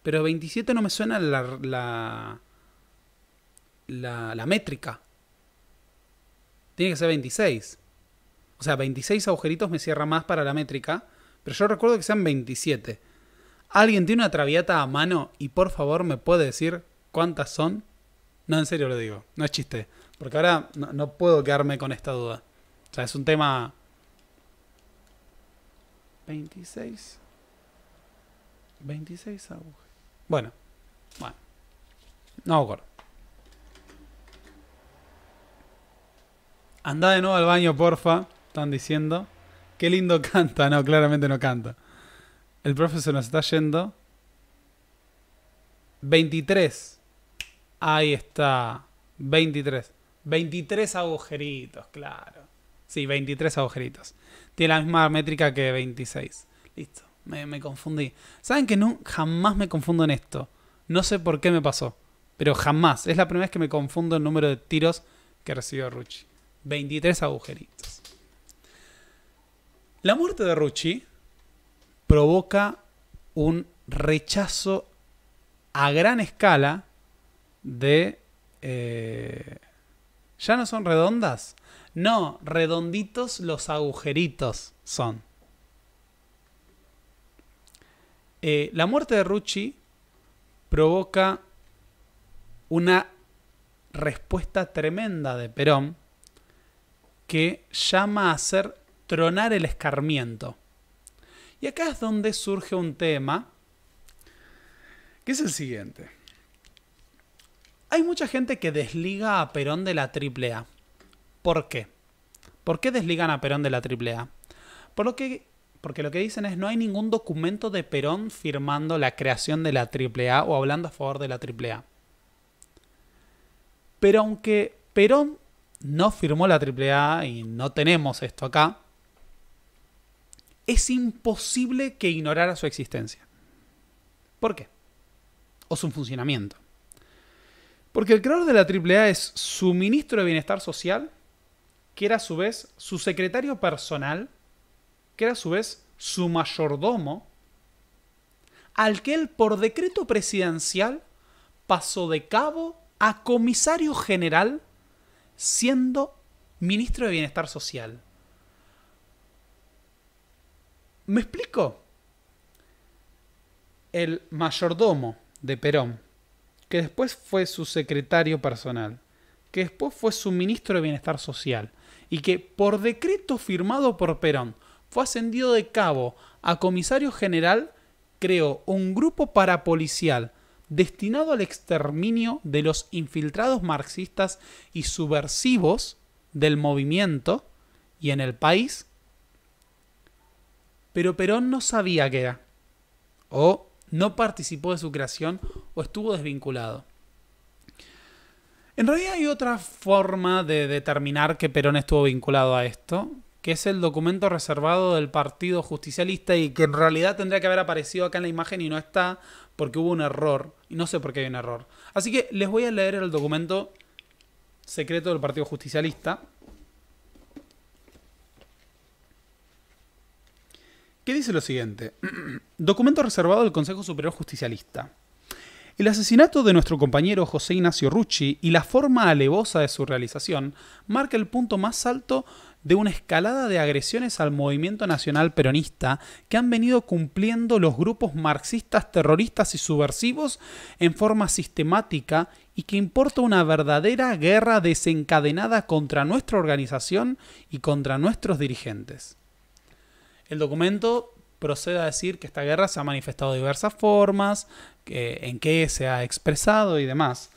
Pero 27 no me suena la, la, métrica. Tiene que ser 26. O sea, 26 agujeritos me cierra más para la métrica. Pero yo recuerdo que sean 27. ¿Alguien tiene una traviata a mano y por favor me puede decir cuántas son? No, en serio lo digo, no es chiste. Porque ahora no, no, puedo quedarme con esta duda. O sea, es un tema... 26. 26 agujeros. Bueno, bueno. No acuerdo. Anda de nuevo al baño, porfa. Están diciendo. Qué lindo canta. No, claramente no canta. El profesor nos está yendo. 23. Ahí está. 23. 23 agujeritos, claro. Sí, 23 agujeritos. Tiene la misma métrica que 26. Listo. Me, confundí. ¿Saben que no? Jamás me confundo en esto. No sé por qué me pasó. Pero jamás. Es la primera vez que me confundo el número de tiros que recibió Ruchi, 23 agujeritos. La muerte de Ruchi provoca un rechazo a gran escala de... Eh, ¿Ya no son redondas? No, redonditos los agujeritos son. Eh, la muerte de Rucci provoca una respuesta tremenda de Perón que llama a hacer tronar el escarmiento. Y acá es donde surge un tema que es el siguiente. Hay mucha gente que desliga a Perón de la AAA. ¿Por qué? ¿Por qué desligan a Perón de la AAA? Por lo que porque lo que dicen es no hay ningún documento de Perón firmando la creación de la AAA o hablando a favor de la AAA. Pero aunque Perón no firmó la AAA y no tenemos esto acá, es imposible que ignorara su existencia. ¿Por qué? O su funcionamiento. Porque el creador de la AAA es su ministro de Bienestar Social, que era a su vez su secretario personal que era a su vez su mayordomo, al que él por decreto presidencial pasó de cabo a comisario general siendo ministro de Bienestar Social. ¿Me explico? El mayordomo de Perón, que después fue su secretario personal, que después fue su ministro de Bienestar Social, y que por decreto firmado por Perón fue ascendido de cabo a comisario general, creó un grupo parapolicial destinado al exterminio de los infiltrados marxistas y subversivos del movimiento y en el país. Pero Perón no sabía qué era, o no participó de su creación, o estuvo desvinculado. En realidad hay otra forma de determinar que Perón estuvo vinculado a esto, que es el documento reservado del Partido Justicialista y que en realidad tendría que haber aparecido acá en la imagen y no está porque hubo un error. Y no sé por qué hay un error. Así que les voy a leer el documento secreto del Partido Justicialista. ¿Qué dice lo siguiente? documento reservado del Consejo Superior Justicialista. El asesinato de nuestro compañero José Ignacio Rucci y la forma alevosa de su realización marca el punto más alto de una escalada de agresiones al movimiento nacional peronista que han venido cumpliendo los grupos marxistas, terroristas y subversivos en forma sistemática y que importa una verdadera guerra desencadenada contra nuestra organización y contra nuestros dirigentes. El documento procede a decir que esta guerra se ha manifestado de diversas formas, en qué se ha expresado y demás,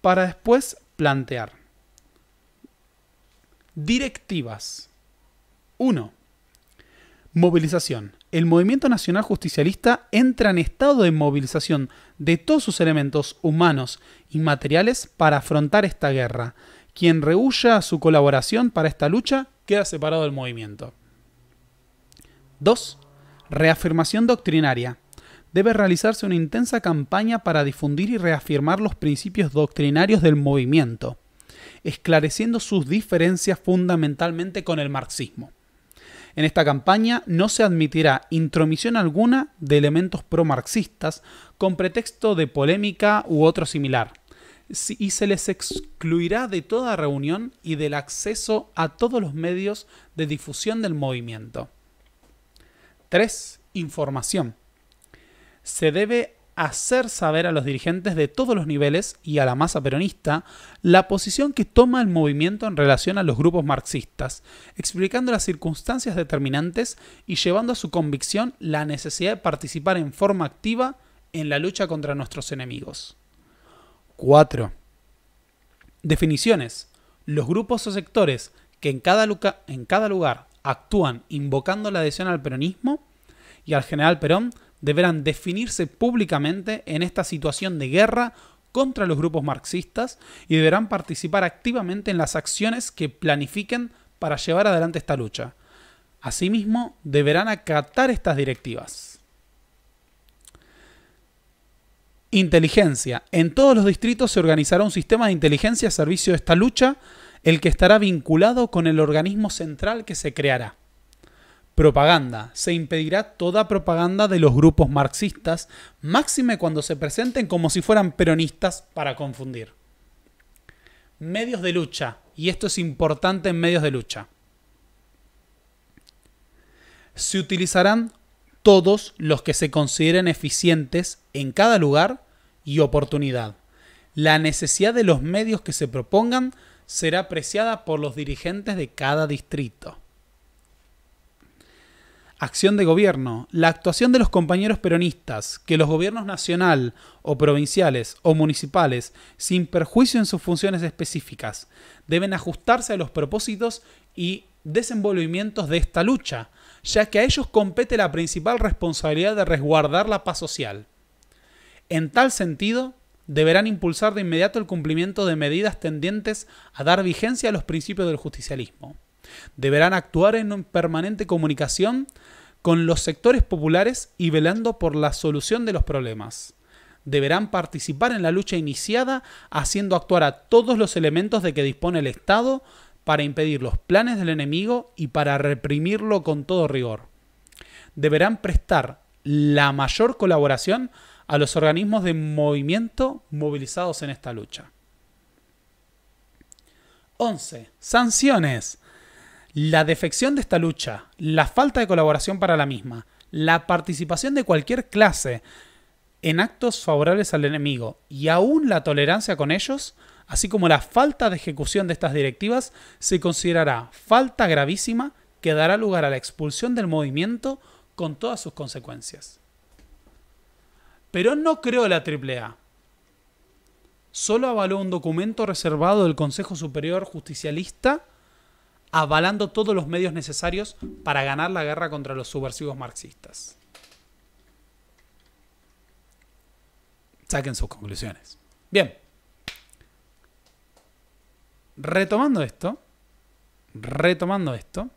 para después plantear directivas. 1. Movilización. El movimiento nacional justicialista entra en estado de movilización de todos sus elementos humanos y materiales para afrontar esta guerra. Quien rehuya su colaboración para esta lucha queda separado del movimiento. 2. Reafirmación doctrinaria. Debe realizarse una intensa campaña para difundir y reafirmar los principios doctrinarios del movimiento esclareciendo sus diferencias fundamentalmente con el marxismo. En esta campaña no se admitirá intromisión alguna de elementos pro-marxistas con pretexto de polémica u otro similar, y se les excluirá de toda reunión y del acceso a todos los medios de difusión del movimiento. 3. Información. Se debe hacer saber a los dirigentes de todos los niveles y a la masa peronista la posición que toma el movimiento en relación a los grupos marxistas, explicando las circunstancias determinantes y llevando a su convicción la necesidad de participar en forma activa en la lucha contra nuestros enemigos. 4. Definiciones. Los grupos o sectores que en cada, lugar, en cada lugar actúan invocando la adhesión al peronismo y al general Perón deberán definirse públicamente en esta situación de guerra contra los grupos marxistas y deberán participar activamente en las acciones que planifiquen para llevar adelante esta lucha. Asimismo, deberán acatar estas directivas. Inteligencia. En todos los distritos se organizará un sistema de inteligencia a servicio de esta lucha, el que estará vinculado con el organismo central que se creará. Propaganda. Se impedirá toda propaganda de los grupos marxistas, máxime cuando se presenten como si fueran peronistas para confundir. Medios de lucha. Y esto es importante en medios de lucha. Se utilizarán todos los que se consideren eficientes en cada lugar y oportunidad. La necesidad de los medios que se propongan será apreciada por los dirigentes de cada distrito. Acción de gobierno. La actuación de los compañeros peronistas, que los gobiernos nacional o provinciales o municipales, sin perjuicio en sus funciones específicas, deben ajustarse a los propósitos y desenvolvimientos de esta lucha, ya que a ellos compete la principal responsabilidad de resguardar la paz social. En tal sentido, deberán impulsar de inmediato el cumplimiento de medidas tendientes a dar vigencia a los principios del justicialismo. Deberán actuar en permanente comunicación con los sectores populares y velando por la solución de los problemas. Deberán participar en la lucha iniciada haciendo actuar a todos los elementos de que dispone el Estado para impedir los planes del enemigo y para reprimirlo con todo rigor. Deberán prestar la mayor colaboración a los organismos de movimiento movilizados en esta lucha. 11. Sanciones. La defección de esta lucha, la falta de colaboración para la misma, la participación de cualquier clase en actos favorables al enemigo y aún la tolerancia con ellos, así como la falta de ejecución de estas directivas, se considerará falta gravísima que dará lugar a la expulsión del movimiento con todas sus consecuencias. Pero no creo la AAA. Solo avaló un documento reservado del Consejo Superior Justicialista avalando todos los medios necesarios para ganar la guerra contra los subversivos marxistas. Saquen sus conclusiones. Bien. Retomando esto, retomando esto,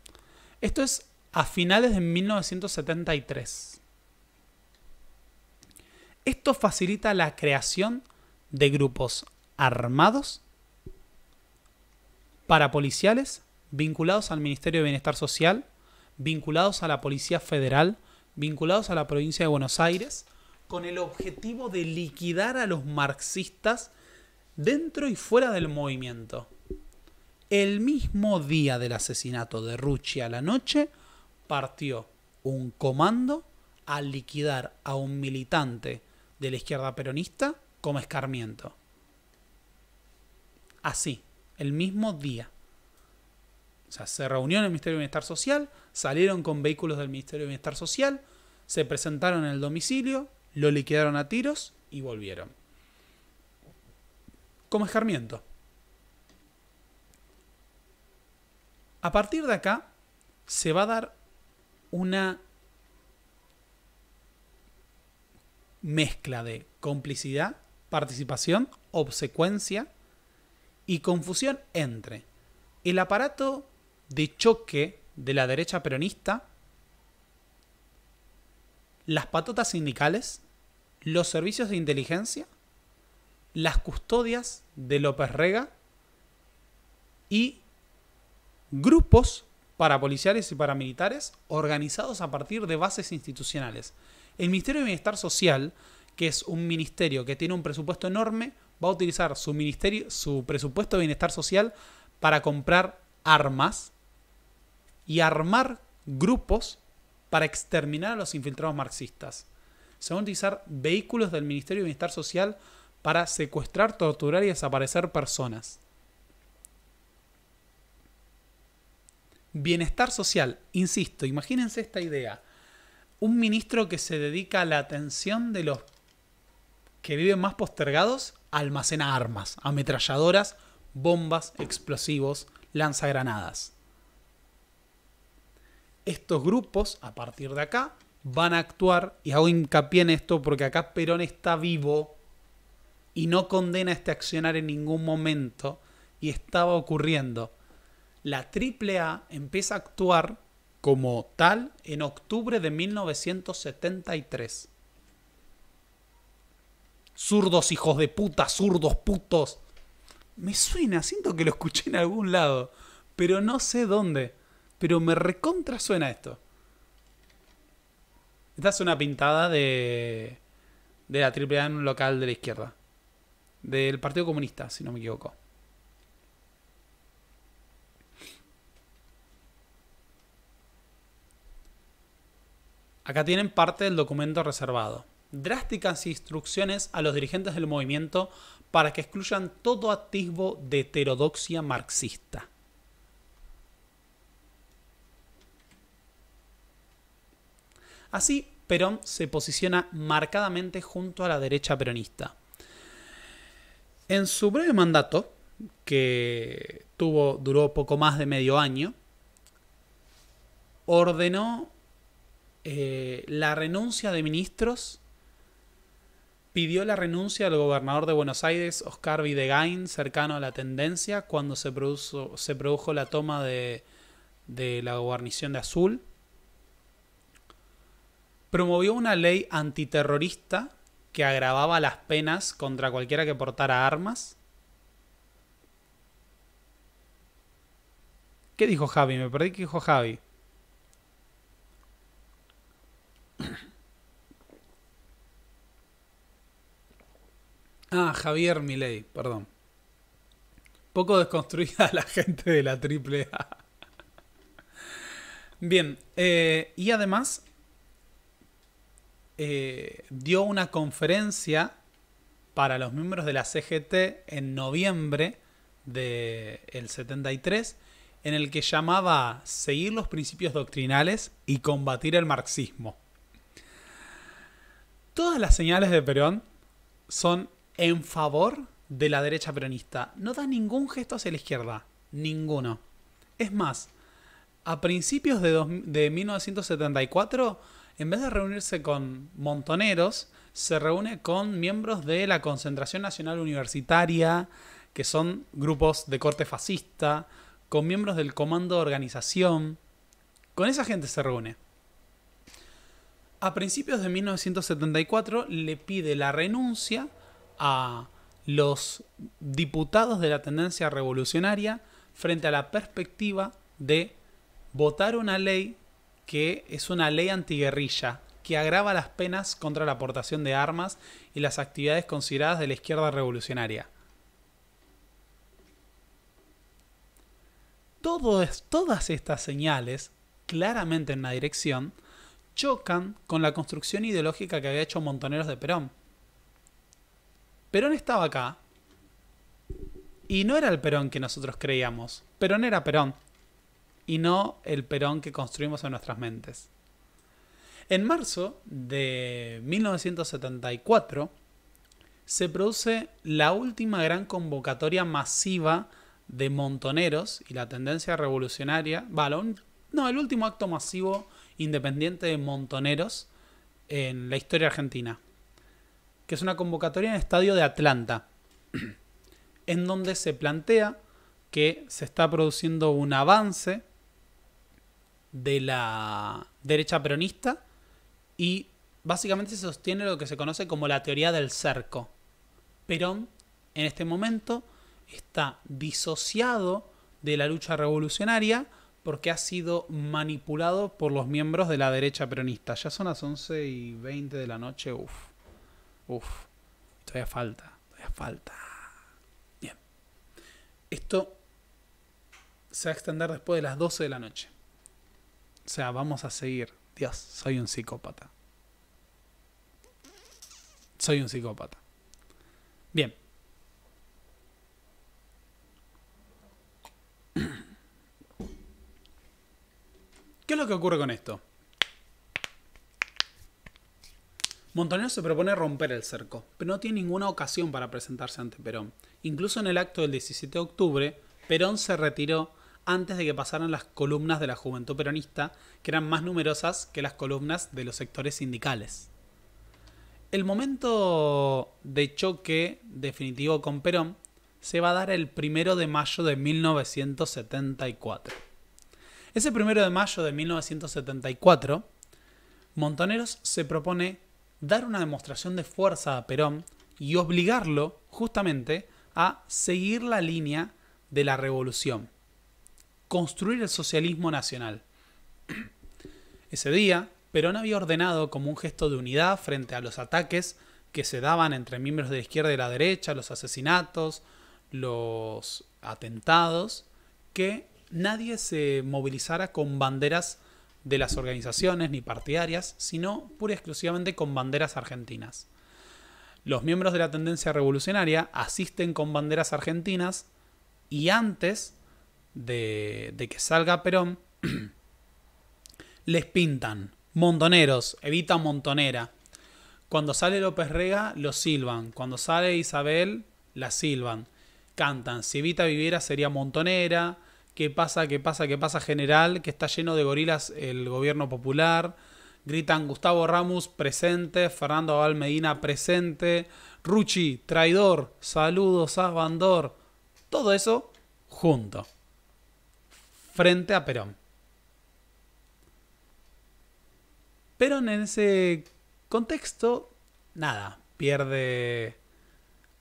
esto es a finales de 1973. Esto facilita la creación de grupos armados, para policiales vinculados al Ministerio de Bienestar Social, vinculados a la Policía Federal, vinculados a la provincia de Buenos Aires, con el objetivo de liquidar a los marxistas dentro y fuera del movimiento. El mismo día del asesinato de Rucci a la noche, partió un comando a liquidar a un militante de la izquierda peronista como escarmiento. Así, el mismo día. O sea, se reunió en el Ministerio de Bienestar Social, salieron con vehículos del Ministerio de Bienestar Social, se presentaron en el domicilio, lo liquidaron a tiros y volvieron. Como escarmiento. A partir de acá se va a dar una mezcla de complicidad, participación, obsecuencia y confusión entre el aparato de choque de la derecha peronista, las patotas sindicales, los servicios de inteligencia, las custodias de López Rega y grupos parapoliciales y paramilitares organizados a partir de bases institucionales. El Ministerio de Bienestar Social, que es un ministerio que tiene un presupuesto enorme, va a utilizar su, ministerio, su presupuesto de bienestar social para comprar armas y armar grupos para exterminar a los infiltrados marxistas. Se van a utilizar vehículos del Ministerio de Bienestar Social para secuestrar, torturar y desaparecer personas. Bienestar social, insisto, imagínense esta idea. Un ministro que se dedica a la atención de los que viven más postergados almacena armas, ametralladoras, bombas, explosivos, lanzagranadas estos grupos, a partir de acá, van a actuar, y hago hincapié en esto porque acá Perón está vivo y no condena este accionar en ningún momento, y estaba ocurriendo. La AAA empieza a actuar como tal en octubre de 1973. Zurdos hijos de puta, zurdos putos. Me suena, siento que lo escuché en algún lado, pero no sé dónde pero me recontra suena esto. Esta es una pintada de, de la A en un local de la izquierda. Del Partido Comunista, si no me equivoco. Acá tienen parte del documento reservado. Drásticas instrucciones a los dirigentes del movimiento para que excluyan todo atisbo de heterodoxia marxista. Así, Perón se posiciona marcadamente junto a la derecha peronista. En su breve mandato, que tuvo, duró poco más de medio año, ordenó eh, la renuncia de ministros, pidió la renuncia al gobernador de Buenos Aires, Oscar Videgain, cercano a la tendencia, cuando se, produjo la toma de, de la guarnición de Azul promovió una ley antiterrorista que agravaba las penas contra cualquiera que portara armas. ¿Qué dijo Javi? Me perdí que dijo Javi. Ah, Javier Milei, perdón. Poco desconstruida la gente de la AAA. Bien, eh, y además eh, dio una conferencia para los miembros de la CGT en noviembre del 73, en el que llamaba seguir los principios doctrinales y combatir el marxismo. Todas las señales de Perón son en favor de la derecha peronista. No da ningún gesto hacia la izquierda, ninguno. Es más, a principios de, de 1974 en vez de reunirse con montoneros, se reúne con miembros de la Concentración Nacional Universitaria, que son grupos de corte fascista, con miembros del comando de organización. Con esa gente se reúne. A principios de 1974 le pide la renuncia a los diputados de la tendencia revolucionaria frente a la perspectiva de votar una ley que es una ley antiguerrilla que agrava las penas contra la aportación de armas y las actividades consideradas de la izquierda revolucionaria. todas estas señales, claramente en una dirección, chocan con la construcción ideológica que había hecho Montoneros de Perón. Perón estaba acá y no era el Perón que nosotros creíamos. Perón era Perón y no el Perón que construimos en nuestras mentes. En marzo de 1974 se produce la última gran convocatoria masiva de montoneros y la tendencia revolucionaria, balón, no, el último acto masivo independiente de montoneros en la historia argentina, que es una convocatoria en el estadio de Atlanta, en donde se plantea que se está produciendo un avance de la derecha peronista y básicamente se sostiene lo que se conoce como la teoría del cerco. Perón en este momento está disociado de la lucha revolucionaria porque ha sido manipulado por los miembros de la derecha peronista. Ya son las 11 y 20 de la noche, uff, uff, todavía falta, todavía falta. Bien, esto se va a extender después de las 12 de la noche. O sea, vamos a seguir. Dios, soy un psicópata. Soy un psicópata. Bien. ¿Qué es lo que ocurre con esto? Montonero se propone romper el cerco, pero no tiene ninguna ocasión para presentarse ante Perón. Incluso en el acto del 17 de octubre, Perón se retiró antes de que pasaran las columnas de la juventud peronista, que eran más numerosas que las columnas de los sectores sindicales. El momento de choque definitivo con Perón se va a dar el primero de mayo de 1974. Ese primero de mayo de 1974, Montoneros se propone dar una demostración de fuerza a Perón y obligarlo justamente a seguir la línea de la revolución construir el socialismo nacional. Ese día, pero no había ordenado como un gesto de unidad frente a los ataques que se daban entre miembros de la izquierda y la derecha, los asesinatos, los atentados, que nadie se movilizara con banderas de las organizaciones ni partidarias, sino pura y exclusivamente con banderas argentinas. Los miembros de la tendencia revolucionaria asisten con banderas argentinas y antes de, que salga Perón, les pintan montoneros, Evita Montonera. Cuando sale López Rega, lo silban. Cuando sale Isabel, la silban. Cantan, si Evita viviera sería Montonera. ¿Qué pasa, qué pasa, qué pasa general? Que está lleno de gorilas el gobierno popular. Gritan Gustavo Ramos presente, Fernando Abal Medina presente, Ruchi traidor, saludos a Bandor. Todo eso junto frente a Perón. Perón en ese contexto, nada, pierde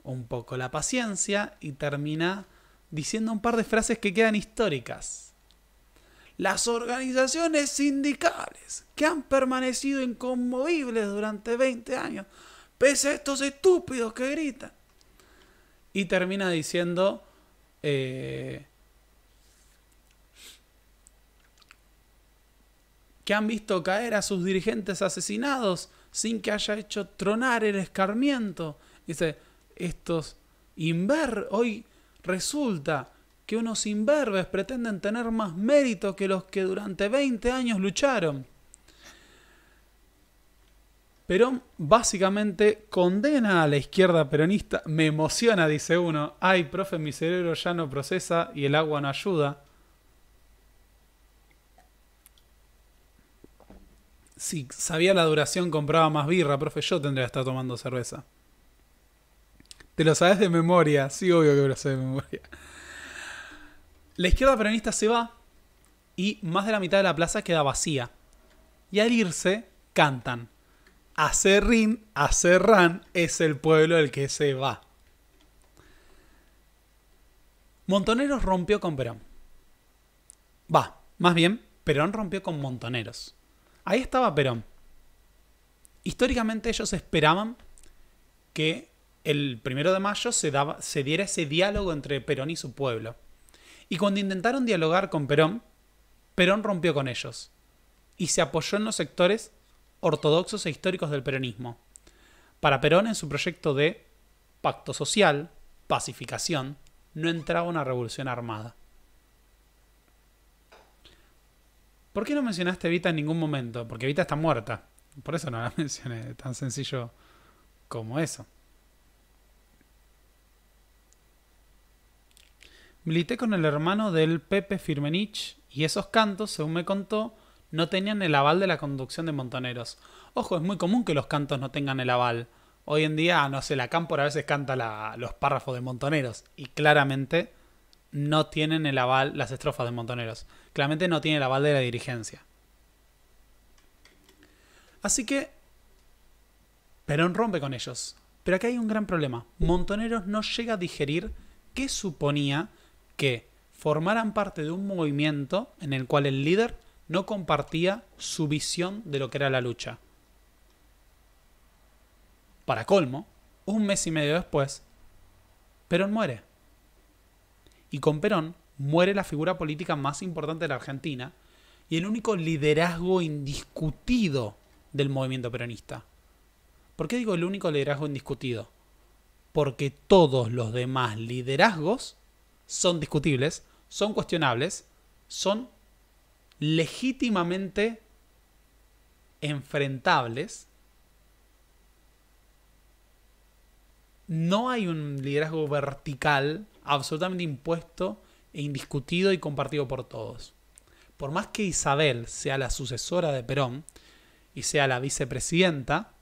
un poco la paciencia y termina diciendo un par de frases que quedan históricas. Las organizaciones sindicales que han permanecido inconmovibles durante 20 años, pese a estos estúpidos que gritan. Y termina diciendo, eh, que han visto caer a sus dirigentes asesinados sin que haya hecho tronar el escarmiento. Dice, estos inver hoy resulta que unos imberbes pretenden tener más mérito que los que durante 20 años lucharon. Perón básicamente condena a la izquierda peronista, me emociona, dice uno, ay, profe, mi cerebro ya no procesa y el agua no ayuda. si sabía la duración compraba más birra, profe, yo tendría que estar tomando cerveza. Te lo sabes de memoria, sí, obvio que lo sé de memoria. La izquierda peronista se va y más de la mitad de la plaza queda vacía. Y al irse, cantan. Acerrín, Acerrán es el pueblo del que se va. Montoneros rompió con Perón. Va, más bien, Perón rompió con Montoneros. Ahí estaba Perón. Históricamente ellos esperaban que el primero de mayo se, diera ese diálogo entre Perón y su pueblo. Y cuando intentaron dialogar con Perón, Perón rompió con ellos y se apoyó en los sectores ortodoxos e históricos del peronismo. Para Perón, en su proyecto de pacto social, pacificación, no entraba una revolución armada. ¿Por qué no mencionaste a Evita en ningún momento? Porque Vita está muerta. Por eso no la mencioné. Tan sencillo como eso. Milité con el hermano del Pepe Firmenich y esos cantos, según me contó, no tenían el aval de la conducción de Montoneros. Ojo, es muy común que los cantos no tengan el aval. Hoy en día, no sé, la por a veces canta los párrafos de Montoneros y claramente no tienen el aval, las estrofas de Montoneros, claramente no tiene el aval de la dirigencia. Así que Perón rompe con ellos. Pero acá hay un gran problema. Montoneros no llega a digerir qué suponía que formaran parte de un movimiento en el cual el líder no compartía su visión de lo que era la lucha. Para colmo, un mes y medio después, Perón muere. Y con Perón muere la figura política más importante de la Argentina y el único liderazgo indiscutido del movimiento peronista. ¿Por qué digo el único liderazgo indiscutido? Porque todos los demás liderazgos son discutibles, son cuestionables, son legítimamente enfrentables. No hay un liderazgo vertical absolutamente impuesto e indiscutido y compartido por todos. Por más que Isabel sea la sucesora de Perón y sea la vicepresidenta,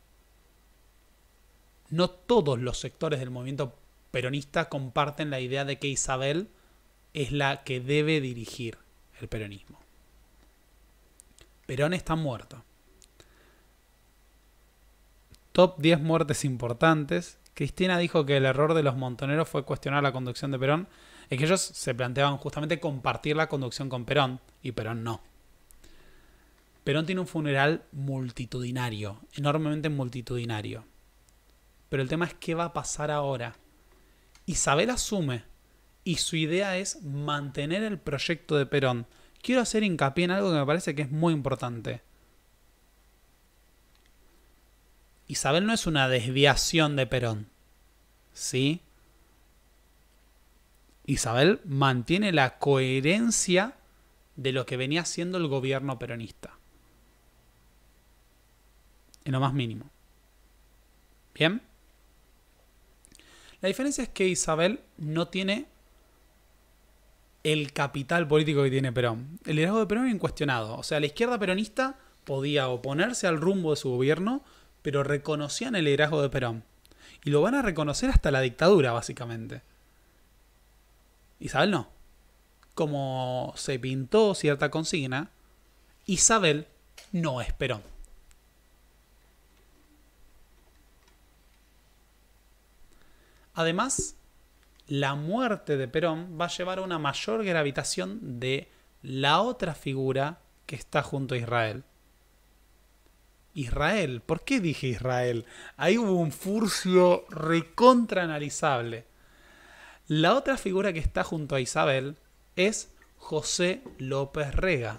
no todos los sectores del movimiento peronista comparten la idea de que Isabel es la que debe dirigir el peronismo. Perón está muerto. Top 10 muertes importantes Cristina dijo que el error de los montoneros fue cuestionar la conducción de Perón, es que ellos se planteaban justamente compartir la conducción con Perón, y Perón no. Perón tiene un funeral multitudinario, enormemente multitudinario. Pero el tema es qué va a pasar ahora. Isabel asume, y su idea es mantener el proyecto de Perón. Quiero hacer hincapié en algo que me parece que es muy importante. Isabel no es una desviación de Perón. ¿Sí? Isabel mantiene la coherencia de lo que venía siendo el gobierno peronista. En lo más mínimo. ¿Bien? La diferencia es que Isabel no tiene el capital político que tiene Perón. El liderazgo de Perón es incuestionado. O sea, la izquierda peronista podía oponerse al rumbo de su gobierno pero reconocían el liderazgo de Perón. Y lo van a reconocer hasta la dictadura, básicamente. Isabel no. Como se pintó cierta consigna, Isabel no es Perón. Además, la muerte de Perón va a llevar a una mayor gravitación de la otra figura que está junto a Israel, Israel. ¿Por qué dije Israel? Ahí hubo un furcio recontraanalizable. La otra figura que está junto a Isabel es José López Rega,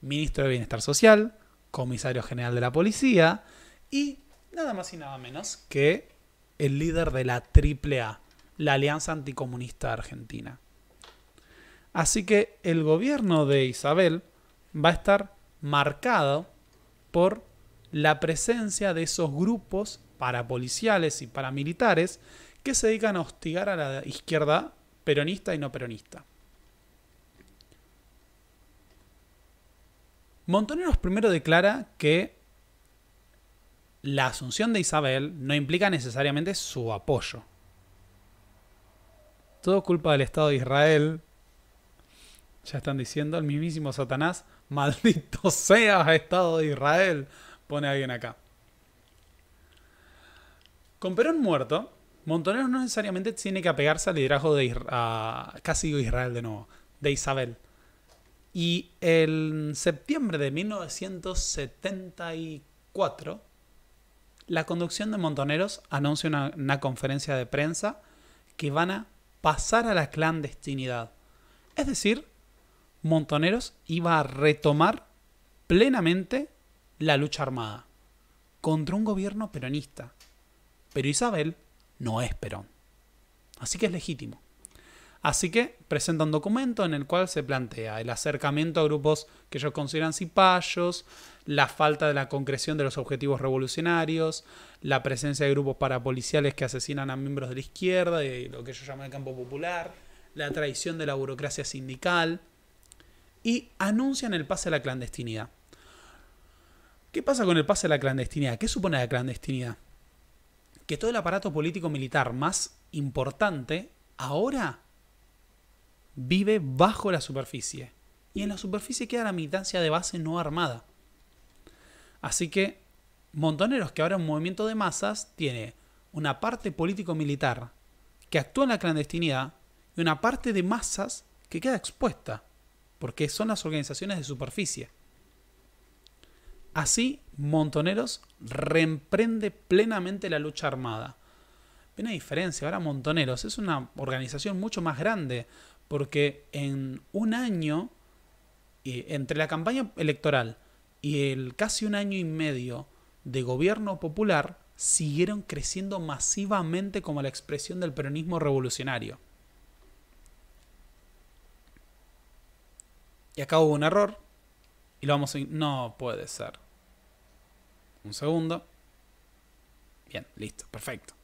ministro de Bienestar Social, comisario general de la policía y nada más y nada menos que el líder de la AAA, la Alianza Anticomunista Argentina. Así que el gobierno de Isabel va a estar marcado por la presencia de esos grupos parapoliciales y paramilitares que se dedican a hostigar a la izquierda peronista y no peronista. Montoneros primero declara que la asunción de Isabel no implica necesariamente su apoyo. Todo culpa del Estado de Israel. Ya están diciendo el mismísimo Satanás, maldito sea Estado de Israel. Pone alguien acá. Con Perón muerto, Montoneros no necesariamente tiene que apegarse al liderazgo de casi Israel de nuevo, de Isabel. Y en septiembre de 1974, la conducción de Montoneros anuncia una conferencia de prensa que van a pasar a la clandestinidad. Es decir, Montoneros iba a retomar plenamente la lucha armada contra un gobierno peronista. Pero Isabel no es Perón. Así que es legítimo. Así que presenta un documento en el cual se plantea el acercamiento a grupos que ellos consideran cipayos, la falta de la concreción de los objetivos revolucionarios, la presencia de grupos parapoliciales que asesinan a miembros de la izquierda y lo que ellos llaman el campo popular, la traición de la burocracia sindical, y anuncian el pase a la clandestinidad. ¿Qué pasa con el pase a la clandestinidad? ¿Qué supone la clandestinidad? Que todo el aparato político-militar más importante ahora vive bajo la superficie. Y en la superficie queda la militancia de base no armada. Así que Montoneros, que ahora es un movimiento de masas, tiene una parte político-militar que actúa en la clandestinidad y una parte de masas que queda expuesta, porque son las organizaciones de superficie. Así, Montoneros reemprende plenamente la lucha armada. Hay una diferencia, ahora Montoneros es una organización mucho más grande, porque en un año, eh, entre la campaña electoral y el casi un año y medio de gobierno popular, siguieron creciendo masivamente como la expresión del peronismo revolucionario. Y acá hubo un error, y lo vamos a... No puede ser. Un segundo. Bien, listo, perfecto.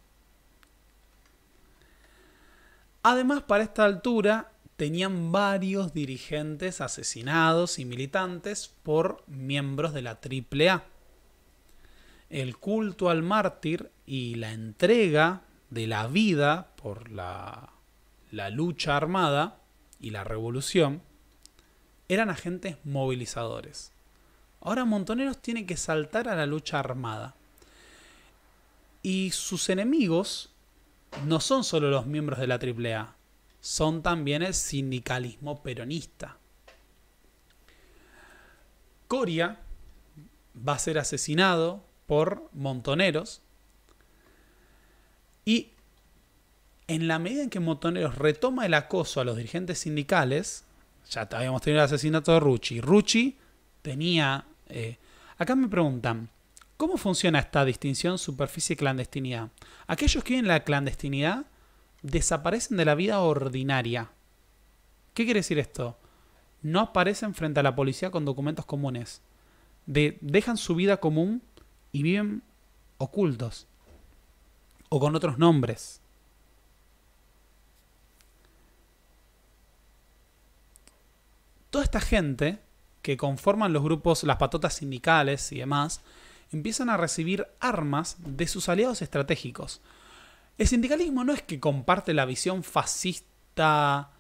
Además, para esta altura tenían varios dirigentes asesinados y militantes por miembros de la AAA. El culto al mártir y la entrega de la vida por la, la lucha armada y la revolución eran agentes movilizadores. Ahora Montoneros tiene que saltar a la lucha armada. Y sus enemigos no son solo los miembros de la AAA, son también el sindicalismo peronista. Coria va a ser asesinado por Montoneros y en la medida en que Montoneros retoma el acoso a los dirigentes sindicales, ya habíamos tenido el asesinato de Rucci. Rucci tenía... Eh, acá me preguntan, ¿cómo funciona esta distinción superficie-clandestinidad? Aquellos que viven la clandestinidad desaparecen de la vida ordinaria. ¿Qué quiere decir esto? No aparecen frente a la policía con documentos comunes. De, dejan su vida común y viven ocultos o con otros nombres. toda esta gente que conforman los grupos, las patotas sindicales y demás, empiezan a recibir armas de sus aliados estratégicos. El sindicalismo no es que comparte la visión fascista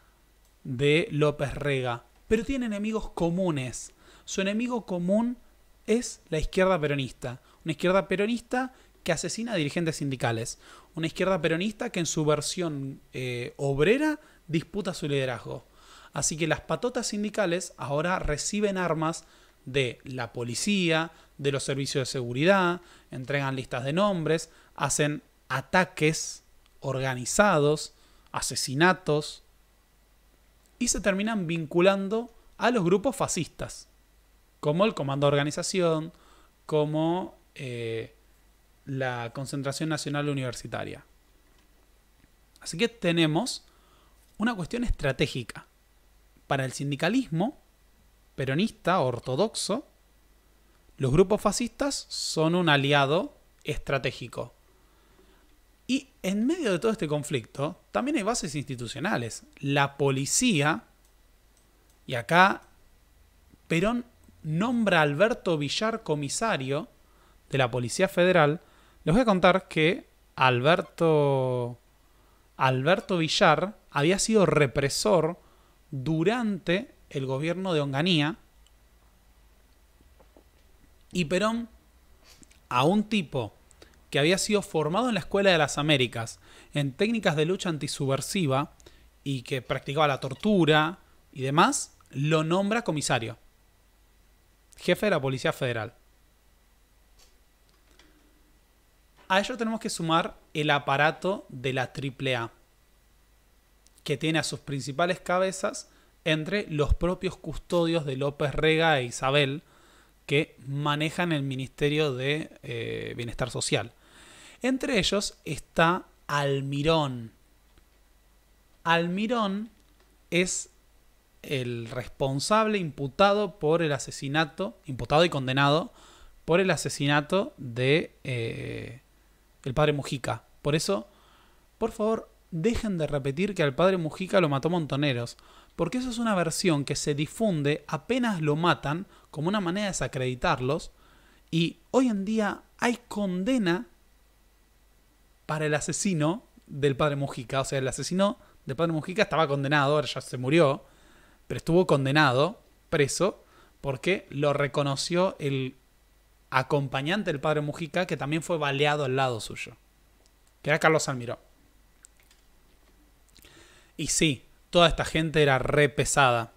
de López Rega, pero tiene enemigos comunes. Su enemigo común es la izquierda peronista. Una izquierda peronista que asesina a dirigentes sindicales. Una izquierda peronista que en su versión eh, obrera disputa su liderazgo. Así que las patotas sindicales ahora reciben armas de la policía, de los servicios de seguridad, entregan listas de nombres, hacen ataques organizados, asesinatos, y se terminan vinculando a los grupos fascistas, como el Comando de Organización, como eh, la Concentración Nacional Universitaria. Así que tenemos una cuestión estratégica. Para el sindicalismo peronista ortodoxo, los grupos fascistas son un aliado estratégico. Y en medio de todo este conflicto también hay bases institucionales. La policía, y acá Perón nombra a Alberto Villar comisario de la Policía Federal. Les voy a contar que Alberto, Alberto Villar había sido represor durante el gobierno de Onganía. Y Perón, a un tipo que había sido formado en la Escuela de las Américas en técnicas de lucha antisubversiva y que practicaba la tortura y demás, lo nombra comisario, jefe de la Policía Federal. A ello tenemos que sumar el aparato de la AAA que tiene a sus principales cabezas entre los propios custodios de López Rega e Isabel, que manejan el Ministerio de eh, Bienestar Social. Entre ellos está Almirón. Almirón es el responsable imputado por el asesinato, imputado y condenado por el asesinato de eh, el padre Mujica. Por eso, por favor, dejen de repetir que al padre Mujica lo mató Montoneros, porque eso es una versión que se difunde apenas lo matan como una manera de desacreditarlos, y hoy en día hay condena para el asesino del padre Mujica, o sea, el asesino del padre Mujica estaba condenado, ahora ya se murió, pero estuvo condenado, preso, porque lo reconoció el acompañante del padre Mujica, que también fue baleado al lado suyo, que era Carlos Almirón. Y sí, toda esta gente era re pesada.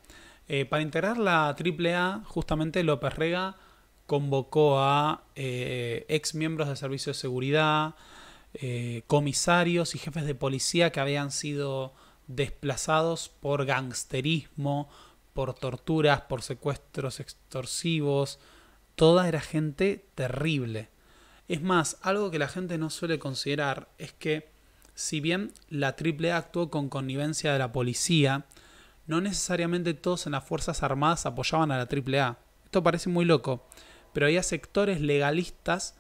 Eh, para integrar la AAA, justamente López Rega convocó a exmiembros eh, ex miembros Servicio de Seguridad, eh, comisarios y jefes de policía que habían sido desplazados por gangsterismo, por torturas, por secuestros extorsivos. Toda era gente terrible. Es más, algo que la gente no suele considerar es que si bien la AAA actuó con connivencia de la policía, no necesariamente todos en las Fuerzas Armadas apoyaban a la AAA. Esto parece muy loco, pero había sectores legalistas,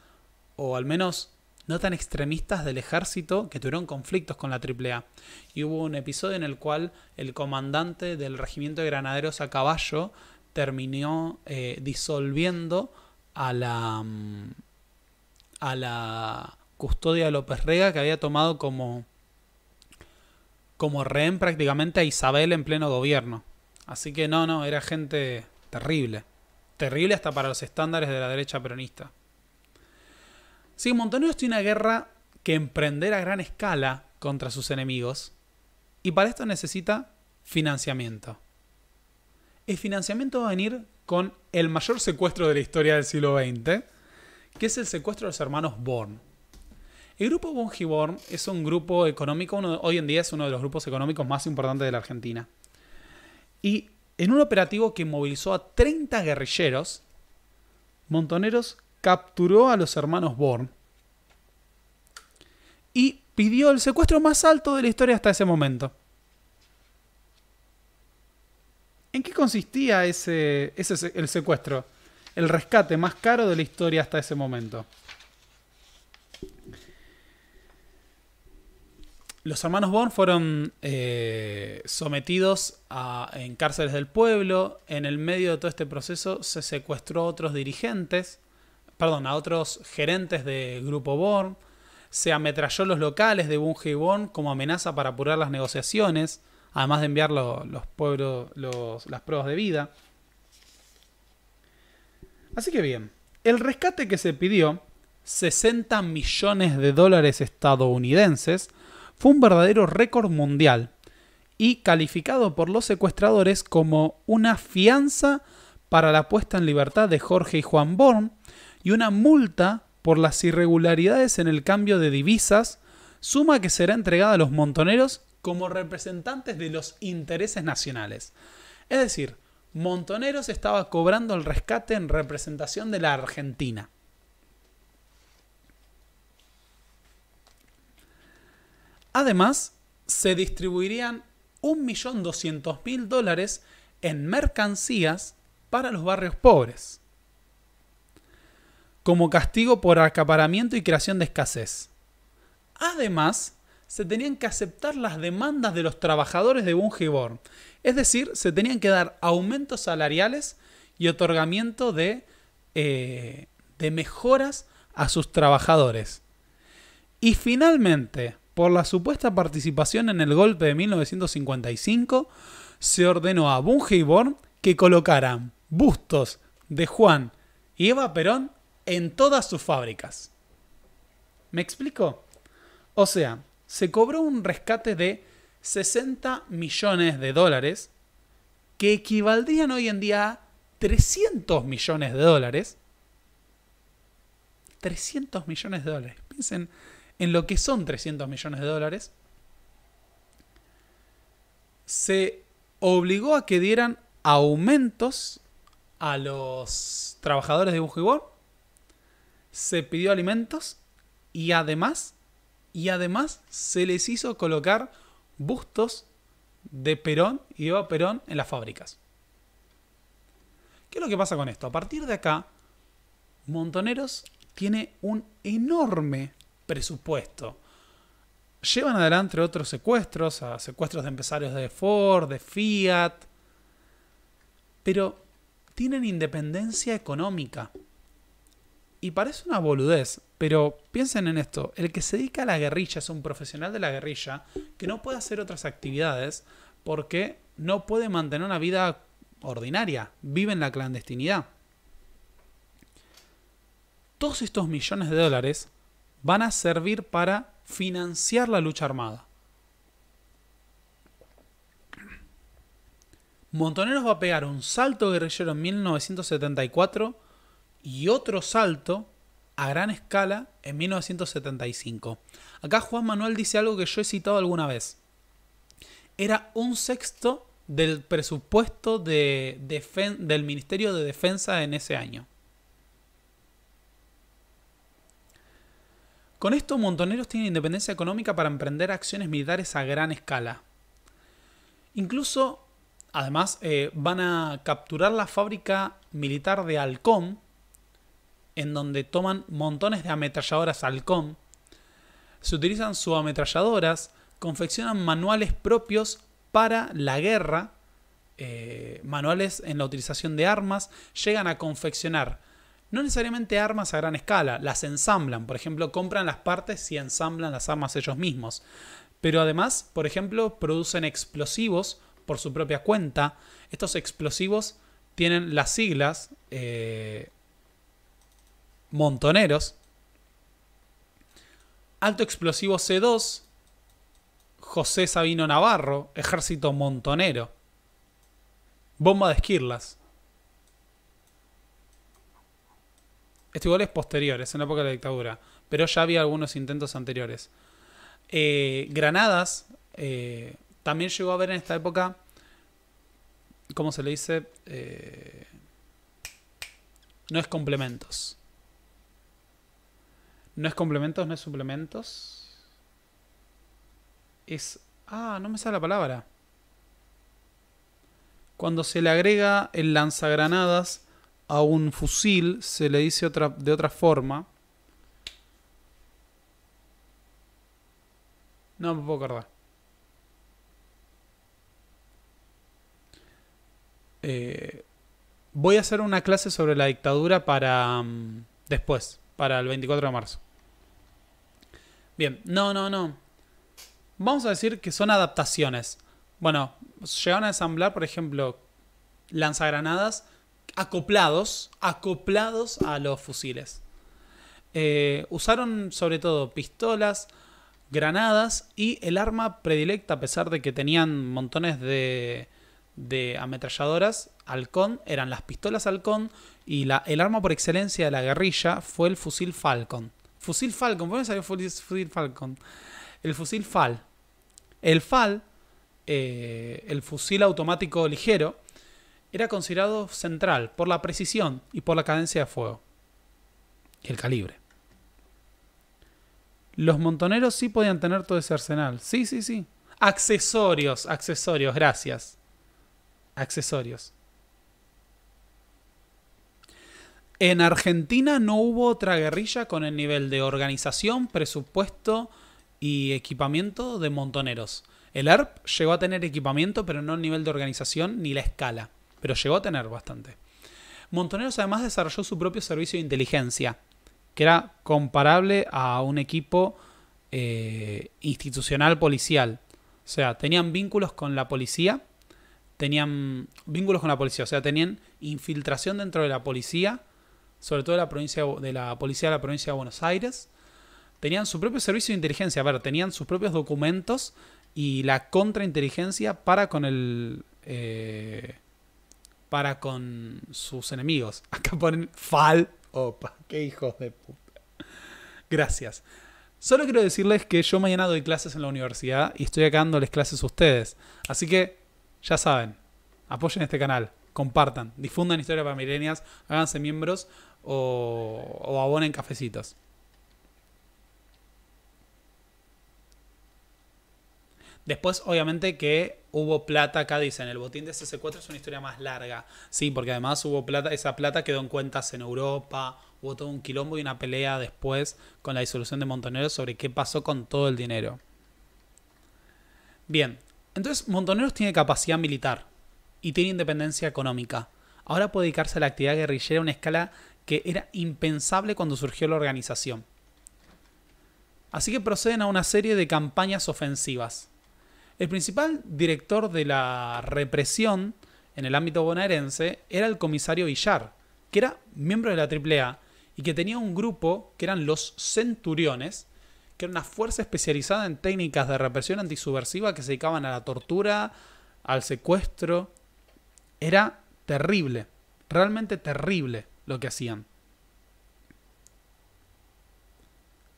o al menos no tan extremistas del ejército, que tuvieron conflictos con la AAA. Y hubo un episodio en el cual el comandante del regimiento de granaderos a caballo terminó eh, disolviendo a la, mm, a la Custodia López Rega, que había tomado como, como rehén prácticamente a Isabel en pleno gobierno. Así que no, no, era gente terrible. Terrible hasta para los estándares de la derecha peronista. Sí, Montoneros tiene una guerra que emprender a gran escala contra sus enemigos y para esto necesita financiamiento. El financiamiento va a venir con el mayor secuestro de la historia del siglo XX, que es el secuestro de los hermanos Born. El grupo Bongi Born es un grupo económico, hoy en día es uno de los grupos económicos más importantes de la Argentina. Y en un operativo que movilizó a 30 guerrilleros, Montoneros capturó a los hermanos Born y pidió el secuestro más alto de la historia hasta ese momento. ¿En qué consistía ese, el secuestro? El rescate más caro de la historia hasta ese momento. los hermanos Born fueron eh, sometidos a, en cárceles del pueblo. En el medio de todo este proceso se secuestró a otros dirigentes, perdón, a otros gerentes de Grupo Born. Se ametralló los locales de Bunge y Born como amenaza para apurar las negociaciones, además de enviar los pueblos, las pruebas de vida. Así que bien, el rescate que se pidió, 60 millones de dólares estadounidenses, fue un verdadero récord mundial y calificado por los secuestradores como una fianza para la puesta en libertad de Jorge y Juan Born y una multa por las irregularidades en el cambio de divisas, suma que será entregada a los montoneros como representantes de los intereses nacionales. Es decir, Montoneros estaba cobrando el rescate en representación de la Argentina. Además, se distribuirían 1.200.000 dólares en mercancías para los barrios pobres, como castigo por acaparamiento y creación de escasez. Además, se tenían que aceptar las demandas de los trabajadores de Bungeborn. es decir, se tenían que dar aumentos salariales y otorgamiento de eh, mejoras a sus trabajadores. Y finalmente, por la supuesta participación en el golpe de 1955, se ordenó a Born que colocaran bustos de Juan y Eva Perón en todas sus fábricas. ¿Me explico? O sea, se cobró un rescate de 60 millones de dólares, que equivaldrían hoy en día a 300 millones de dólares. 300 millones de dólares. Piensen en lo que son 300 millones de dólares, se obligó a que dieran aumentos a los trabajadores de Bujibor, se pidió alimentos y además, y además se les hizo colocar bustos de Perón y Eva Perón en las fábricas. ¿Qué es lo que pasa con esto? A partir de acá, Montoneros tiene un enorme presupuesto. Llevan adelante otros secuestros, a secuestros de empresarios de Ford, de Fiat, pero tienen independencia económica. Y parece una boludez, pero piensen en esto, el que se dedica a la guerrilla es un profesional de la guerrilla que no puede hacer otras actividades porque no puede mantener una vida ordinaria, vive en la clandestinidad. Todos estos millones de dólares van a servir para financiar la lucha armada. Montoneros va a pegar un salto guerrillero en 1974 y otro salto a gran escala en 1975. Acá Juan Manuel dice algo que yo he citado alguna vez. Era un sexto del presupuesto de del Ministerio de Defensa en ese año. Con esto, Montoneros tienen independencia económica para emprender acciones militares a gran escala. Incluso, además, eh, van a capturar la fábrica militar de Halcón, en donde toman montones de ametralladoras Halcón, se utilizan subametralladoras, ametralladoras, confeccionan manuales propios para la guerra, eh, manuales en la utilización de armas, llegan a confeccionar no necesariamente armas a gran escala, las ensamblan, por ejemplo, compran las partes y ensamblan las armas ellos mismos. Pero además, por ejemplo, producen explosivos por su propia cuenta. Estos explosivos tienen las siglas eh, montoneros. Alto explosivo C2, José Sabino Navarro, ejército montonero. Bomba de esquirlas. Esto igual es posterior, en la época de la dictadura, pero ya había algunos intentos anteriores. Eh, Granadas eh, también llegó a haber en esta época, ¿cómo se le dice? Eh, no es complementos. No es complementos, no es suplementos. Es... Ah, no me sale la palabra. Cuando se le agrega el lanzagranadas a un fusil se le dice de otra forma. No me puedo acordar. Eh, voy a hacer una clase sobre la dictadura para mm, después, para el 24 de marzo. Bien, no, no, no. Vamos a decir que son adaptaciones. Bueno, llegaron a ensamblar, por ejemplo, lanzagranadas acoplados, acoplados a los fusiles. Eh, usaron sobre todo pistolas, granadas y el arma predilecta, a pesar de que tenían montones de, de ametralladoras, halcón, eran las pistolas halcón y la, el arma por excelencia de la guerrilla fue el fusil Falcon. Fusil Falcon, ¿por qué salió fusil, fusil Falcon? El fusil FAL. El FAL, eh, el fusil automático ligero, era considerado central por la precisión y por la cadencia de fuego y el calibre. Los montoneros sí podían tener todo ese arsenal. Sí, sí, sí. Accesorios, accesorios, gracias. Accesorios. En Argentina no hubo otra guerrilla con el nivel de organización, presupuesto y equipamiento de montoneros. El ARP e llegó a tener equipamiento, pero no el nivel de organización ni la escala pero llegó a tener bastante. Montoneros además desarrolló su propio servicio de inteligencia, que era comparable a un equipo eh, institucional policial. O sea, tenían vínculos con la policía, tenían vínculos con la policía, o sea, tenían infiltración dentro de la policía, sobre todo de la, provincia, de la policía de la provincia de Buenos Aires. Tenían su propio servicio de inteligencia, a ver, tenían sus propios documentos y la contrainteligencia para con el... Eh, para con sus enemigos. Acá ponen fal. Opa, qué hijos de puta. Gracias. Solo quiero decirles que yo mañana doy clases en la universidad y estoy acá dándoles clases a ustedes. Así que, ya saben, apoyen este canal, compartan, difundan Historia para Milenias, háganse miembros o, o abonen cafecitos. Después, obviamente, que hubo plata, acá dicen, el botín de CC4 es una historia más larga, sí, porque además hubo plata, esa plata quedó en cuentas en Europa, hubo todo un quilombo y una pelea después con la disolución de Montoneros sobre qué pasó con todo el dinero. Bien, entonces Montoneros tiene capacidad militar y tiene independencia económica. Ahora puede dedicarse a la actividad guerrillera a una escala que era impensable cuando surgió la organización. Así que proceden a una serie de campañas ofensivas. El principal director de la represión en el ámbito bonaerense era el comisario Villar, que era miembro de la AAA y que tenía un grupo que eran los Centuriones, que era una fuerza especializada en técnicas de represión antisubversiva que se dedicaban a la tortura, al secuestro. Era terrible, realmente terrible lo que hacían.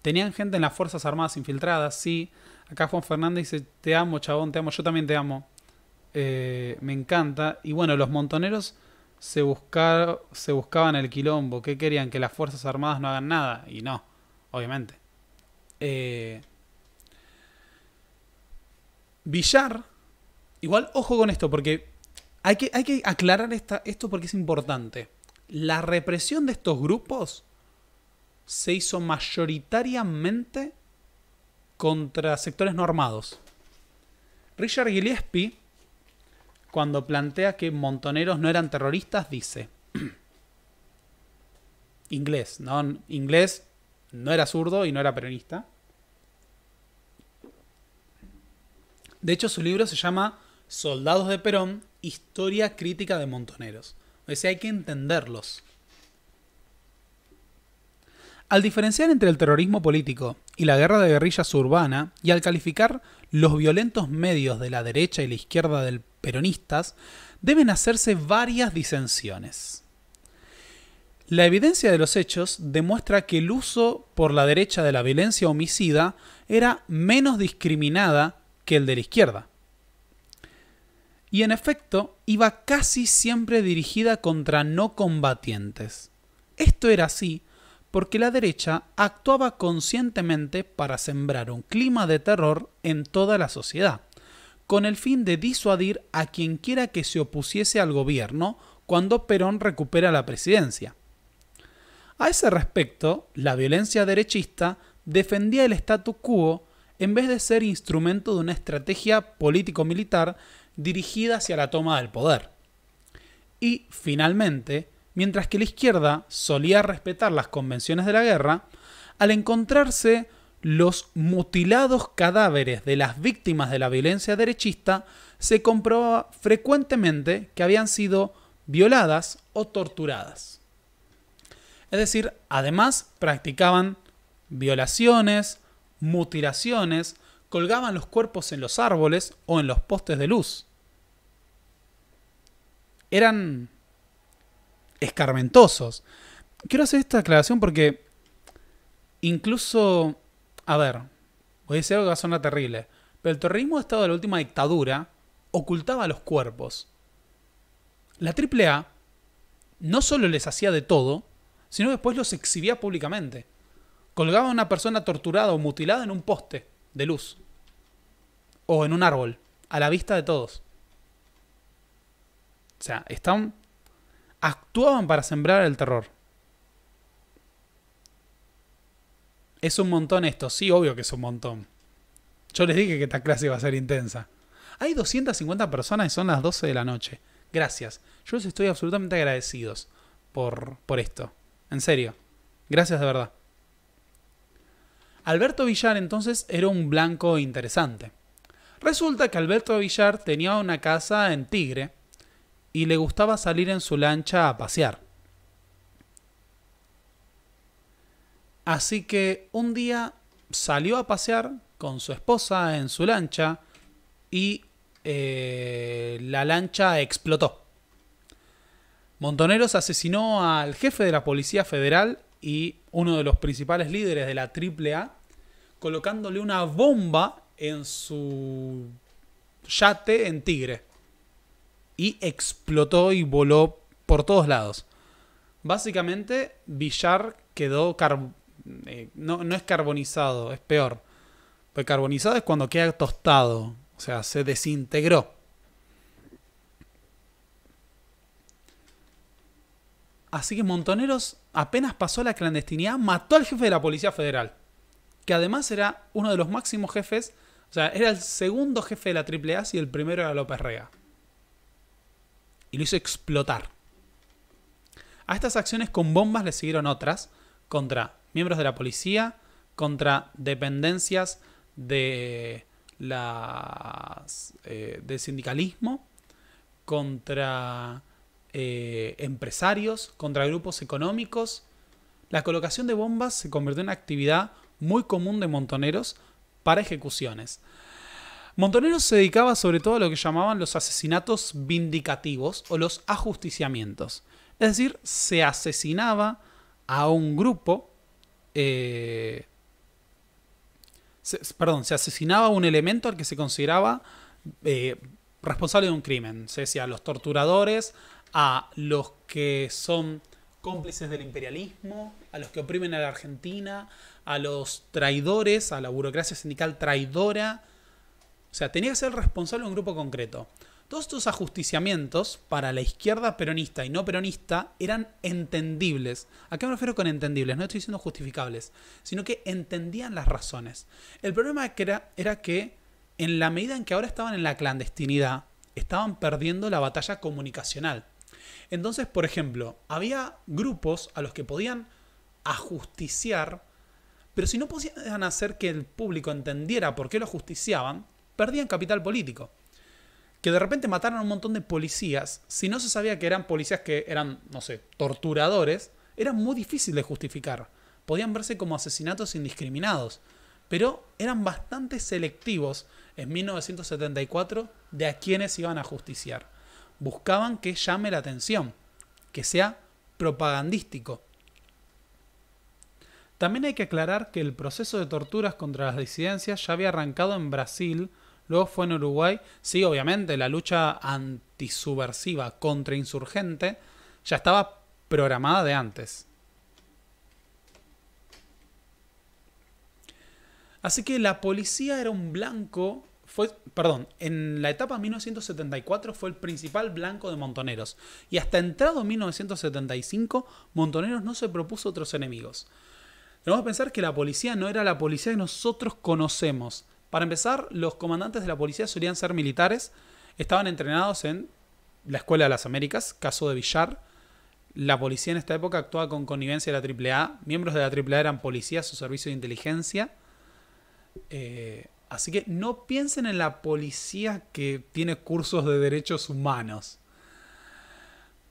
Tenían gente en las Fuerzas Armadas infiltradas, sí, Acá Juan Fernández dice, te amo, chabón, te amo, yo también te amo. Eh, me encanta. Y bueno, los montoneros se, se buscaban el quilombo. ¿Qué querían? Que las Fuerzas Armadas no hagan nada. Y no, obviamente. Eh, Villar, igual ojo con esto, porque hay que, hay que aclarar esto porque es importante. La represión de estos grupos se hizo mayoritariamente contra sectores normados. Richard Gillespie, cuando plantea que montoneros no eran terroristas, dice, inglés, ¿no? Inglés no era zurdo y no era peronista. De hecho, su libro se llama Soldados de Perón, Historia Crítica de Montoneros. O hay que entenderlos. Al diferenciar entre el terrorismo político y la guerra de guerrillas urbana, y al calificar los violentos medios de la derecha y la izquierda del peronistas, deben hacerse varias disensiones. La evidencia de los hechos demuestra que el uso por la derecha de la violencia homicida era menos discriminada que el de la izquierda. Y en efecto, iba casi siempre dirigida contra no combatientes. Esto era así porque la derecha actuaba conscientemente para sembrar un clima de terror en toda la sociedad, con el fin de disuadir a quien quiera que se opusiese al gobierno cuando Perón recupera la presidencia. A ese respecto, la violencia derechista defendía el statu quo en vez de ser instrumento de una estrategia político-militar dirigida hacia la toma del poder. Y, finalmente, Mientras que la izquierda solía respetar las convenciones de la guerra, al encontrarse los mutilados cadáveres de las víctimas de la violencia derechista, se comprobaba frecuentemente que habían sido violadas o torturadas. Es decir, además practicaban violaciones, mutilaciones, colgaban los cuerpos en los árboles o en los postes de luz. Eran escarmentosos. Quiero hacer esta aclaración porque incluso, a ver, voy a decir algo que sonar terrible, pero el terrorismo de Estado de la última dictadura ocultaba los cuerpos. La AAA no solo les hacía de todo, sino después los exhibía públicamente. Colgaba a una persona torturada o mutilada en un poste de luz o en un árbol, a la vista de todos. O sea, están actuaban para sembrar el terror. Es un montón esto, sí, obvio que es un montón. Yo les dije que esta clase iba a ser intensa. Hay 250 personas y son las 12 de la noche. Gracias. Yo les estoy absolutamente agradecidos por, por esto. En serio. Gracias de verdad. Alberto Villar entonces era un blanco interesante. Resulta que Alberto Villar tenía una casa en Tigre, y le gustaba salir en su lancha a pasear. Así que un día salió a pasear con su esposa en su lancha y eh, la lancha explotó. Montoneros asesinó al jefe de la Policía Federal y uno de los principales líderes de la AAA, colocándole una bomba en su yate en Tigre y explotó y voló por todos lados. Básicamente, Villar quedó. Eh, no, no es carbonizado, es peor. Porque carbonizado es cuando queda tostado, o sea, se desintegró. Así que Montoneros apenas pasó la clandestinidad, mató al jefe de la Policía Federal, que además era uno de los máximos jefes, o sea, era el segundo jefe de la AAA y el primero era López Rea y lo hizo explotar. A estas acciones con bombas le siguieron otras contra miembros de la policía, contra dependencias de las eh, de sindicalismo, contra eh, empresarios, contra grupos económicos. La colocación de bombas se convirtió en actividad muy común de montoneros para ejecuciones. Montonero se dedicaba sobre todo a lo que llamaban los asesinatos vindicativos o los ajusticiamientos. Es decir, se asesinaba a un grupo, eh, perdón, se asesinaba a un elemento al que se consideraba eh, responsable de un crimen. Se decía a los torturadores, a los que son cómplices del imperialismo, a los que oprimen a la Argentina, a los traidores, a la burocracia sindical traidora, o sea, tenía que ser responsable de un grupo concreto. Todos estos ajusticiamientos para la izquierda peronista y no peronista eran entendibles. ¿A qué me refiero con entendibles? No estoy diciendo justificables, sino que entendían las razones. El problema era, era que en la medida en que ahora estaban en la clandestinidad, estaban perdiendo la batalla comunicacional. Entonces, por ejemplo, había grupos a los que podían ajusticiar, pero si no podían hacer que el público entendiera por qué lo ajusticiaban, perdían capital político. Que de repente mataron a un montón de policías, si no se sabía que eran policías que eran, no sé, torturadores, era muy difícil de justificar. Podían verse como asesinatos indiscriminados, pero eran bastante selectivos en 1974 de a quienes iban a justiciar. Buscaban que llame la atención, que sea propagandístico. También hay que aclarar que el proceso de torturas contra las disidencias ya había arrancado en Brasil Luego fue en Uruguay, sí, obviamente, la lucha antisubversiva contra insurgente ya estaba programada de antes. Así que la policía era un blanco, fue, perdón, en la etapa 1974 fue el principal blanco de Montoneros. Y hasta entrado 1975, Montoneros no se propuso otros enemigos. Tenemos que pensar que la policía no era la policía que nosotros conocemos. Para empezar, los comandantes de la policía solían ser militares, estaban entrenados en la Escuela de las Américas, caso de Villar. La policía en esta época actuaba con connivencia de la AAA. Miembros de la AAA eran policías su servicio de inteligencia. Eh, así que no piensen en la policía que tiene cursos de derechos humanos.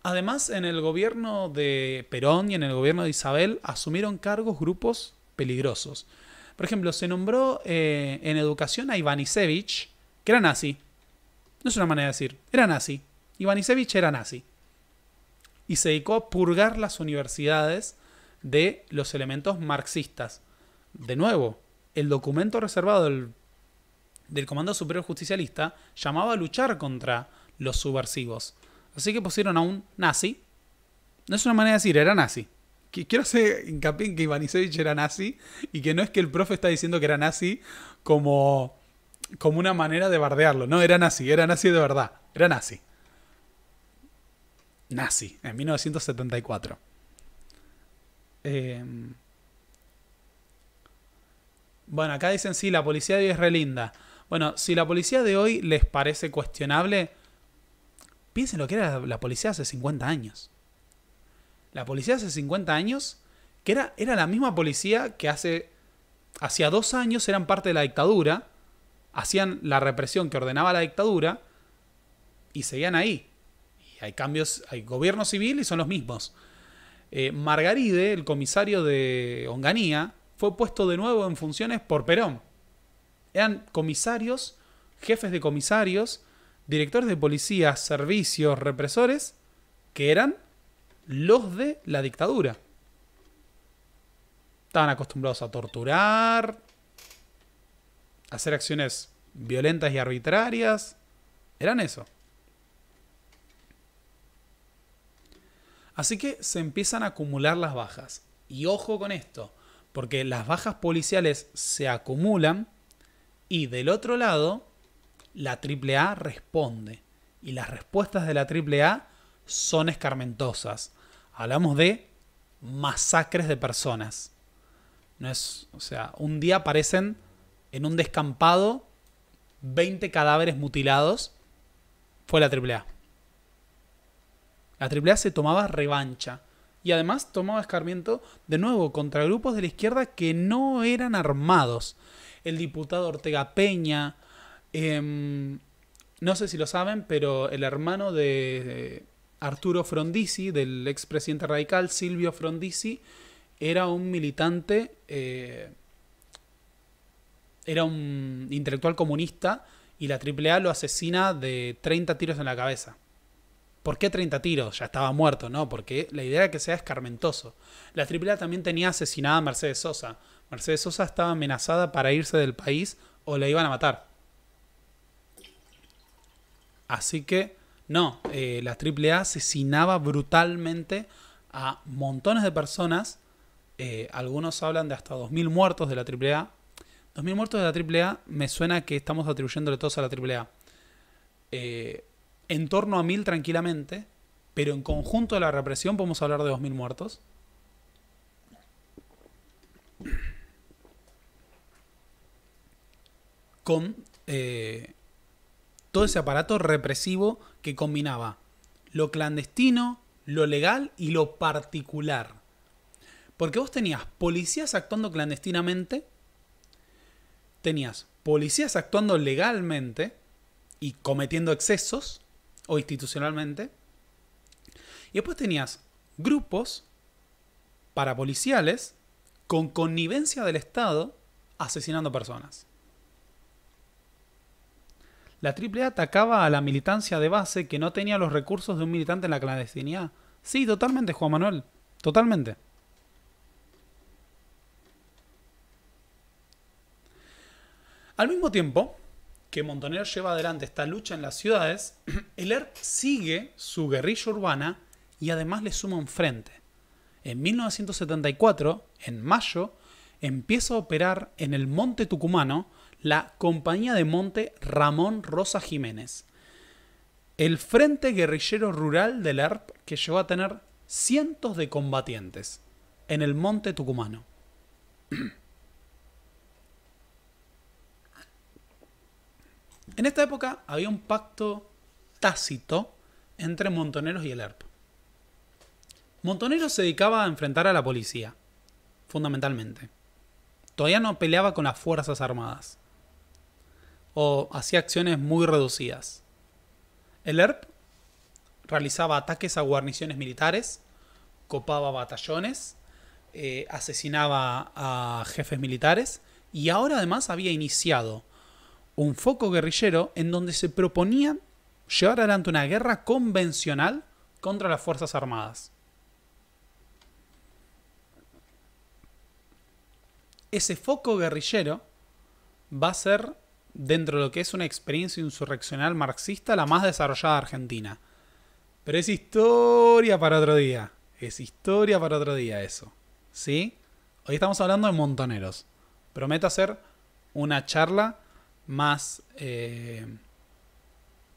Además, en el gobierno de Perón y en el gobierno de Isabel asumieron cargos grupos peligrosos. Por ejemplo, se nombró eh, en educación a Ivanisevich, que era nazi. No es una manera de decir, era nazi. Ivanisevich era nazi. Y se dedicó a purgar las universidades de los elementos marxistas. De nuevo, el documento reservado del, del Comando Superior Justicialista llamaba a luchar contra los subversivos. Así que pusieron a un nazi. No es una manera de decir, era nazi quiero hacer hincapié en que Ivanisevich era nazi y que no es que el profe está diciendo que era nazi como, como una manera de bardearlo. No, era nazi, era nazi de verdad. Era nazi. Nazi, en 1974. Em, bueno, acá dicen sí, la policía de hoy es relinda. Bueno, si la policía de hoy les parece cuestionable, piensen lo que era la policía hace 50 años. La policía hace 50 años, que era, era la misma policía que hace, dos años eran parte de la dictadura, hacían la represión que ordenaba la dictadura y seguían ahí. Y hay cambios, hay gobierno civil y son los mismos. Eh, Margaride, el comisario de Onganía, fue puesto de nuevo en funciones por Perón. Eran comisarios, jefes de comisarios, directores de policía, servicios, represores, que eran los de la dictadura. Estaban acostumbrados a torturar, a hacer acciones violentas y arbitrarias. Eran eso. Así que se empiezan a acumular las bajas. Y ojo con esto, porque las bajas policiales se acumulan y del otro lado la AAA responde. Y las respuestas de la AAA son escarmentosas. Hablamos de masacres de personas. No es, o sea, un día aparecen en un descampado 20 cadáveres mutilados. Fue la AAA. La AAA se tomaba revancha. Y además tomaba escarmiento de nuevo contra grupos de la izquierda que no eran armados. El diputado Ortega Peña. Em, no sé si lo saben, pero el hermano de, Arturo Frondizi, del expresidente radical Silvio Frondizi, era un militante, eh, era un intelectual comunista y la AAA lo asesina de 30 tiros en la cabeza. ¿Por qué 30 tiros? Ya estaba muerto, ¿no? Porque la idea era que sea escarmentoso. La AAA también tenía asesinada a Mercedes Sosa. Mercedes Sosa estaba amenazada para irse del país o la iban a matar. Así que no, eh, la AAA asesinaba brutalmente a montones de personas. Eh, algunos hablan de hasta 2.000 muertos de la AAA. 2.000 muertos de la AAA me suena que estamos atribuyéndole todos a la AAA. Eh, en torno a 1.000 tranquilamente, pero en conjunto de la represión podemos hablar de 2.000 muertos. Con todo ese aparato represivo que combinaba lo clandestino, lo legal y lo particular. Porque vos tenías policías actuando clandestinamente, tenías policías actuando legalmente y cometiendo excesos o institucionalmente, y después tenías grupos parapoliciales con connivencia del Estado asesinando personas. La AAA atacaba a la militancia de base que no tenía los recursos de un militante en la clandestinidad. Sí, totalmente, Juan Manuel. Totalmente. Al mismo tiempo que Montonero lleva adelante esta lucha en las ciudades, el ERP sigue su guerrilla urbana y además le suma un frente. En 1974, en mayo, empieza a operar en el Monte Tucumano la Compañía de Monte Ramón Rosa Jiménez, el Frente Guerrillero Rural del ERP que llegó a tener cientos de combatientes en el monte tucumano. En esta época había un pacto tácito entre Montoneros y el ERP. Montoneros se dedicaba a enfrentar a la policía, fundamentalmente. Todavía no peleaba con las Fuerzas Armadas o hacía acciones muy reducidas. El ERP realizaba ataques a guarniciones militares, copaba batallones, eh, asesinaba a jefes militares y ahora además había iniciado un foco guerrillero en donde se proponía llevar adelante una guerra convencional contra las Fuerzas Armadas. Ese foco guerrillero va a ser dentro de lo que es una experiencia insurreccional marxista la más desarrollada Argentina. Pero es historia para otro día. Es historia para otro día eso. ¿Sí? Hoy estamos hablando de montoneros. Prometo hacer una charla más eh,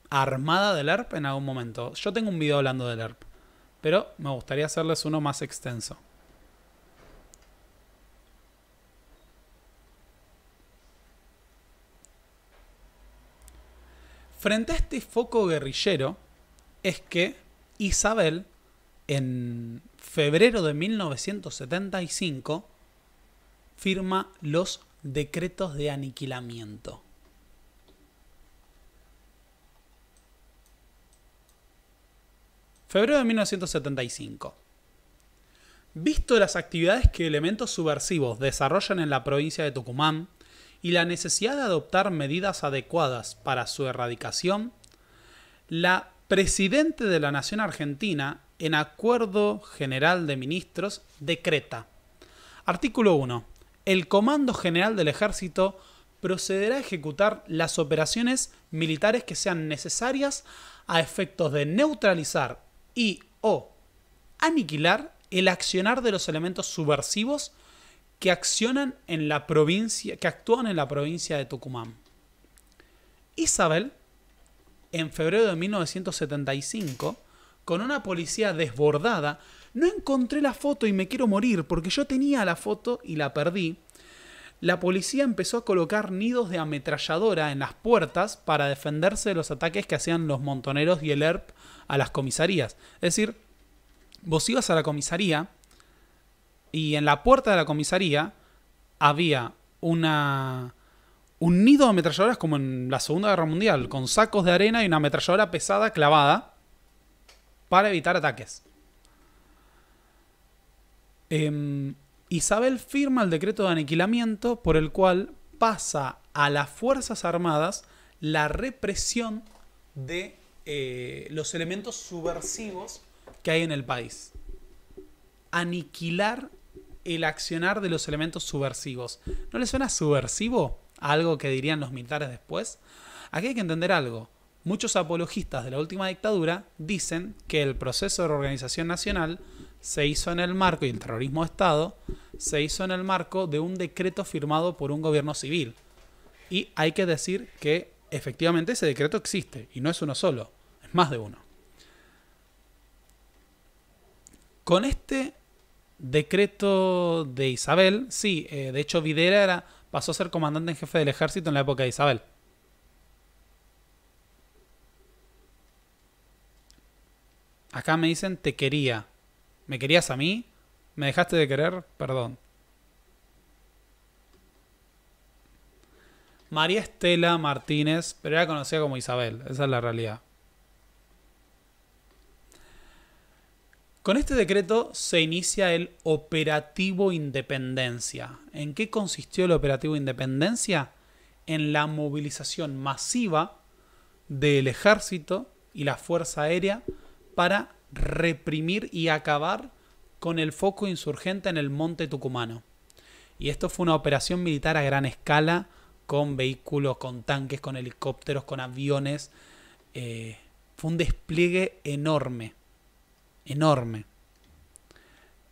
armada del ERP en algún momento. Yo tengo un video hablando del ERP, pero me gustaría hacerles uno más extenso. Frente a este foco guerrillero es que Isabel, en febrero de 1975, firma los decretos de aniquilamiento. Febrero de 1975. Visto las actividades que elementos subversivos desarrollan en la provincia de Tucumán, y la necesidad de adoptar medidas adecuadas para su erradicación, la Presidente de la Nación Argentina, en acuerdo general de ministros, decreta. Artículo 1. El Comando General del Ejército procederá a ejecutar las operaciones militares que sean necesarias a efectos de neutralizar y o aniquilar el accionar de los elementos subversivos que accionan en la provincia, que actúan en la provincia de Tucumán. Isabel, en febrero de 1975, con una policía desbordada, no encontré la foto y me quiero morir porque yo tenía la foto y la perdí. La policía empezó a colocar nidos de ametralladora en las puertas para defenderse de los ataques que hacían los montoneros y el ERP a las comisarías. Es decir, vos ibas a la comisaría y en la puerta de la comisaría había una un nido de ametralladoras como en la Segunda Guerra Mundial, con sacos de arena y una ametralladora pesada clavada para evitar ataques. Em, Isabel firma el decreto de aniquilamiento por el cual pasa a las Fuerzas Armadas la represión de eh, los elementos subversivos que hay en el país. Aniquilar el accionar de los elementos subversivos. ¿No le suena subversivo algo que dirían los militares después? Aquí hay que entender algo. Muchos apologistas de la última dictadura dicen que el proceso de reorganización nacional se hizo en el marco, y el terrorismo de Estado, se hizo en el marco de un decreto firmado por un gobierno civil. Y hay que decir que efectivamente ese decreto existe, y no es uno solo, es más de uno. Con este decreto de Isabel, sí, eh, de hecho Videra pasó a ser comandante en jefe del ejército en la época de Isabel. Acá me dicen, te quería. ¿Me querías a mí? ¿Me dejaste de querer? Perdón. María Estela Martínez, pero era conocida como Isabel, esa es la realidad. Con este decreto se inicia el operativo independencia. ¿En qué consistió el operativo independencia? En la movilización masiva del ejército y la fuerza aérea para reprimir y acabar con el foco insurgente en el monte tucumano. Y esto fue una operación militar a gran escala, con vehículos, con tanques, con helicópteros, con aviones. Eh, fue un despliegue enorme enorme.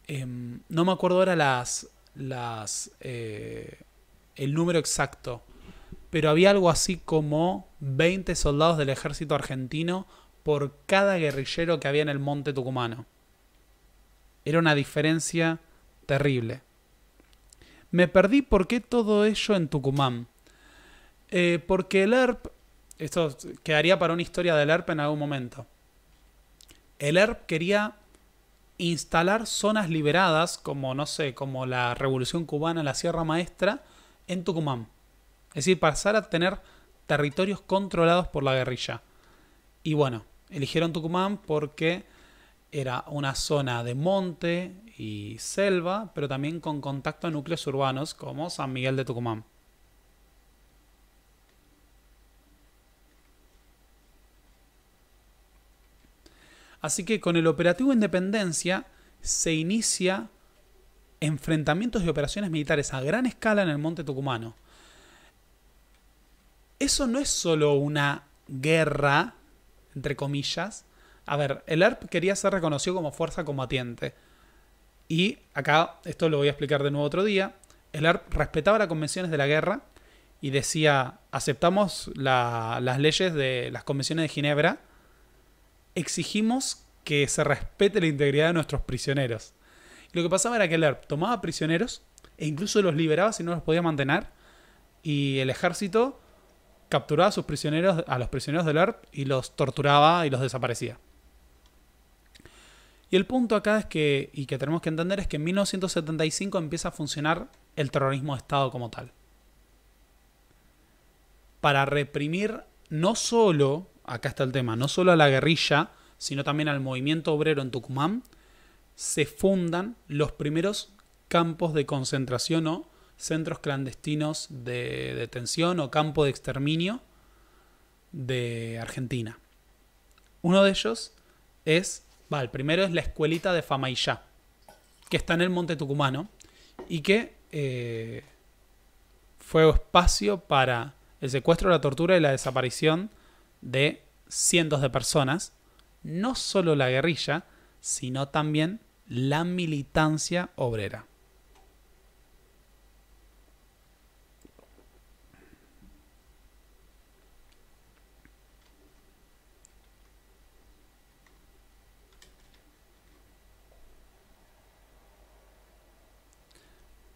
Em, no me acuerdo ahora las, las, eh, el número exacto, pero había algo así como 20 soldados del ejército argentino por cada guerrillero que había en el monte tucumano. Era una diferencia terrible. Me perdí por qué todo ello en Tucumán. Eh, porque el ERP, esto quedaría para una historia del ERP en algún momento el ERP quería instalar zonas liberadas, como no sé, como la Revolución Cubana, la Sierra Maestra, en Tucumán. Es decir, pasar a tener territorios controlados por la guerrilla. Y bueno, eligieron Tucumán porque era una zona de monte y selva, pero también con contacto a núcleos urbanos como San Miguel de Tucumán. Así que con el operativo Independencia se inicia enfrentamientos y operaciones militares a gran escala en el monte tucumano. Eso no es solo una guerra, entre comillas. A ver, el ARP quería ser reconocido como fuerza combatiente. Y acá, esto lo voy a explicar de nuevo otro día, el ARP respetaba las convenciones de la guerra y decía, aceptamos las leyes de las convenciones de Ginebra, exigimos que se respete la integridad de nuestros prisioneros. lo que pasaba era que el ERP tomaba prisioneros e incluso los liberaba si no los podía mantener. Y el ejército capturaba a sus prisioneros, a los prisioneros del ERP y los torturaba y los desaparecía. Y el punto acá es que, y que tenemos que entender, es que en 1975 empieza a funcionar el terrorismo de Estado como tal. Para reprimir no solo acá está el tema, no solo a la guerrilla, sino también al movimiento obrero en Tucumán, se fundan los primeros campos de concentración o centros clandestinos de detención o campo de exterminio de Argentina. Uno de ellos es, va, el primero es la escuelita de Famaillá, que está en el Monte Tucumano y que eh, fue espacio para el secuestro, la tortura y la desaparición de cientos de personas, no solo la guerrilla, sino también la militancia obrera.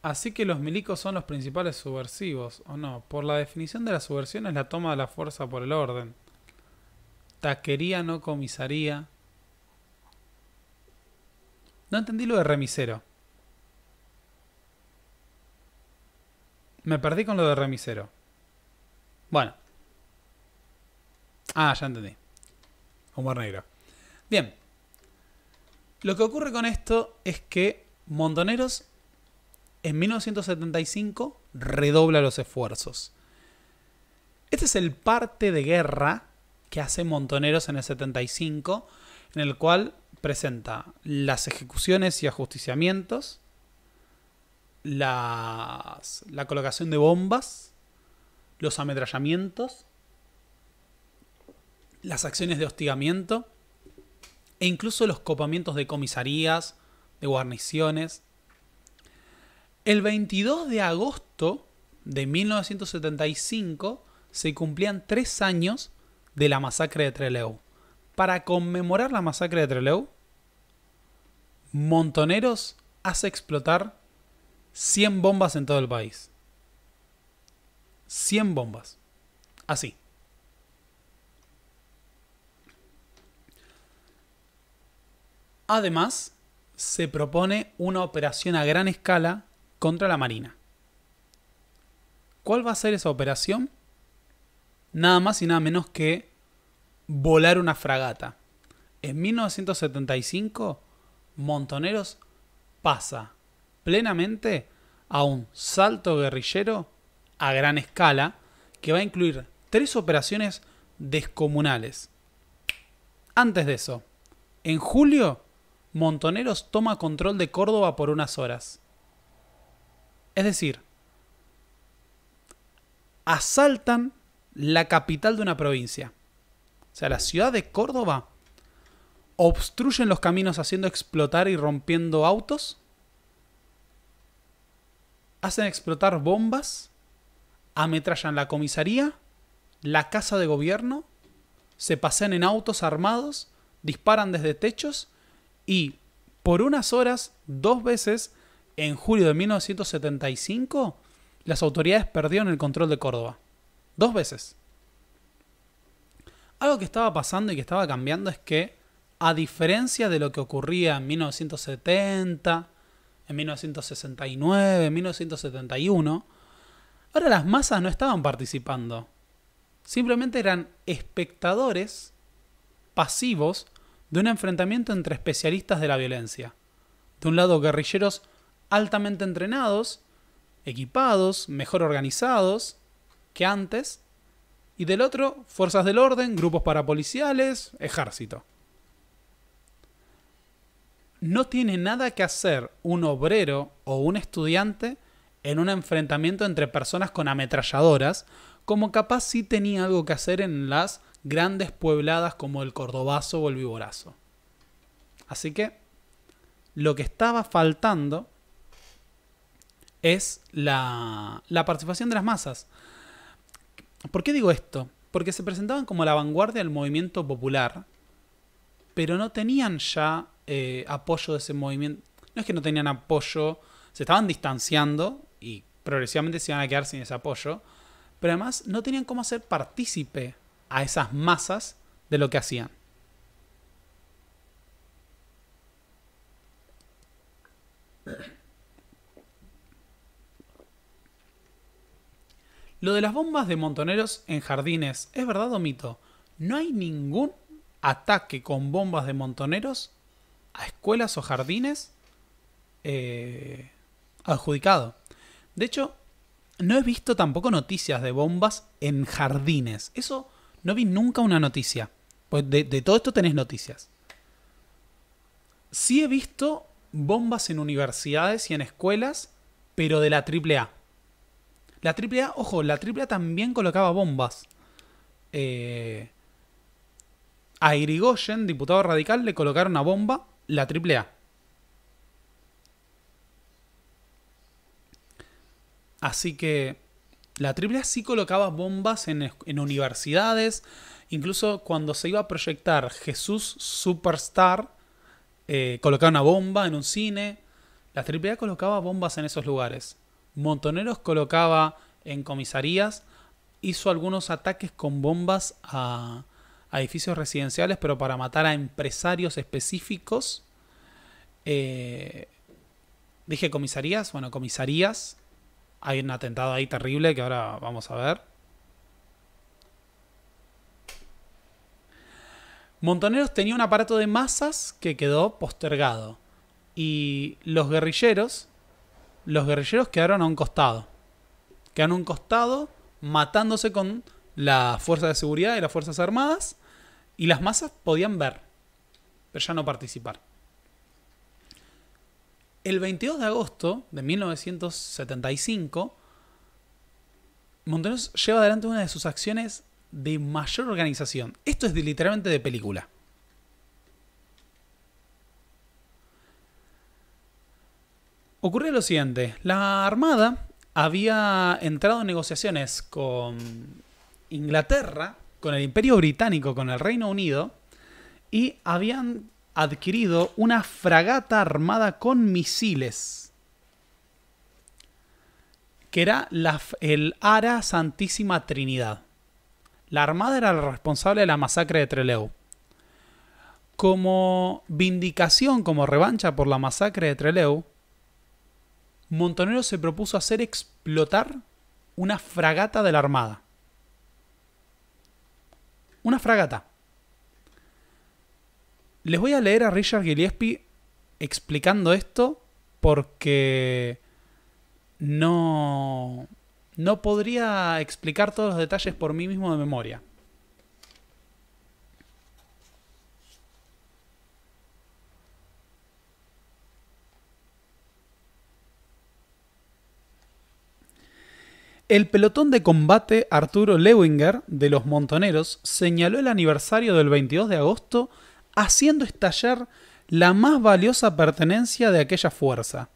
Así que los milicos son los principales subversivos, ¿o no? Por la definición de la subversión es la toma de la fuerza por el orden taquería no comisaría. No entendí lo de remisero. Me perdí con lo de remisero. Bueno. Ah, ya entendí. Humor negro. Bien. Lo que ocurre con esto es que Montoneros en 1975 redobla los esfuerzos. Este es el parte de guerra que hace Montoneros en el 75, en el cual presenta las ejecuciones y ajusticiamientos, la colocación de bombas, los ametrallamientos, las acciones de hostigamiento e incluso los copamientos de comisarías, de guarniciones. El 22 de agosto de 1975 se cumplían tres años de la masacre de Trelew. Para conmemorar la masacre de Trelew, Montoneros hace explotar 100 bombas en todo el país. 100 bombas. Así. Además, se propone una operación a gran escala contra la Marina. ¿Cuál va a ser esa operación? nada más y nada menos que volar una fragata. En 1975, Montoneros pasa plenamente a un salto guerrillero a gran escala que va a incluir tres operaciones descomunales. Antes de eso, en julio, Montoneros toma control de Córdoba por unas horas. Es decir, asaltan la capital de una provincia, o sea, la ciudad de Córdoba, obstruyen los caminos haciendo explotar y rompiendo autos, hacen explotar bombas, ametrallan la comisaría, la casa de gobierno, se pasean en autos armados, disparan desde techos y por unas horas, dos veces, en julio de 1975, las autoridades perdieron el control de Córdoba. Dos veces. Algo que estaba pasando y que estaba cambiando es que, a diferencia de lo que ocurría en 1970, en 1969, en 1971, ahora las masas no estaban participando. Simplemente eran espectadores pasivos de un enfrentamiento entre especialistas de la violencia. De un lado, guerrilleros altamente entrenados, equipados, mejor organizados, que antes, y del otro, fuerzas del orden, grupos parapoliciales, ejército. No tiene nada que hacer un obrero o un estudiante en un enfrentamiento entre personas con ametralladoras, como capaz sí tenía algo que hacer en las grandes puebladas como el Cordobazo o el Viborazo. Así que lo que estaba faltando es la, la participación de las masas. ¿Por qué digo esto? Porque se presentaban como la vanguardia del movimiento popular, pero no tenían ya eh, apoyo de ese movimiento. No es que no tenían apoyo, se estaban distanciando y progresivamente se iban a quedar sin ese apoyo, pero además no tenían cómo hacer partícipe a esas masas de lo que hacían. Lo de las bombas de montoneros en jardines, ¿es verdad o mito? No hay ningún ataque con bombas de montoneros a escuelas o jardines eh, adjudicado. De hecho, no he visto tampoco noticias de bombas en jardines. Eso no vi nunca una noticia. Pues de, de todo esto tenés noticias. Sí he visto bombas en universidades y en escuelas, pero de la AAA. La AAA, ojo, la AAA también colocaba bombas. Eh, a Irigoyen, diputado radical, le colocaron una bomba, la AAA. Así que la AAA sí colocaba bombas en, universidades. Incluso cuando se iba a proyectar Jesús Superstar, eh, una bomba en un cine. La AAA colocaba bombas en esos lugares. Montoneros colocaba en comisarías, hizo algunos ataques con bombas a, edificios residenciales, pero para matar a empresarios específicos. Eh, dije comisarías, bueno, comisarías. Hay un atentado ahí terrible que ahora vamos a ver. Montoneros tenía un aparato de masas que quedó postergado. Y los guerrilleros, los guerrilleros quedaron a un costado. Quedaron a un costado matándose con la fuerza de seguridad y las fuerzas armadas y las masas podían ver, pero ya no participar. El 22 de agosto de 1975, Montenegro lleva adelante una de sus acciones de mayor organización. Esto es literalmente de película. Ocurrió lo siguiente, la Armada había entrado en negociaciones con Inglaterra, con el Imperio Británico, con el Reino Unido, y habían adquirido una fragata armada con misiles, que era la, el Ara Santísima Trinidad. La Armada era la responsable de la masacre de Trelew. Como vindicación, como revancha por la masacre de Trelew, Montonero se propuso hacer explotar una fragata de la Armada. Una fragata. Les voy a leer a Richard Gillespie explicando esto porque no, no podría explicar todos los detalles por mí mismo de memoria. El pelotón de combate Arturo Lewinger de los Montoneros señaló el aniversario del 22 de agosto haciendo estallar la más valiosa pertenencia de aquella fuerza,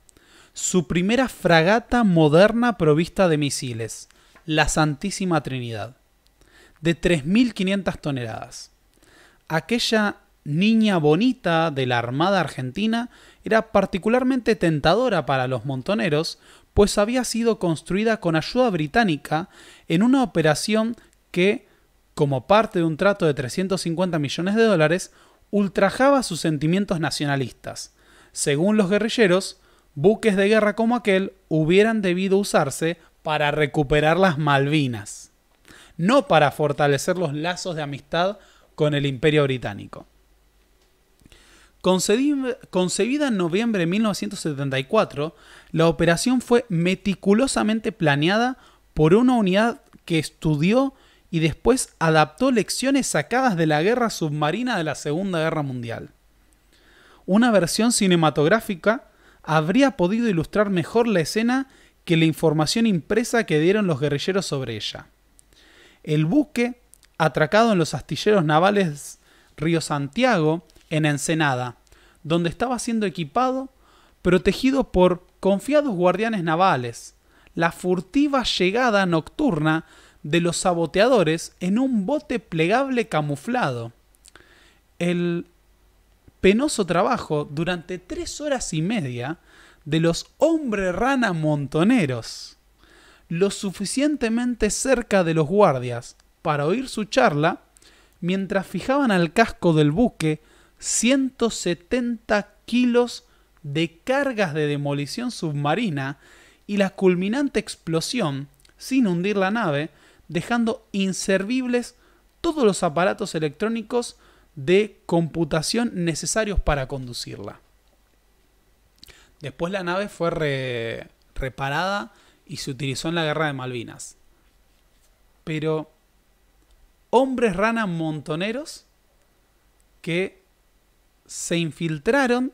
su primera fragata moderna provista de misiles, la Santísima Trinidad, de 3.500 toneladas. Aquella niña bonita de la Armada Argentina era particularmente tentadora para los montoneros pues había sido construida con ayuda británica en una operación que, como parte de un trato de 350 millones de dólares, ultrajaba sus sentimientos nacionalistas. Según los guerrilleros, buques de guerra como aquel hubieran debido usarse para recuperar las Malvinas, no para fortalecer los lazos de amistad con el imperio británico. Concebida en noviembre de 1974, la operación fue meticulosamente planeada por una unidad que estudió y después adaptó lecciones sacadas de la guerra submarina de la Segunda Guerra Mundial. Una versión cinematográfica habría podido ilustrar mejor la escena que la información impresa que dieron los guerrilleros sobre ella. El buque, atracado en los astilleros navales Río Santiago, en Ensenada, donde estaba siendo equipado, protegido por confiados guardianes navales, la furtiva llegada nocturna de los saboteadores en un bote plegable camuflado. El penoso trabajo durante tres horas y media de los hombres rana montoneros, lo suficientemente cerca de los guardias para oír su charla, mientras fijaban al casco del buque 170 kilos de cargas de demolición submarina y la culminante explosión, sin hundir la nave, dejando inservibles todos los aparatos electrónicos de computación necesarios para conducirla. Después la nave fue reparada y se utilizó en la guerra de Malvinas. Pero hombres rana montoneros que se infiltraron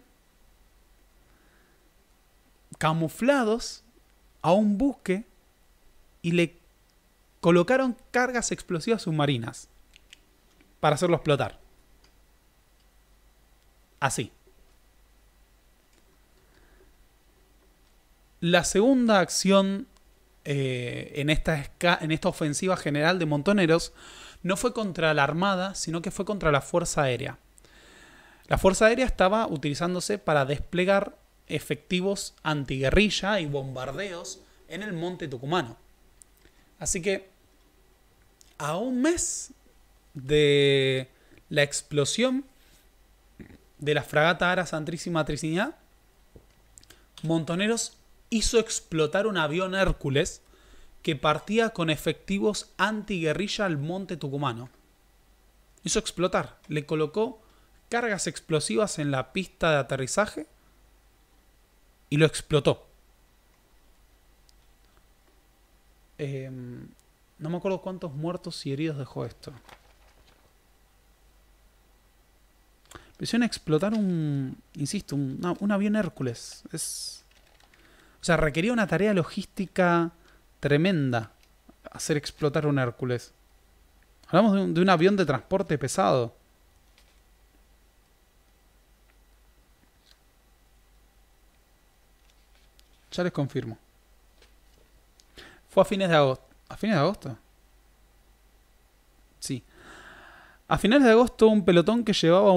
camuflados a un buque y le colocaron cargas explosivas submarinas para hacerlo explotar. Así. La segunda acción eh, en, esta en esta ofensiva general de montoneros no fue contra la Armada, sino que fue contra la Fuerza Aérea. La Fuerza Aérea estaba utilizándose para desplegar efectivos antiguerrilla y bombardeos en el monte tucumano. Así que a un mes de la explosión de la fragata Ara Santísima Trinidad Montoneros hizo explotar un avión Hércules que partía con efectivos antiguerrilla al monte tucumano. Hizo explotar, le colocó cargas explosivas en la pista de aterrizaje y lo explotó. Em, no me acuerdo cuántos muertos y heridos dejó esto. Empezaron a explotar un, insisto, un, un avión Hércules. Es, o sea, requería una tarea logística tremenda hacer explotar un Hércules. Hablamos de un avión de transporte pesado. Ya les confirmo. Fue a fines de agosto. ¿A fines de agosto? Sí. A finales de agosto un pelotón que llevaba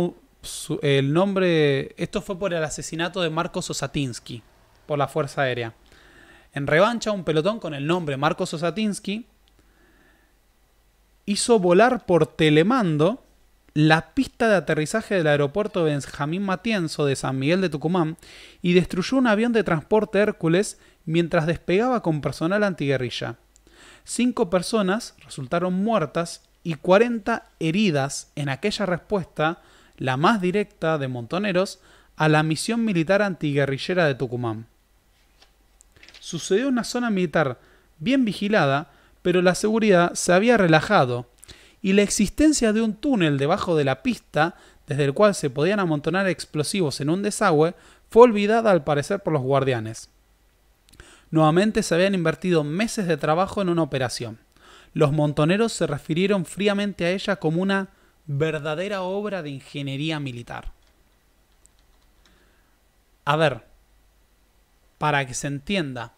el nombre... Esto fue por el asesinato de Marcos Osatinsky por la Fuerza Aérea. En revancha, un pelotón con el nombre Marcos Osatinsky hizo volar por Telemando la pista de aterrizaje del aeropuerto Benjamín Matienzo de San Miguel de Tucumán y destruyó un avión de transporte Hércules mientras despegaba con personal antiguerrilla. Cinco personas resultaron muertas y 40 heridas en aquella respuesta, la más directa de Montoneros, a la misión militar antiguerrillera de Tucumán. Sucedió una zona militar bien vigilada, pero la seguridad se había relajado y la existencia de un túnel debajo de la pista desde el cual se podían amontonar explosivos en un desagüe fue olvidada al parecer por los guardianes. Nuevamente se habían invertido meses de trabajo en una operación. Los montoneros se refirieron fríamente a ella como una verdadera obra de ingeniería militar. A ver, para que se entienda,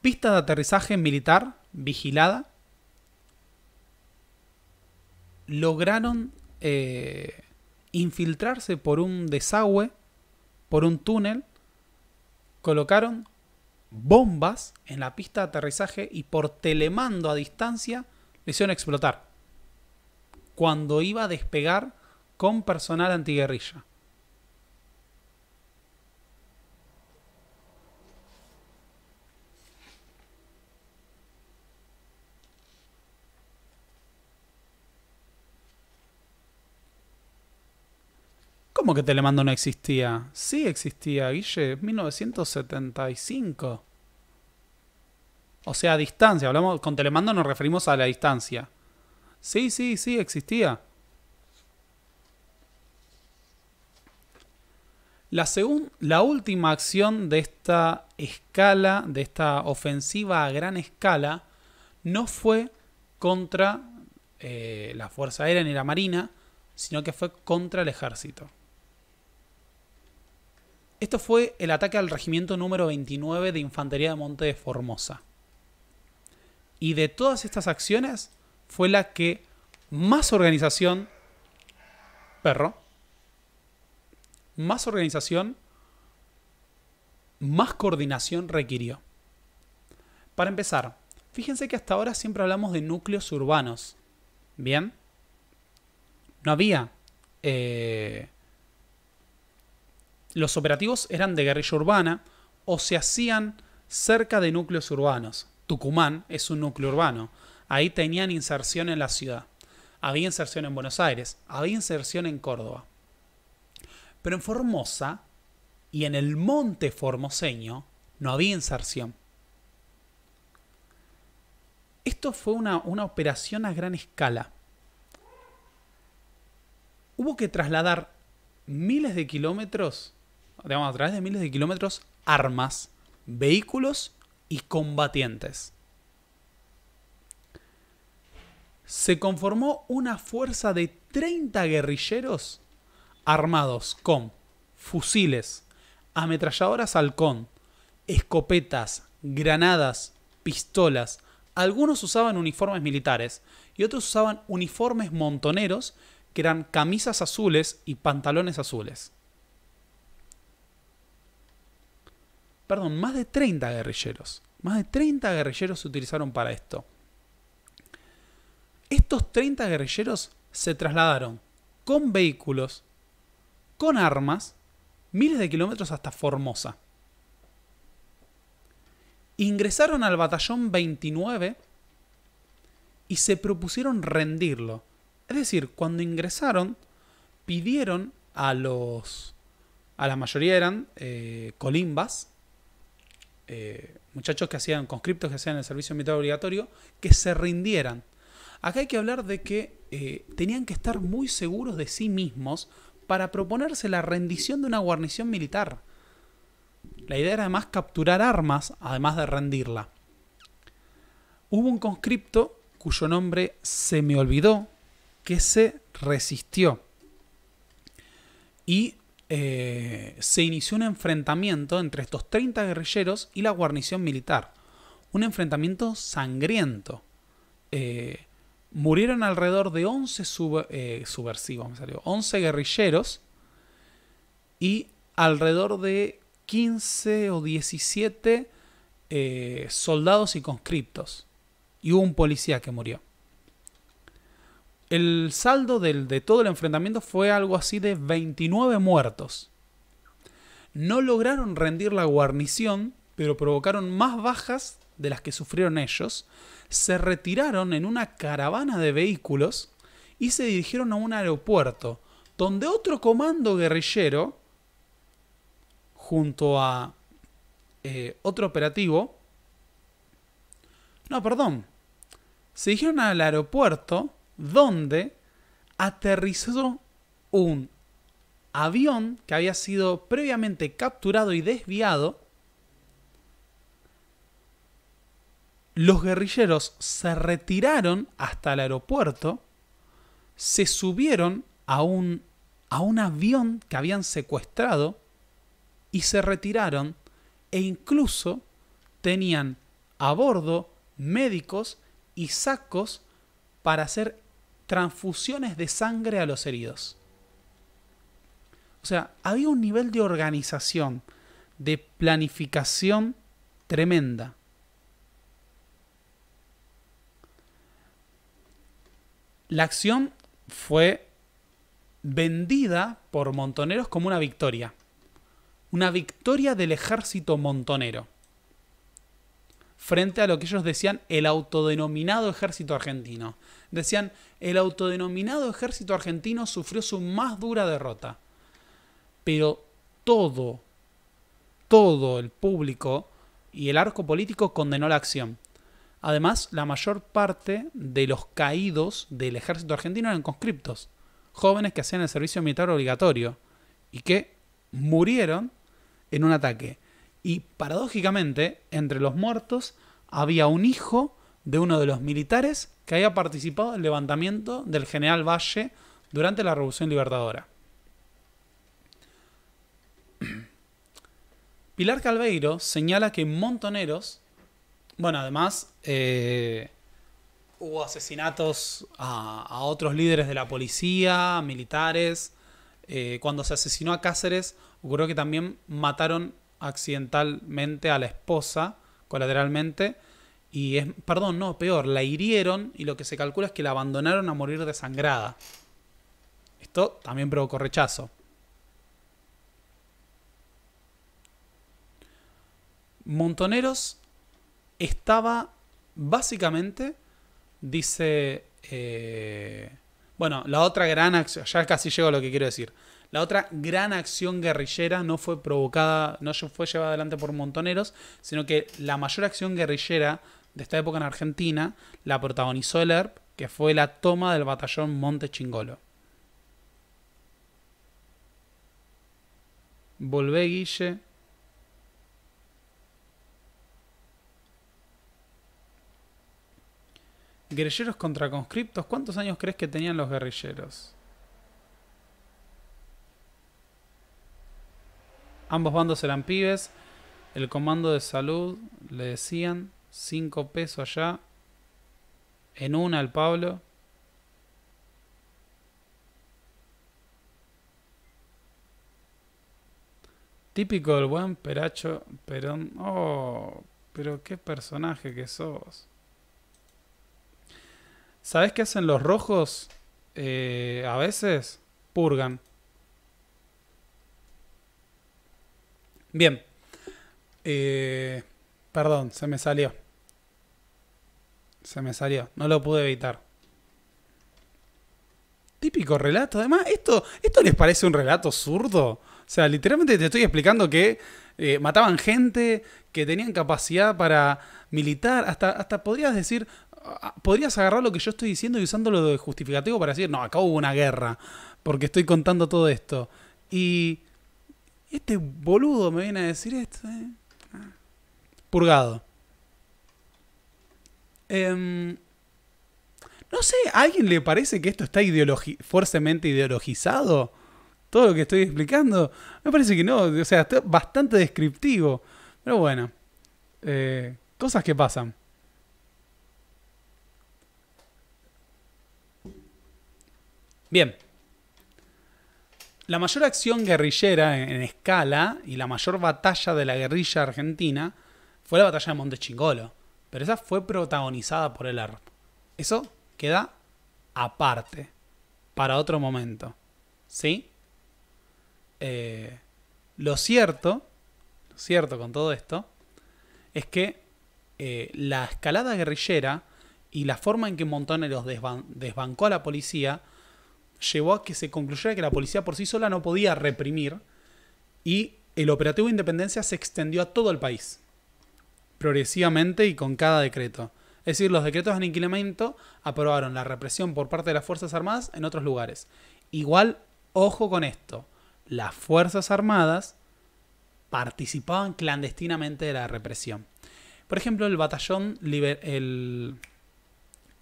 pista de aterrizaje militar vigilada lograron eh, infiltrarse por un desagüe, por un túnel, colocaron bombas en la pista de aterrizaje y por telemando a distancia le hicieron explotar. Cuando iba a despegar con personal antiguerrilla. que Telemando no existía? Sí existía, Guille, 1975. O sea, a distancia, hablamos con Telemando nos referimos a la distancia. Sí, sí, sí, existía. La, segunda, la última acción de esta escala, de esta ofensiva a gran escala, no fue contra eh, la Fuerza Aérea ni la Marina, sino que fue contra el ejército. Esto fue el ataque al regimiento número 29 de Infantería de Monte de Formosa. Y de todas estas acciones fue la que más organización, perro, más organización, más coordinación requirió. Para empezar, fíjense que hasta ahora siempre hablamos de núcleos urbanos. ¿Bien? No había eh, los operativos eran de guerrilla urbana o se hacían cerca de núcleos urbanos. Tucumán es un núcleo urbano. Ahí tenían inserción en la ciudad. Había inserción en Buenos Aires, había inserción en Córdoba. Pero en Formosa y en el monte formoseño no había inserción. Esto fue una, operación a gran escala. Hubo que trasladar miles de kilómetros digamos, a través de miles de kilómetros, armas, vehículos y combatientes. Se conformó una fuerza de 30 guerrilleros armados con fusiles, ametralladoras halcón, escopetas, granadas, pistolas. Algunos usaban uniformes militares y otros usaban uniformes montoneros que eran camisas azules y pantalones azules. perdón, más de 30 guerrilleros. Más de 30 guerrilleros se utilizaron para esto. Estos 30 guerrilleros se trasladaron con vehículos, con armas, miles de kilómetros hasta Formosa. Ingresaron al batallón 29 y se propusieron rendirlo. Es decir, cuando ingresaron, pidieron a los... A la mayoría eran eh, colimbas, eh, muchachos que hacían conscriptos, que hacían el servicio militar obligatorio, que se rindieran. Acá hay que hablar de que eh, tenían que estar muy seguros de sí mismos para proponerse la rendición de una guarnición militar. La idea era además capturar armas, además de rendirla. Hubo un conscripto cuyo nombre se me olvidó, que se resistió. Y eh, se inició un enfrentamiento entre estos 30 guerrilleros y la guarnición militar. Un enfrentamiento sangriento. Eh, murieron alrededor de 11 eh, subversivos, 11 guerrilleros y alrededor de 15 o 17 soldados y conscriptos. Y hubo un policía que murió el saldo de todo el enfrentamiento fue algo así de 29 muertos. No lograron rendir la guarnición, pero provocaron más bajas de las que sufrieron ellos. Se retiraron en una caravana de vehículos y se dirigieron a un aeropuerto, donde otro comando guerrillero, junto a eh, otro operativo, no, perdón, se dirigieron al aeropuerto donde aterrizó un avión que había sido previamente capturado y desviado. Los guerrilleros se retiraron hasta el aeropuerto, se subieron a un, a un avión que habían secuestrado y se retiraron e incluso tenían a bordo médicos y sacos para hacer transfusiones de sangre a los heridos. O sea, había un nivel de organización, de planificación tremenda. La acción fue vendida por montoneros como una victoria. Una victoria del ejército montonero. Frente a lo que ellos decían el autodenominado ejército argentino. Decían, el autodenominado ejército argentino sufrió su más dura derrota. Pero todo, todo el público y el arco político condenó la acción. Además, la mayor parte de los caídos del ejército argentino eran conscriptos, jóvenes que hacían el servicio militar obligatorio y que murieron en un ataque. Y paradójicamente, entre los muertos había un hijo de uno de los militares que había participado en el levantamiento del general Valle durante la Revolución Libertadora. Pilar Calveiro señala que Montoneros, bueno, además eh, hubo asesinatos a, otros líderes de la policía, militares. Eh, cuando se asesinó a Cáceres, ocurrió que también mataron accidentalmente a la esposa, colateralmente, y es, perdón, no, peor, la hirieron y lo que se calcula es que la abandonaron a morir desangrada. Esto también provocó rechazo. Montoneros estaba básicamente, dice... Eh, bueno, la otra gran acción, ya casi llego a lo que quiero decir. La otra gran acción guerrillera no fue provocada, no fue llevada adelante por montoneros, sino que la mayor acción guerrillera de esta época en Argentina la protagonizó el ERP, que fue la toma del batallón Monte Chingolo. Volvé, Guille. Guerrilleros contra conscriptos. ¿Cuántos años crees que tenían los guerrilleros? Ambos bandos eran pibes. El comando de salud le decían 5 pesos allá. En una al Pablo. Típico del buen Peracho Perón. Oh, pero qué personaje que sos. sabes qué hacen los rojos? Eh, a veces purgan. Bien. Eh, Perdón, se me salió. Se me salió, no lo pude evitar. Típico relato. Además, ¿esto, esto les parece un relato zurdo? O sea, literalmente te estoy explicando que eh, mataban gente, que tenían capacidad para militar. Hasta, hasta podrías decir, ah, podrías agarrar lo que yo estoy diciendo y usándolo de justificativo para decir, no, acá hubo una guerra, porque estoy contando todo esto. Y este boludo me viene a decir esto. Eh, Purgado. Em, no sé, ¿a alguien le parece que esto está fuertemente ideologizado? Todo lo que estoy explicando. Me parece que no, o sea, está bastante descriptivo. Pero bueno, eh, cosas que pasan. Bien. La mayor acción guerrillera en escala y la mayor batalla de la guerrilla argentina fue la batalla de Montechingolo, pero esa fue protagonizada por el ARP. Eso queda aparte, para otro momento. ¿Sí? Eh, lo cierto, cierto con todo esto, es que eh, la escalada guerrillera y la forma en que Montoneros los desbancó a la policía llevó a que se concluyera que la policía por sí sola no podía reprimir y el operativo de Independencia se extendió a todo el país progresivamente y con cada decreto. Es decir, los decretos de aniquilamiento aprobaron la represión por parte de las Fuerzas Armadas en otros lugares. Igual, ojo con esto, las Fuerzas Armadas participaban clandestinamente de la represión. Por ejemplo, el batallón, el,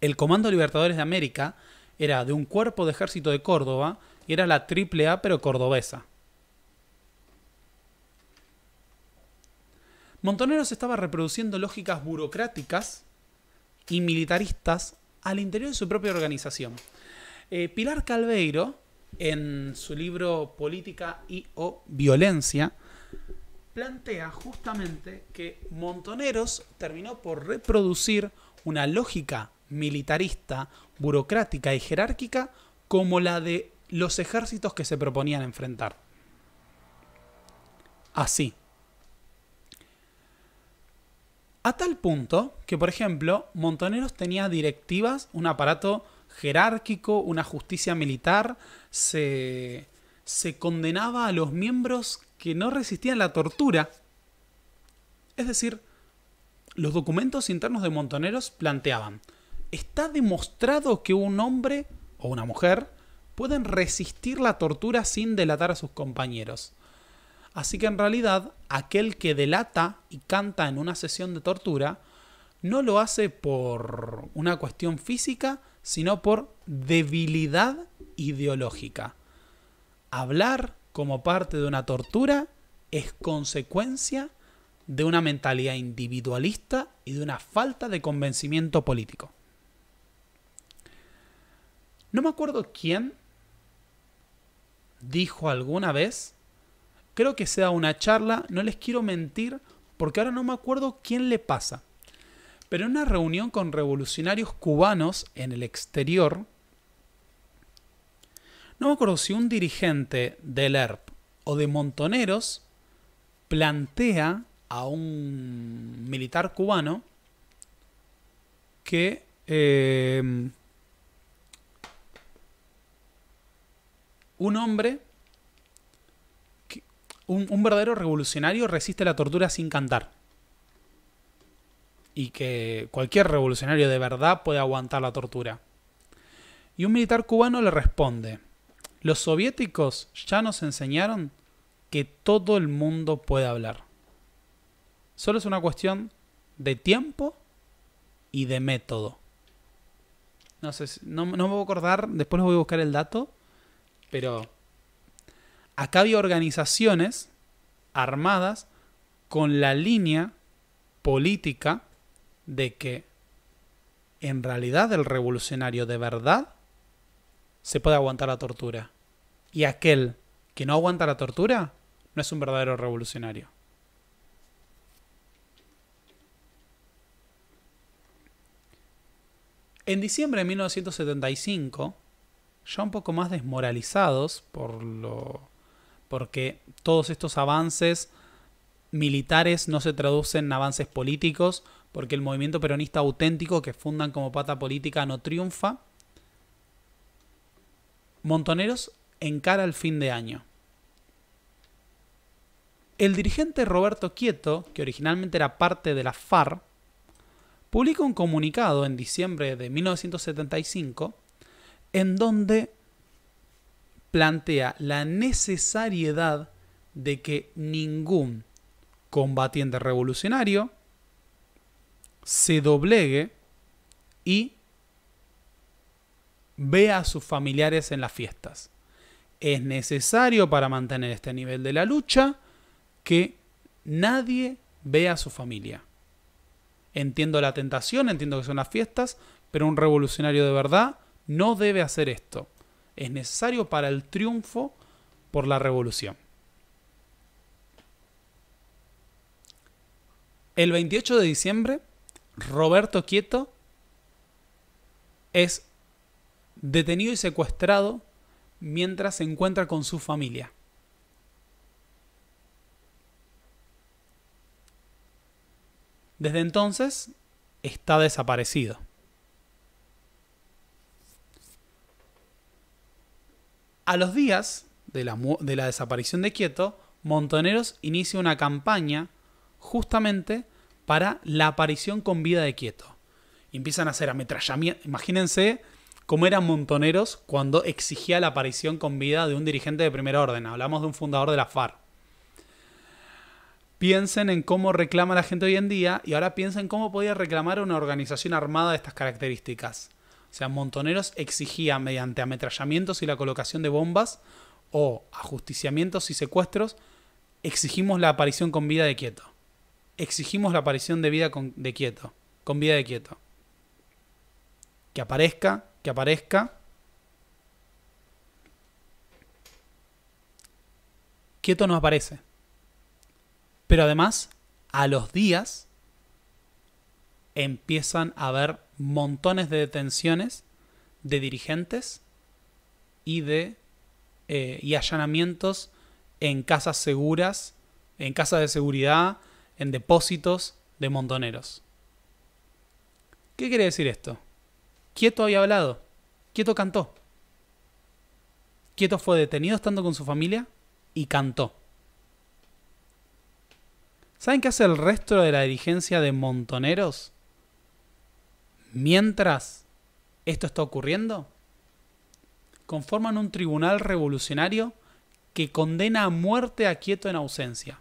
el Comando Libertadores de América era de un cuerpo de ejército de Córdoba y era la AAA pero cordobesa. Montoneros estaba reproduciendo lógicas burocráticas y militaristas al interior de su propia organización. Eh, Pilar Calveiro, en su libro Política y o Violencia, plantea justamente que Montoneros terminó por reproducir una lógica militarista, burocrática y jerárquica como la de los ejércitos que se proponían enfrentar. Así, a tal punto que, por ejemplo, Montoneros tenía directivas, un aparato jerárquico, una justicia militar, se, se condenaba a los miembros que no resistían la tortura. Es decir, los documentos internos de Montoneros planteaban, está demostrado que un hombre o una mujer pueden resistir la tortura sin delatar a sus compañeros. Así que en realidad, aquel que delata y canta en una sesión de tortura, no lo hace por una cuestión física, sino por debilidad ideológica. Hablar como parte de una tortura es consecuencia de una mentalidad individualista y de una falta de convencimiento político. No me acuerdo quién dijo alguna vez creo que sea una charla, no les quiero mentir, porque ahora no me acuerdo quién le pasa. Pero en una reunión con revolucionarios cubanos en el exterior, no me acuerdo si un dirigente del ERP o de Montoneros plantea a un militar cubano que eh, un hombre un, verdadero revolucionario resiste la tortura sin cantar. Y que cualquier revolucionario de verdad puede aguantar la tortura. Y un militar cubano le responde, los soviéticos ya nos enseñaron que todo el mundo puede hablar. Solo es una cuestión de tiempo y de método. No sé, no, no me voy a acordar, después les voy a buscar el dato, pero acá había organizaciones armadas con la línea política de que en realidad el revolucionario de verdad se puede aguantar la tortura. Y aquel que no aguanta la tortura no es un verdadero revolucionario. En diciembre de 1975, ya un poco más desmoralizados por lo porque todos estos avances militares no se traducen en avances políticos, porque el movimiento peronista auténtico que fundan como pata política no triunfa. Montoneros encara el fin de año. El dirigente Roberto Quieto, que originalmente era parte de la FARC, publica un comunicado en diciembre de 1975 en donde plantea la necesariedad de que ningún combatiente revolucionario se doblegue y vea a sus familiares en las fiestas. Es necesario para mantener este nivel de la lucha que nadie vea a su familia. Entiendo la tentación, entiendo que son las fiestas, pero un revolucionario de verdad no debe hacer esto es necesario para el triunfo por la revolución. El 28 de diciembre, Roberto Quieto es detenido y secuestrado mientras se encuentra con su familia. Desde entonces está desaparecido. A los días de la, desaparición de Quieto, Montoneros inicia una campaña justamente para la aparición con vida de Quieto. Empiezan a hacer ametrallamiento. Imagínense cómo eran Montoneros cuando exigía la aparición con vida de un dirigente de primer orden. Hablamos de un fundador de la FARC. Piensen en cómo reclama la gente hoy en día y ahora piensen cómo podía reclamar una organización armada de estas características sea, Montoneros exigía mediante ametrallamientos y la colocación de bombas o ajusticiamientos y secuestros, exigimos la aparición con vida de quieto. Exigimos la aparición de vida de quieto, con vida de quieto. Que aparezca, que aparezca. Quieto no aparece. Pero además, a los días empiezan a ver montones de detenciones de dirigentes y de eh, y allanamientos en casas seguras, en casas de seguridad, en depósitos de montoneros. ¿Qué quiere decir esto? Quieto había hablado, Quieto cantó. Quieto fue detenido estando con su familia y cantó. ¿Saben qué hace el resto de la dirigencia de montoneros? mientras esto está ocurriendo, conforman un tribunal revolucionario que condena a muerte a Quieto en ausencia.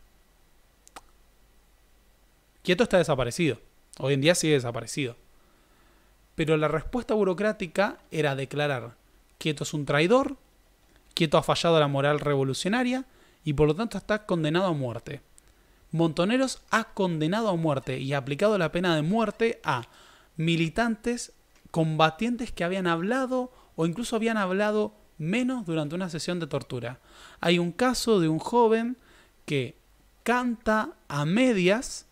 Quieto está desaparecido. Hoy en día sigue desaparecido. Pero la respuesta burocrática era declarar Quieto es un traidor, Quieto ha fallado la moral revolucionaria y por lo tanto está condenado a muerte. Montoneros ha condenado a muerte y ha aplicado la pena de muerte a militantes, combatientes que habían hablado o incluso habían hablado menos durante una sesión de tortura. Hay un caso de un joven que canta a medias,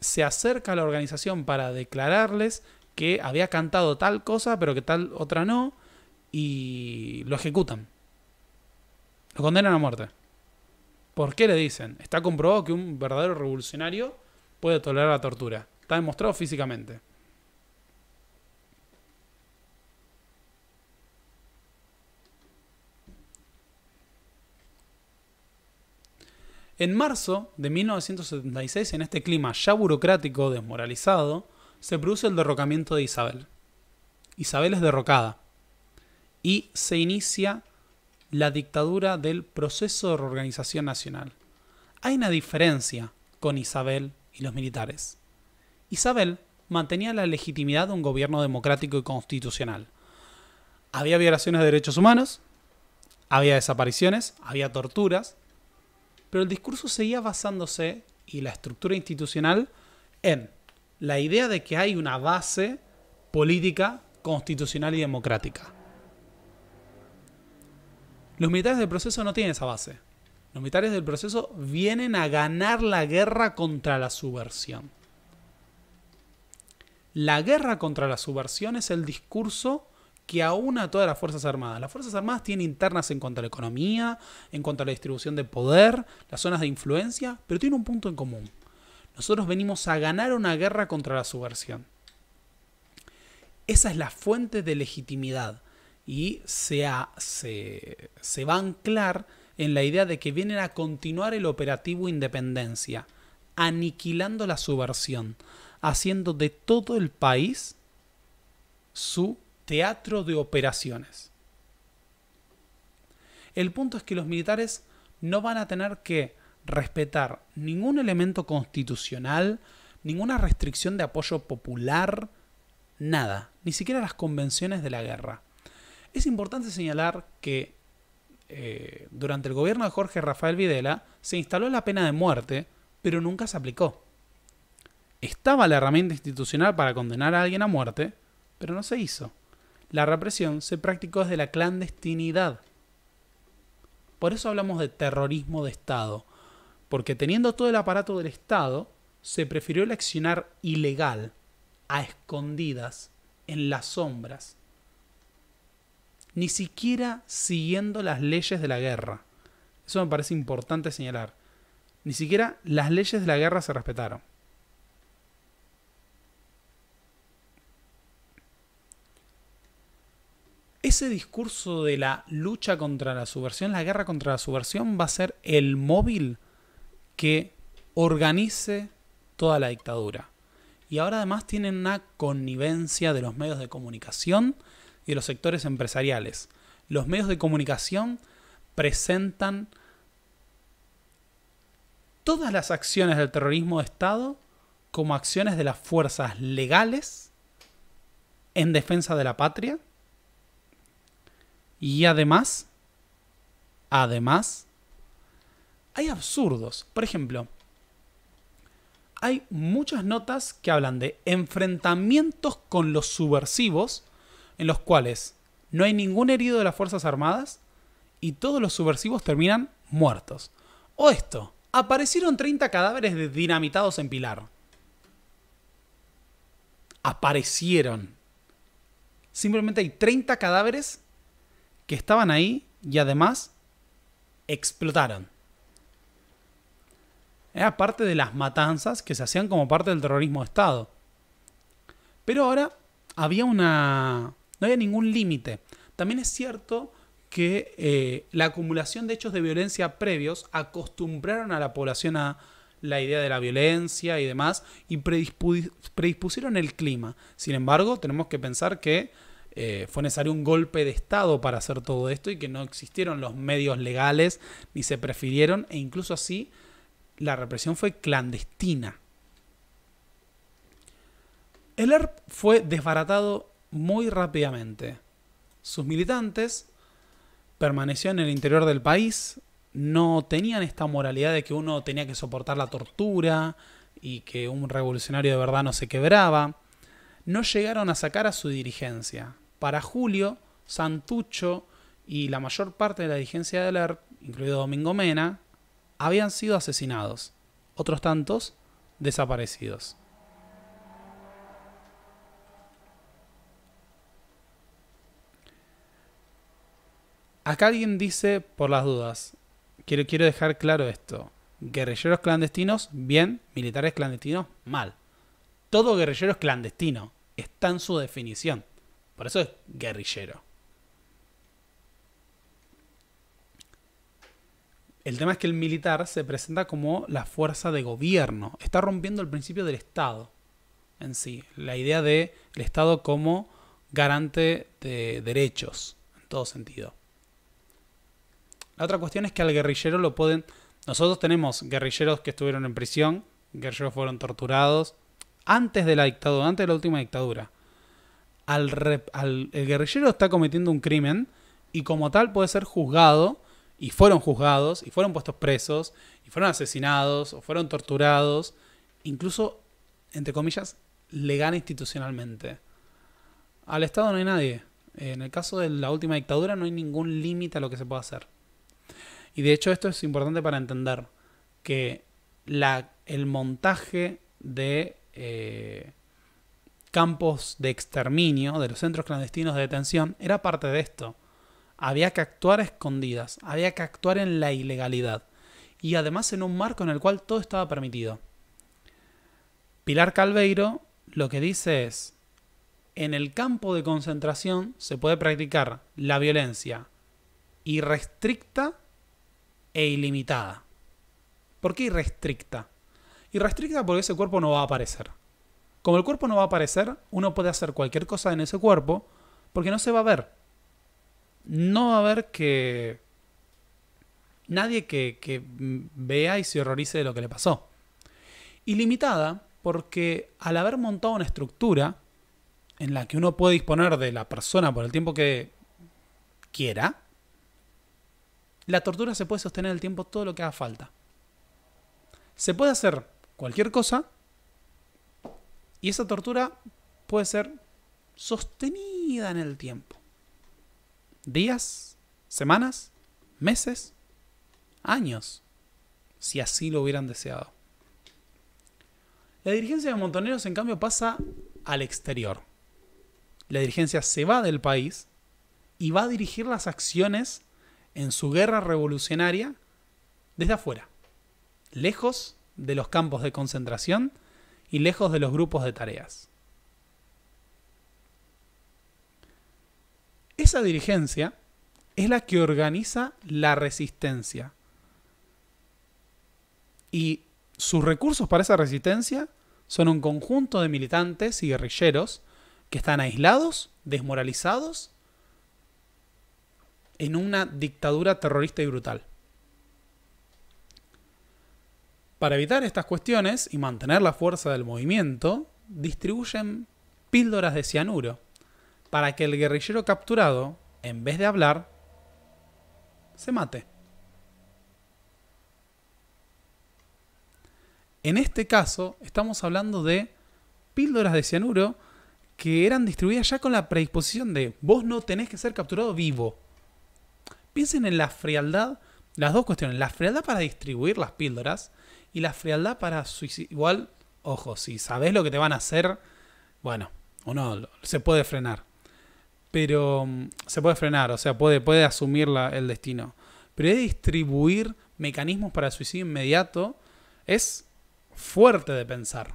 se acerca a la organización para declararles que había cantado tal cosa, pero que tal otra no, y lo ejecutan. Lo condenan a muerte. ¿Por qué le dicen? Está comprobado que un verdadero revolucionario puede tolerar la tortura. Está demostrado físicamente. En marzo de 1976, en este clima ya burocrático, desmoralizado, se produce el derrocamiento de Isabel. Isabel es derrocada y se inicia la dictadura del proceso de reorganización nacional. Hay una diferencia con Isabel y los militares. Isabel mantenía la legitimidad de un gobierno democrático y constitucional. Había violaciones de derechos humanos, había desapariciones, había torturas, pero el discurso seguía basándose, y la estructura institucional, en la idea de que hay una base política, constitucional y democrática. Los militares del proceso no tienen esa base. Los militares del proceso vienen a ganar la guerra contra la subversión. La guerra contra la subversión es el discurso que aúna a todas las Fuerzas Armadas. Las Fuerzas Armadas tienen internas en cuanto a la economía, en cuanto a la distribución de poder, las zonas de influencia, pero tienen un punto en común. Nosotros venimos a ganar una guerra contra la subversión. Esa es la fuente de legitimidad y se, se, se va a anclar en la idea de que vienen a continuar el operativo Independencia, aniquilando la subversión, haciendo de todo el país su teatro de operaciones. El punto es que los militares no van a tener que respetar ningún elemento constitucional, ninguna restricción de apoyo popular, nada, ni siquiera las convenciones de la guerra. Es importante señalar que eh, durante el gobierno de Jorge Rafael Videla se instaló la pena de muerte, pero nunca se aplicó. Estaba la herramienta institucional para condenar a alguien a muerte, pero no se hizo. La represión se practicó desde la clandestinidad. Por eso hablamos de terrorismo de Estado, porque teniendo todo el aparato del Estado, se prefirió el accionar ilegal, a escondidas, en las sombras, ni siquiera siguiendo las leyes de la guerra. Eso me parece importante señalar. Ni siquiera las leyes de la guerra se respetaron. ese discurso de la lucha contra la subversión, la guerra contra la subversión, va a ser el móvil que organice toda la dictadura. Y ahora además tienen una connivencia de los medios de comunicación y de los sectores empresariales. Los medios de comunicación presentan todas las acciones del terrorismo de Estado como acciones de las fuerzas legales en defensa de la patria y además, además, hay absurdos. Por ejemplo, hay muchas notas que hablan de enfrentamientos con los subversivos, en los cuales no hay ningún herido de las Fuerzas Armadas y todos los subversivos terminan muertos. O esto, aparecieron 30 cadáveres de dinamitados en Pilar. Aparecieron. Simplemente hay 30 cadáveres que estaban ahí y además explotaron. Era parte de las matanzas que se hacían como parte del terrorismo de Estado. Pero ahora había una... no había ningún límite. También es cierto que eh, la acumulación de hechos de violencia previos acostumbraron a la población a la idea de la violencia y demás y predispusieron el clima. Sin embargo, tenemos que pensar que eh, fue necesario un golpe de Estado para hacer todo esto y que no existieron los medios legales ni se prefirieron e incluso así la represión fue clandestina. El ERP fue desbaratado muy rápidamente. Sus militantes permanecieron en el interior del país, no tenían esta moralidad de que uno tenía que soportar la tortura y que un revolucionario de verdad no se quebraba. No llegaron a sacar a su dirigencia. Para julio, Santucho y la mayor parte de la dirigencia de ERP, incluido Domingo Mena, habían sido asesinados, otros tantos desaparecidos. Acá alguien dice, por las dudas, quiero, quiero dejar claro esto. Guerrilleros clandestinos, bien, militares clandestinos, mal. Todo guerrillero es clandestino, está en su definición. Por eso es guerrillero. El tema es que el militar se presenta como la fuerza de gobierno. Está rompiendo el principio del Estado en sí. La idea del Estado como garante de derechos, en todo sentido. La otra cuestión es que al guerrillero lo pueden... Nosotros tenemos guerrilleros que estuvieron en prisión, guerrilleros fueron torturados, antes de la dictadura, antes de la última dictadura el guerrillero está cometiendo un crimen y como tal puede ser juzgado y fueron juzgados y fueron puestos presos y fueron asesinados o fueron torturados, incluso entre comillas le institucionalmente. Al Estado no hay nadie. En el caso de la última dictadura no hay ningún límite a lo que se puede hacer. Y de hecho esto es importante para entender que la, el montaje de eh, campos de exterminio, de los centros clandestinos de detención, era parte de esto. Había que actuar a escondidas, había que actuar en la ilegalidad, y además en un marco en el cual todo estaba permitido. Pilar Calveiro lo que dice es, en el campo de concentración se puede practicar la violencia irrestricta e ilimitada. ¿Por qué irrestricta? Irrestricta porque ese cuerpo no va a aparecer como el cuerpo no va a aparecer, uno puede hacer cualquier cosa en ese cuerpo porque no se va a ver. No va a haber que... Nadie que, vea y se horrorice de lo que le pasó. Ilimitada porque al haber montado una estructura en la que uno puede disponer de la persona por el tiempo que quiera, la tortura se puede sostener el tiempo todo lo que haga falta. Se puede hacer cualquier cosa y esa tortura puede ser sostenida en el tiempo. Días, semanas, meses, años, si así lo hubieran deseado. La dirigencia de Montoneros, en cambio, pasa al exterior. La dirigencia se va del país y va a dirigir las acciones en su guerra revolucionaria desde afuera, lejos de los campos de concentración y lejos de los grupos de tareas. Esa dirigencia es la que organiza la resistencia. Y sus recursos para esa resistencia son un conjunto de militantes y guerrilleros que están aislados, desmoralizados, en una dictadura terrorista y brutal. Para evitar estas cuestiones y mantener la fuerza del movimiento, distribuyen píldoras de cianuro para que el guerrillero capturado, en vez de hablar, se mate. En este caso, estamos hablando de píldoras de cianuro que eran distribuidas ya con la predisposición de vos no tenés que ser capturado vivo. Piensen en la frialdad, las dos cuestiones, la frialdad para distribuir las píldoras y la frialdad para suicidio. Igual, ojo, si sabes lo que te van a hacer, bueno, o no, se puede frenar. Pero mm, se puede frenar, o sea, puede, puede asumir el destino. Pero distribuir mecanismos para el suicidio inmediato es fuerte de pensar.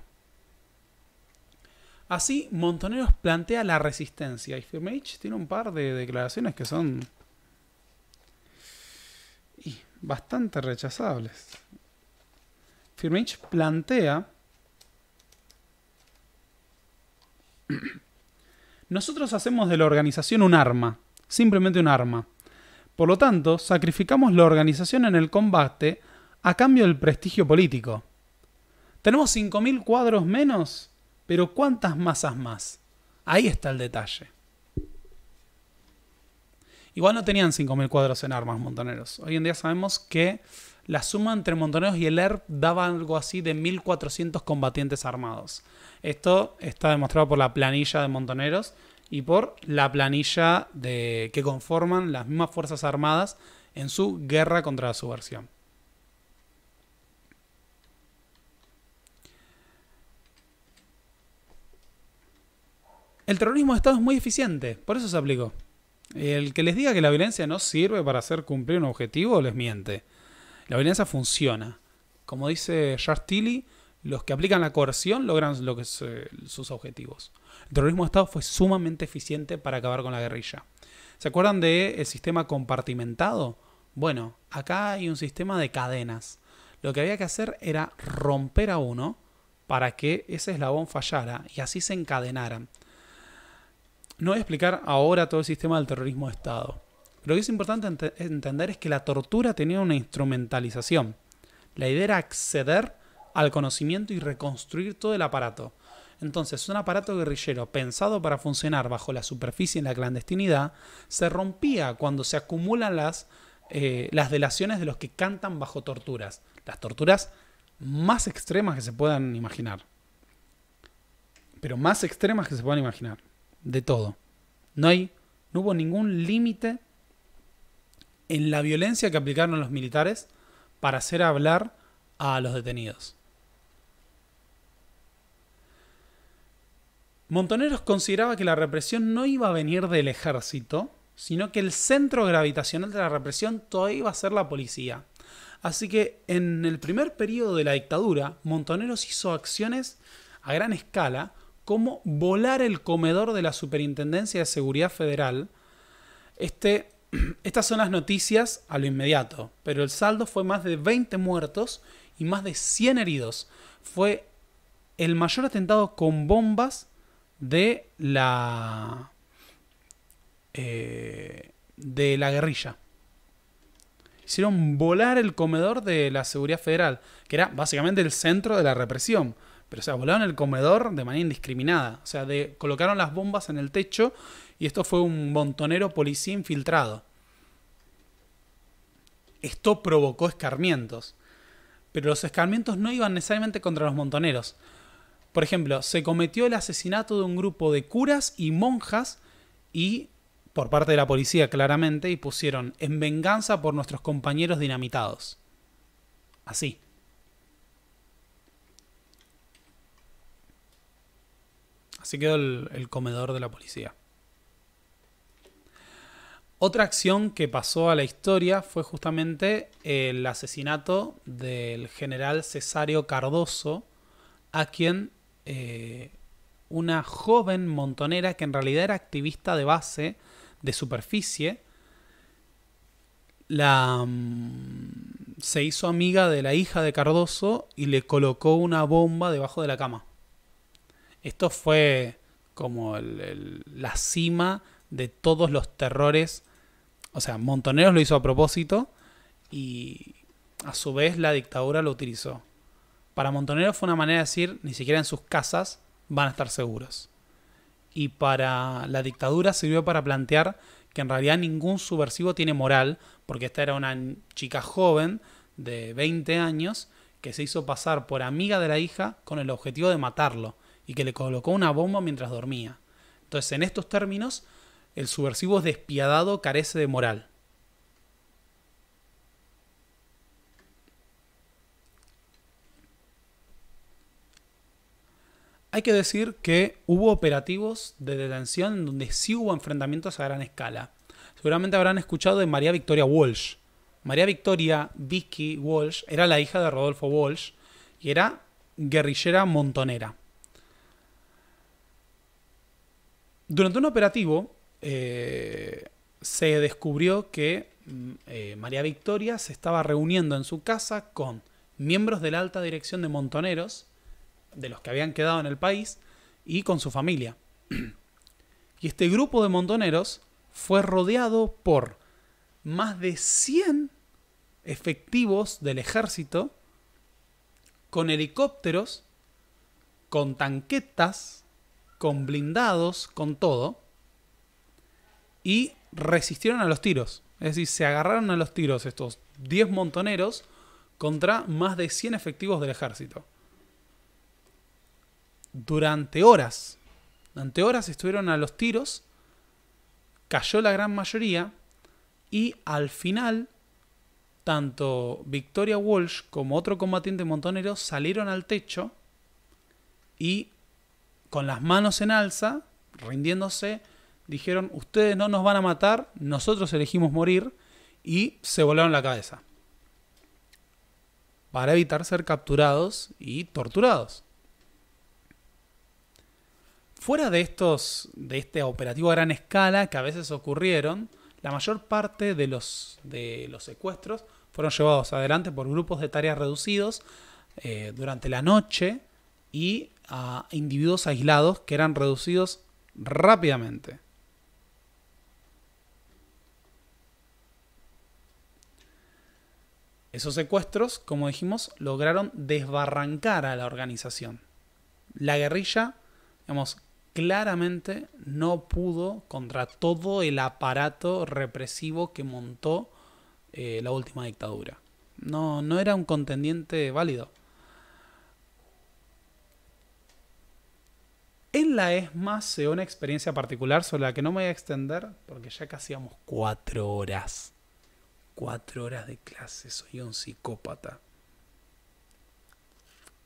Así, Montoneros plantea la resistencia. Y Firmage tiene un par de declaraciones que son bastante rechazables. Firmich plantea... Nosotros hacemos de la organización un arma, simplemente un arma. Por lo tanto, sacrificamos la organización en el combate a cambio del prestigio político. Tenemos 5.000 cuadros menos, pero ¿cuántas masas más? Ahí está el detalle. Igual no tenían 5.000 cuadros en armas, montoneros. Hoy en día sabemos que la suma entre Montoneros y el ERP daba algo así de 1.400 combatientes armados. Esto está demostrado por la planilla de Montoneros y por la planilla de, que conforman las mismas Fuerzas Armadas en su guerra contra la subversión. El terrorismo de Estado es muy eficiente, por eso se aplicó. El que les diga que la violencia no sirve para hacer cumplir un objetivo les miente. La violencia funciona. Como dice Charles Tilly, los que aplican la coerción logran sus objetivos. El terrorismo de Estado fue sumamente eficiente para acabar con la guerrilla. ¿Se acuerdan del sistema compartimentado? Bueno, acá hay un sistema de cadenas. Lo que había que hacer era romper a uno para que ese eslabón fallara y así se encadenaran. No voy a explicar ahora todo el sistema del terrorismo de Estado. Lo que es importante entender es que la tortura tenía una instrumentalización. La idea era acceder al conocimiento y reconstruir todo el aparato. Entonces, un aparato guerrillero pensado para funcionar bajo la superficie en la clandestinidad se rompía cuando se acumulan las, eh, las delaciones de los que cantan bajo torturas, las torturas más extremas que se puedan imaginar. Pero más extremas que se puedan imaginar, de todo. No hay no hubo ningún límite en la violencia que aplicaron los militares para hacer hablar a los detenidos. Montoneros consideraba que la represión no iba a venir del ejército, sino que el centro gravitacional de la represión todavía iba a ser la policía. Así que en el primer periodo de la dictadura, Montoneros hizo acciones a gran escala, como volar el comedor de la Superintendencia de Seguridad Federal, este Estas son las noticias a lo inmediato, pero el saldo fue más de 20 muertos y más de 100 heridos. Fue el mayor atentado con bombas de la eh, de la guerrilla. Hicieron volar el comedor de la seguridad federal, que era básicamente el centro de la represión. Pero, o sea, volaron el comedor de manera indiscriminada. O sea, colocaron las bombas en el techo y esto fue un montonero policía infiltrado. Esto provocó escarmientos. Pero los escarmientos no iban necesariamente contra los montoneros. Por ejemplo, se cometió el asesinato de un grupo de curas y monjas y por parte de la policía claramente y pusieron en venganza por nuestros compañeros dinamitados. Así. Así quedó el, el comedor de la policía. Otra acción que pasó a la historia fue justamente el asesinato del general Cesario Cardoso, a quien eh, una joven montonera que en realidad era activista de base, de superficie, la, mm, se hizo amiga de la hija de Cardoso y le colocó una bomba debajo de la cama. Esto fue como la cima de todos los terrores o sea, Montoneros lo hizo a propósito y a su vez la dictadura lo utilizó. Para Montoneros fue una manera de decir, ni siquiera en sus casas van a estar seguros. Y para la dictadura sirvió para plantear que en realidad ningún subversivo tiene moral, porque esta era una chica joven de 20 años que se hizo pasar por amiga de la hija con el objetivo de matarlo y que le colocó una bomba mientras dormía. Entonces, en estos términos, el subversivo despiadado carece de moral. Hay que decir que hubo operativos de detención donde sí hubo enfrentamientos a gran escala. Seguramente habrán escuchado de María Victoria Walsh. María Victoria Vicky Walsh era la hija de Rodolfo Walsh y era guerrillera montonera. Durante un operativo, eh, se descubrió que mm, eh, María Victoria se estaba reuniendo en su casa con miembros de la alta dirección de Montoneros, de los que habían quedado en el país, y con su familia. Y este grupo de montoneros fue rodeado por más de 100 efectivos del ejército, con helicópteros, con tanquetas, con blindados, con todo y resistieron a los tiros. Es decir, se agarraron a los tiros estos 10 montoneros contra más de 100 efectivos del ejército. Durante horas, durante horas estuvieron a los tiros, cayó la gran mayoría y al final tanto Victoria Walsh como otro combatiente montonero salieron al techo y con las manos en alza, rindiéndose, dijeron, ustedes no nos van a matar, nosotros elegimos morir, y se volaron la cabeza. Para evitar ser capturados y torturados. Fuera de estos, de este operativo a gran escala que a veces ocurrieron, la mayor parte de los, de los secuestros fueron llevados adelante por grupos de tareas reducidos eh, durante la noche y a individuos aislados que eran reducidos rápidamente. Esos secuestros, como dijimos, lograron desbarrancar a la organización. La guerrilla, digamos, claramente no pudo contra todo el aparato represivo que montó eh, la última dictadura. No, no era un contendiente válido. En la ESMA se dio una experiencia particular sobre la que no me voy a extender porque ya casi vamos cuatro horas cuatro horas de clase, soy un psicópata.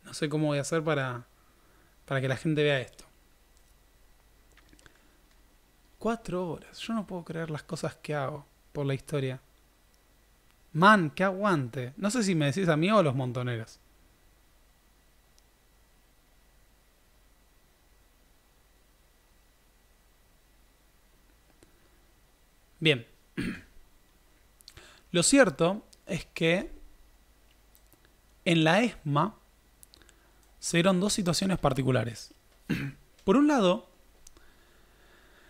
No sé cómo voy a hacer para, para que la gente vea esto. Cuatro horas, yo no puedo creer las cosas que hago por la historia. Man, que aguante. No sé si me decís a mí o a los montoneros. Bien. Lo cierto es que en la ESMA se dieron dos situaciones particulares. Por un lado,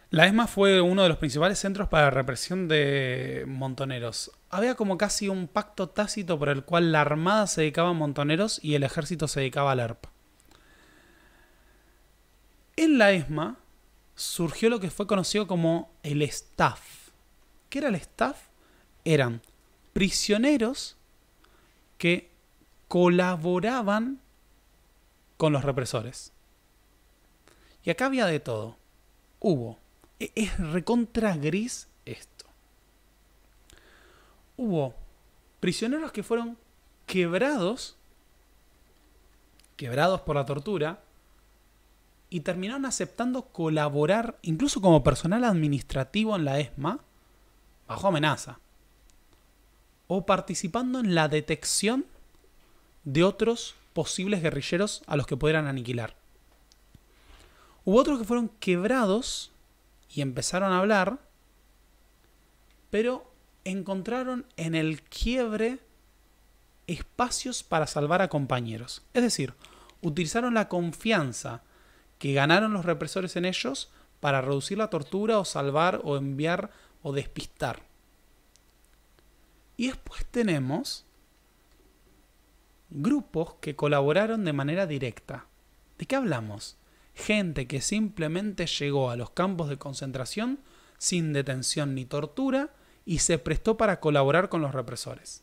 la ESMA fue uno de los principales centros para la represión de montoneros. Había como casi un pacto tácito por el cual la Armada se dedicaba a montoneros y el ejército se dedicaba al ARPA. En la ESMA surgió lo que fue conocido como el staff. ¿Qué era el staff? Eran prisioneros que colaboraban con los represores. Y acá había de todo. Hubo. E-, es recontra gris esto. Hubo prisioneros que fueron quebrados, quebrados por la tortura, y terminaron aceptando colaborar, incluso como personal administrativo en la ESMA, bajo amenaza o participando en la detección de otros posibles guerrilleros a los que pudieran aniquilar. Hubo otros que fueron quebrados y empezaron a hablar, pero encontraron en el quiebre espacios para salvar a compañeros. Es decir, utilizaron la confianza que ganaron los represores en ellos para reducir la tortura o salvar o enviar o despistar. Y después tenemos grupos que colaboraron de manera directa. ¿De qué hablamos? Gente que simplemente llegó a los campos de concentración sin detención ni tortura y se prestó para colaborar con los represores.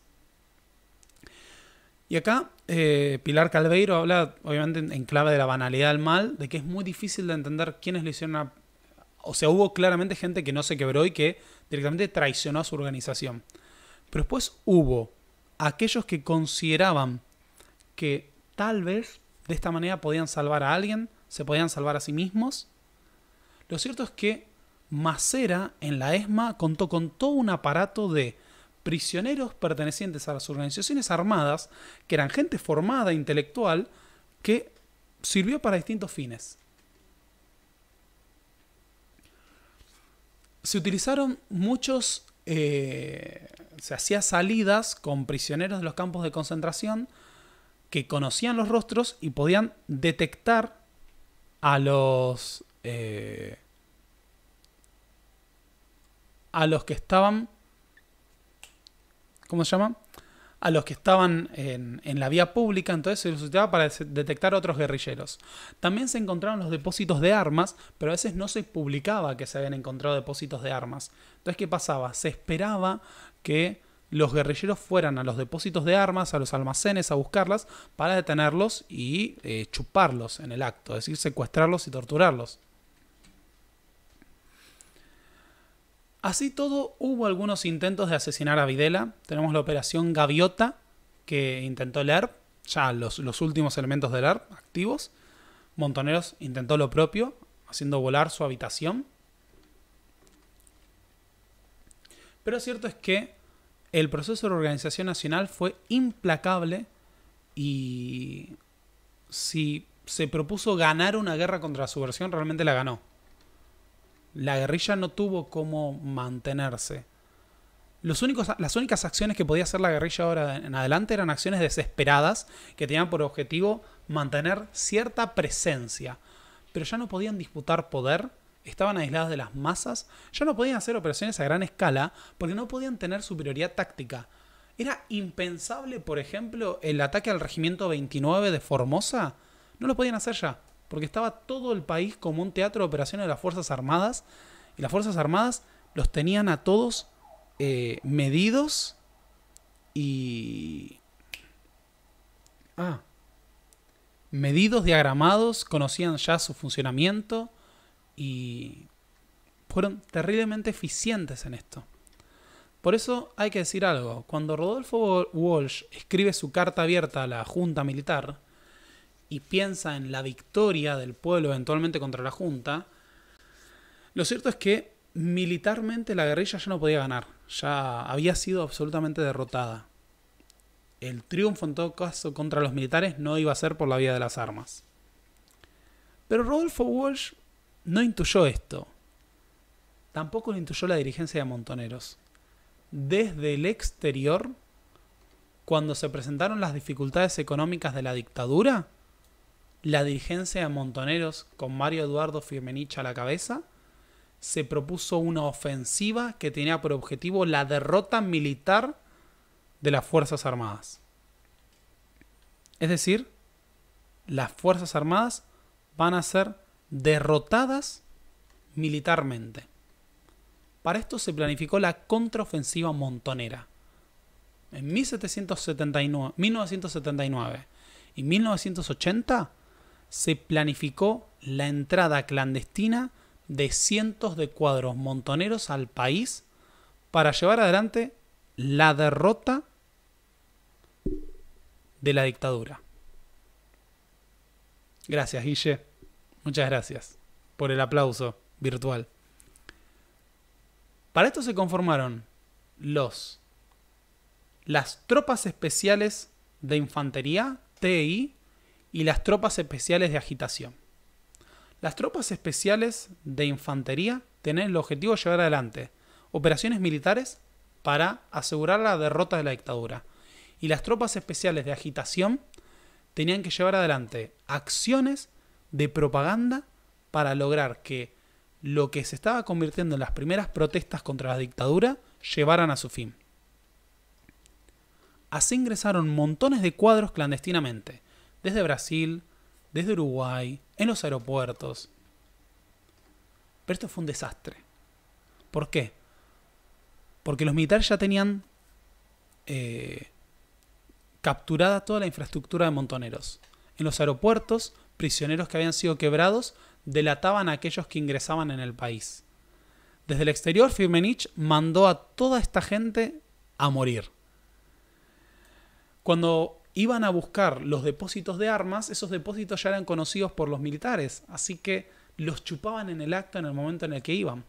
Y acá eh, Pilar Calveiro habla, obviamente, en clave de la banalidad del mal, de que es muy difícil de entender quiénes le hicieron O sea, hubo claramente gente que no se quebró y que directamente traicionó a su organización. Pero después hubo aquellos que consideraban que tal vez de esta manera podían salvar a alguien, se podían salvar a sí mismos. Lo cierto es que Macera en la ESMA contó con todo un aparato de prisioneros pertenecientes a las organizaciones armadas, que eran gente formada, intelectual, que sirvió para distintos fines. Se utilizaron muchos eh, se hacía salidas con prisioneros de los campos de concentración que conocían los rostros y podían detectar a los eh, a los que estaban ¿cómo se llama? a los que estaban en, en la vía pública, entonces se los usaba para detectar otros guerrilleros. También se encontraron los depósitos de armas, pero a veces no se publicaba que se habían encontrado depósitos de armas. Entonces, ¿qué pasaba? Se esperaba que los guerrilleros fueran a los depósitos de armas, a los almacenes, a buscarlas, para detenerlos y eh, chuparlos en el acto, es decir, secuestrarlos y torturarlos. Así todo, hubo algunos intentos de asesinar a Videla. Tenemos la operación Gaviota, que intentó el ya los, últimos elementos del ARP activos. Montoneros intentó lo propio, haciendo volar su habitación. Pero cierto es que el proceso de organización nacional fue implacable y si se propuso ganar una guerra contra la subversión, realmente la ganó. La guerrilla no tuvo cómo mantenerse. Los únicos, las únicas acciones que podía hacer la guerrilla ahora en adelante eran acciones desesperadas que tenían por objetivo mantener cierta presencia. Pero ya no podían disputar poder, estaban aisladas de las masas, ya no podían hacer operaciones a gran escala porque no podían tener superioridad táctica. Era impensable, por ejemplo, el ataque al regimiento 29 de Formosa. No lo podían hacer ya porque estaba todo el país como un teatro de operaciones de las Fuerzas Armadas, y las Fuerzas Armadas los tenían a todos eh, medidos y... Ah. Medidos, diagramados, conocían ya su funcionamiento y fueron terriblemente eficientes en esto. Por eso hay que decir algo, cuando Rodolfo Walsh escribe su carta abierta a la Junta Militar, y piensa en la victoria del pueblo eventualmente contra la Junta, lo cierto es que militarmente la guerrilla ya no podía ganar, ya había sido absolutamente derrotada. El triunfo en todo caso contra los militares no iba a ser por la vía de las armas. Pero Rodolfo Walsh no intuyó esto. Tampoco lo intuyó la dirigencia de Montoneros. Desde el exterior, cuando se presentaron las dificultades económicas de la dictadura, la dirigencia de Montoneros, con Mario Eduardo Firmenich a la cabeza, se propuso una ofensiva que tenía por objetivo la derrota militar de las Fuerzas Armadas. Es decir, las Fuerzas Armadas van a ser derrotadas militarmente. Para esto se planificó la contraofensiva montonera. En 1779, 1979 y 1980 se planificó la entrada clandestina de cientos de cuadros montoneros al país para llevar adelante la derrota de la dictadura. Gracias, Guille. Muchas gracias por el aplauso virtual. Para esto se conformaron los las tropas especiales de infantería TI y las tropas especiales de agitación. Las tropas especiales de infantería tenían el objetivo de llevar adelante operaciones militares para asegurar la derrota de la dictadura. Y las tropas especiales de agitación tenían que llevar adelante acciones de propaganda para lograr que lo que se estaba convirtiendo en las primeras protestas contra la dictadura llevaran a su fin. Así ingresaron montones de cuadros clandestinamente, desde Brasil, desde Uruguay, en los aeropuertos. Pero esto fue un desastre. ¿Por qué? Porque los militares ya tenían eh, capturada toda la infraestructura de montoneros. En los aeropuertos, prisioneros que habían sido quebrados delataban a aquellos que ingresaban en el país. Desde el exterior, Firmenich mandó a toda esta gente a morir. Cuando iban a buscar los depósitos de armas, esos depósitos ya eran conocidos por los militares, así que los chupaban en el acto en el momento en el que iban.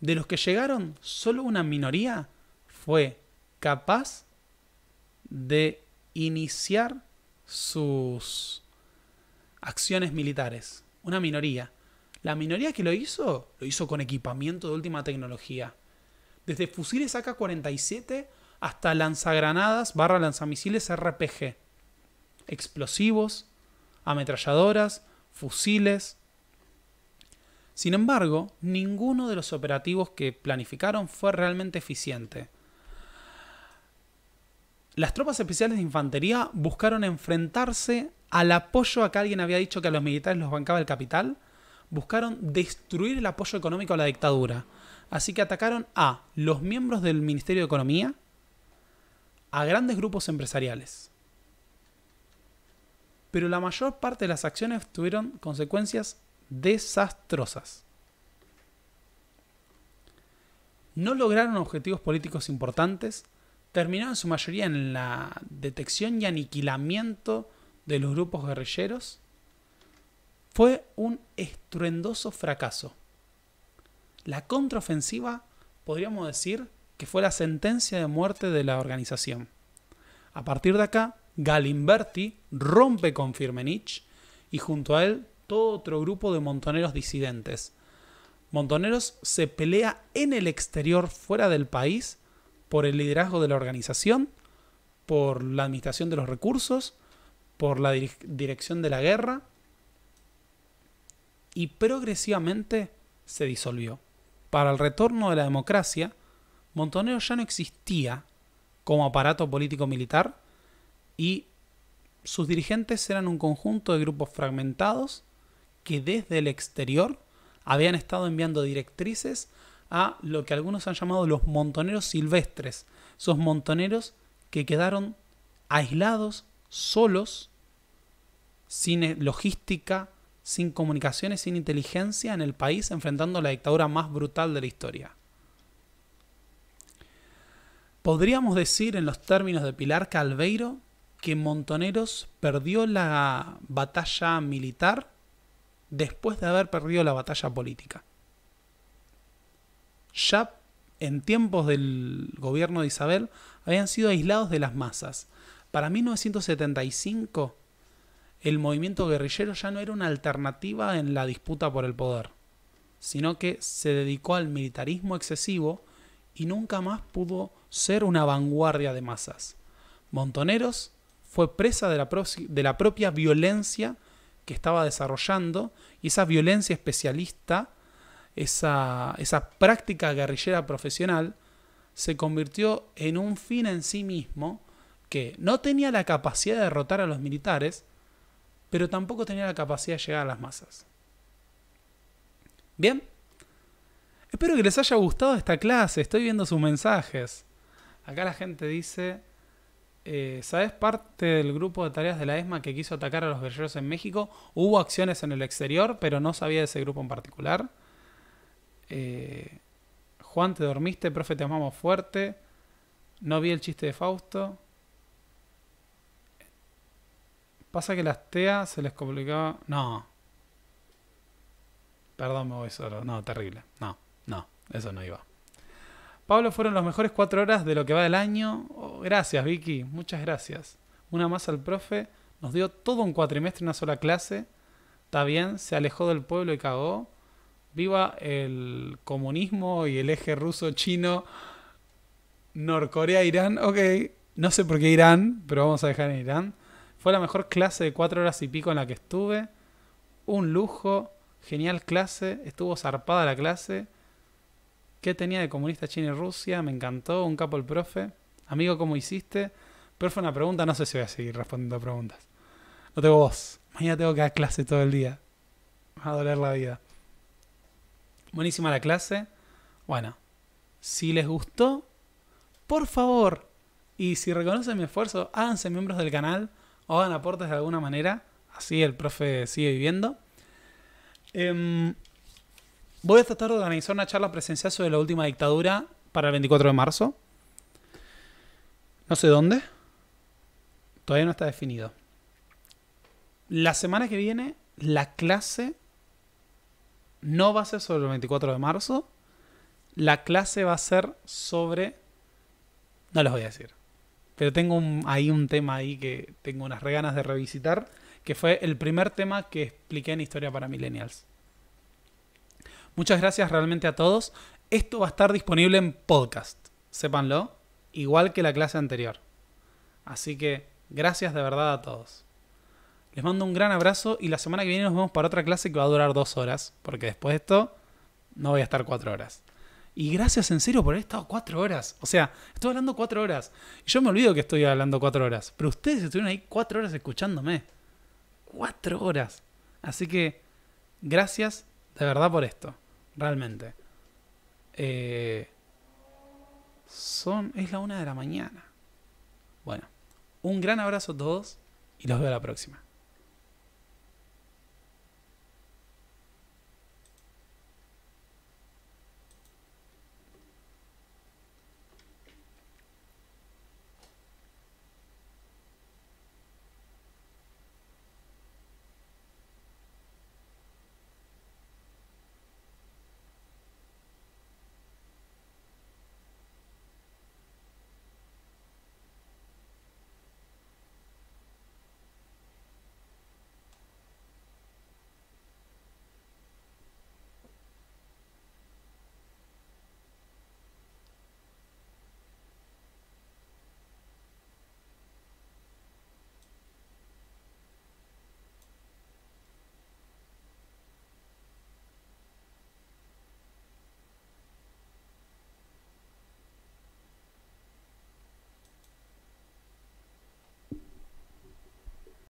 De los que llegaron, solo una minoría fue capaz de iniciar sus acciones militares. Una minoría. La minoría que lo hizo, lo hizo con equipamiento de última tecnología. Desde fusiles AK-47 hasta lanzagranadas barra lanzamisiles RPG, explosivos, ametralladoras, fusiles. Sin embargo, ninguno de los operativos que planificaron fue realmente eficiente. Las tropas especiales de infantería buscaron enfrentarse al apoyo a que alguien había dicho que a los militares los bancaba el capital, buscaron destruir el apoyo económico a la dictadura. Así que atacaron a los miembros del Ministerio de Economía, a grandes grupos empresariales. Pero la mayor parte de las acciones tuvieron consecuencias desastrosas. No lograron objetivos políticos importantes, terminaron en su mayoría en la detección y aniquilamiento de los grupos guerrilleros. Fue un estruendoso fracaso. La contraofensiva, podríamos decir, que fue la sentencia de muerte de la organización. A partir de acá, Galimberti rompe con Firmenich y junto a él todo otro grupo de montoneros disidentes. Montoneros se pelea en el exterior, fuera del país, por el liderazgo de la organización, por la administración de los recursos, por la dirección de la guerra y progresivamente se disolvió. Para el retorno de la democracia, Montoneros ya no existía como aparato político-militar y sus dirigentes eran un conjunto de grupos fragmentados que desde el exterior habían estado enviando directrices a lo que algunos han llamado los montoneros silvestres, esos montoneros que quedaron aislados, solos, sin eh, logística, sin comunicaciones, sin inteligencia en el país, enfrentando la dictadura más brutal de la historia. Podríamos decir en los términos de Pilar Calveiro que Montoneros perdió la batalla militar después de haber perdido la batalla política. Ya en tiempos del gobierno de Isabel habían sido aislados de las masas. Para 1975 el movimiento guerrillero ya no era una alternativa en la disputa por el poder, sino que se dedicó al militarismo excesivo y nunca más pudo ser una vanguardia de masas. Montoneros fue presa de la, propia violencia que estaba desarrollando y esa violencia especialista, esa, esa práctica guerrillera profesional, se convirtió en un fin en sí mismo que no tenía la capacidad de derrotar a los militares, pero tampoco tenía la capacidad de llegar a las masas. Bien, Espero que les haya gustado esta clase, estoy viendo sus mensajes. Acá la gente dice, eh, ¿sabes parte del grupo de tareas de la ESMA que quiso atacar a los guerreros en México? Hubo acciones en el exterior, pero no sabía de ese grupo en particular. Eh, Juan, te dormiste, profe, te amamos fuerte. No vi el chiste de Fausto. Pasa que las TEA se les complicaba. No. Perdón, me voy solo. No, terrible. No. Eso no iba. Pablo, fueron los mejores cuatro horas de lo que va del año. Oh, gracias, Vicky. Muchas gracias. Una más al profe. Nos dio todo un cuatrimestre, en una sola clase. Está bien, se alejó del pueblo y cagó. Viva el comunismo y el eje ruso-chino. Norcorea, Irán. Ok, no sé por qué Irán, pero vamos a dejar en Irán. Fue la mejor clase de cuatro horas y pico en la que estuve. Un lujo. Genial clase. Estuvo zarpada la clase ¿Qué tenía de comunista China y Rusia? Me encantó, un capo el profe. Amigo, ¿cómo hiciste? Pero fue una pregunta, no sé si voy a seguir respondiendo preguntas. No tengo voz. Mañana tengo que dar clase todo el día. Me va a doler la vida. Buenísima la clase. Bueno, si les gustó, por favor, y si reconocen mi esfuerzo, háganse miembros del canal o hagan aportes de alguna manera. Así el profe sigue viviendo. Em, Voy a tratar de organizar una charla presencial sobre la última dictadura para el 24 de marzo. No sé dónde. Todavía no está definido. La semana que viene, la clase no va a ser sobre el 24 de marzo. La clase va a ser sobre... No les voy a decir. Pero tengo ahí un tema ahí que tengo unas reganas de revisitar, que fue el primer tema que expliqué en Historia para Millennials. Muchas gracias realmente a todos. Esto va a estar disponible en podcast, sépanlo, igual que la clase anterior. Así que gracias de verdad a todos. Les mando un gran abrazo y la semana que viene nos vemos para otra clase que va a durar dos horas, porque después de esto no voy a estar cuatro horas. Y gracias en serio por haber estado cuatro horas. O sea, estoy hablando cuatro horas. Y yo me olvido que estoy hablando cuatro horas. Pero ustedes estuvieron ahí cuatro horas escuchándome. Cuatro horas. Así que, gracias de verdad por esto. Realmente. Eh, son. Es la una de la mañana. Bueno, un gran abrazo a todos y los veo la próxima.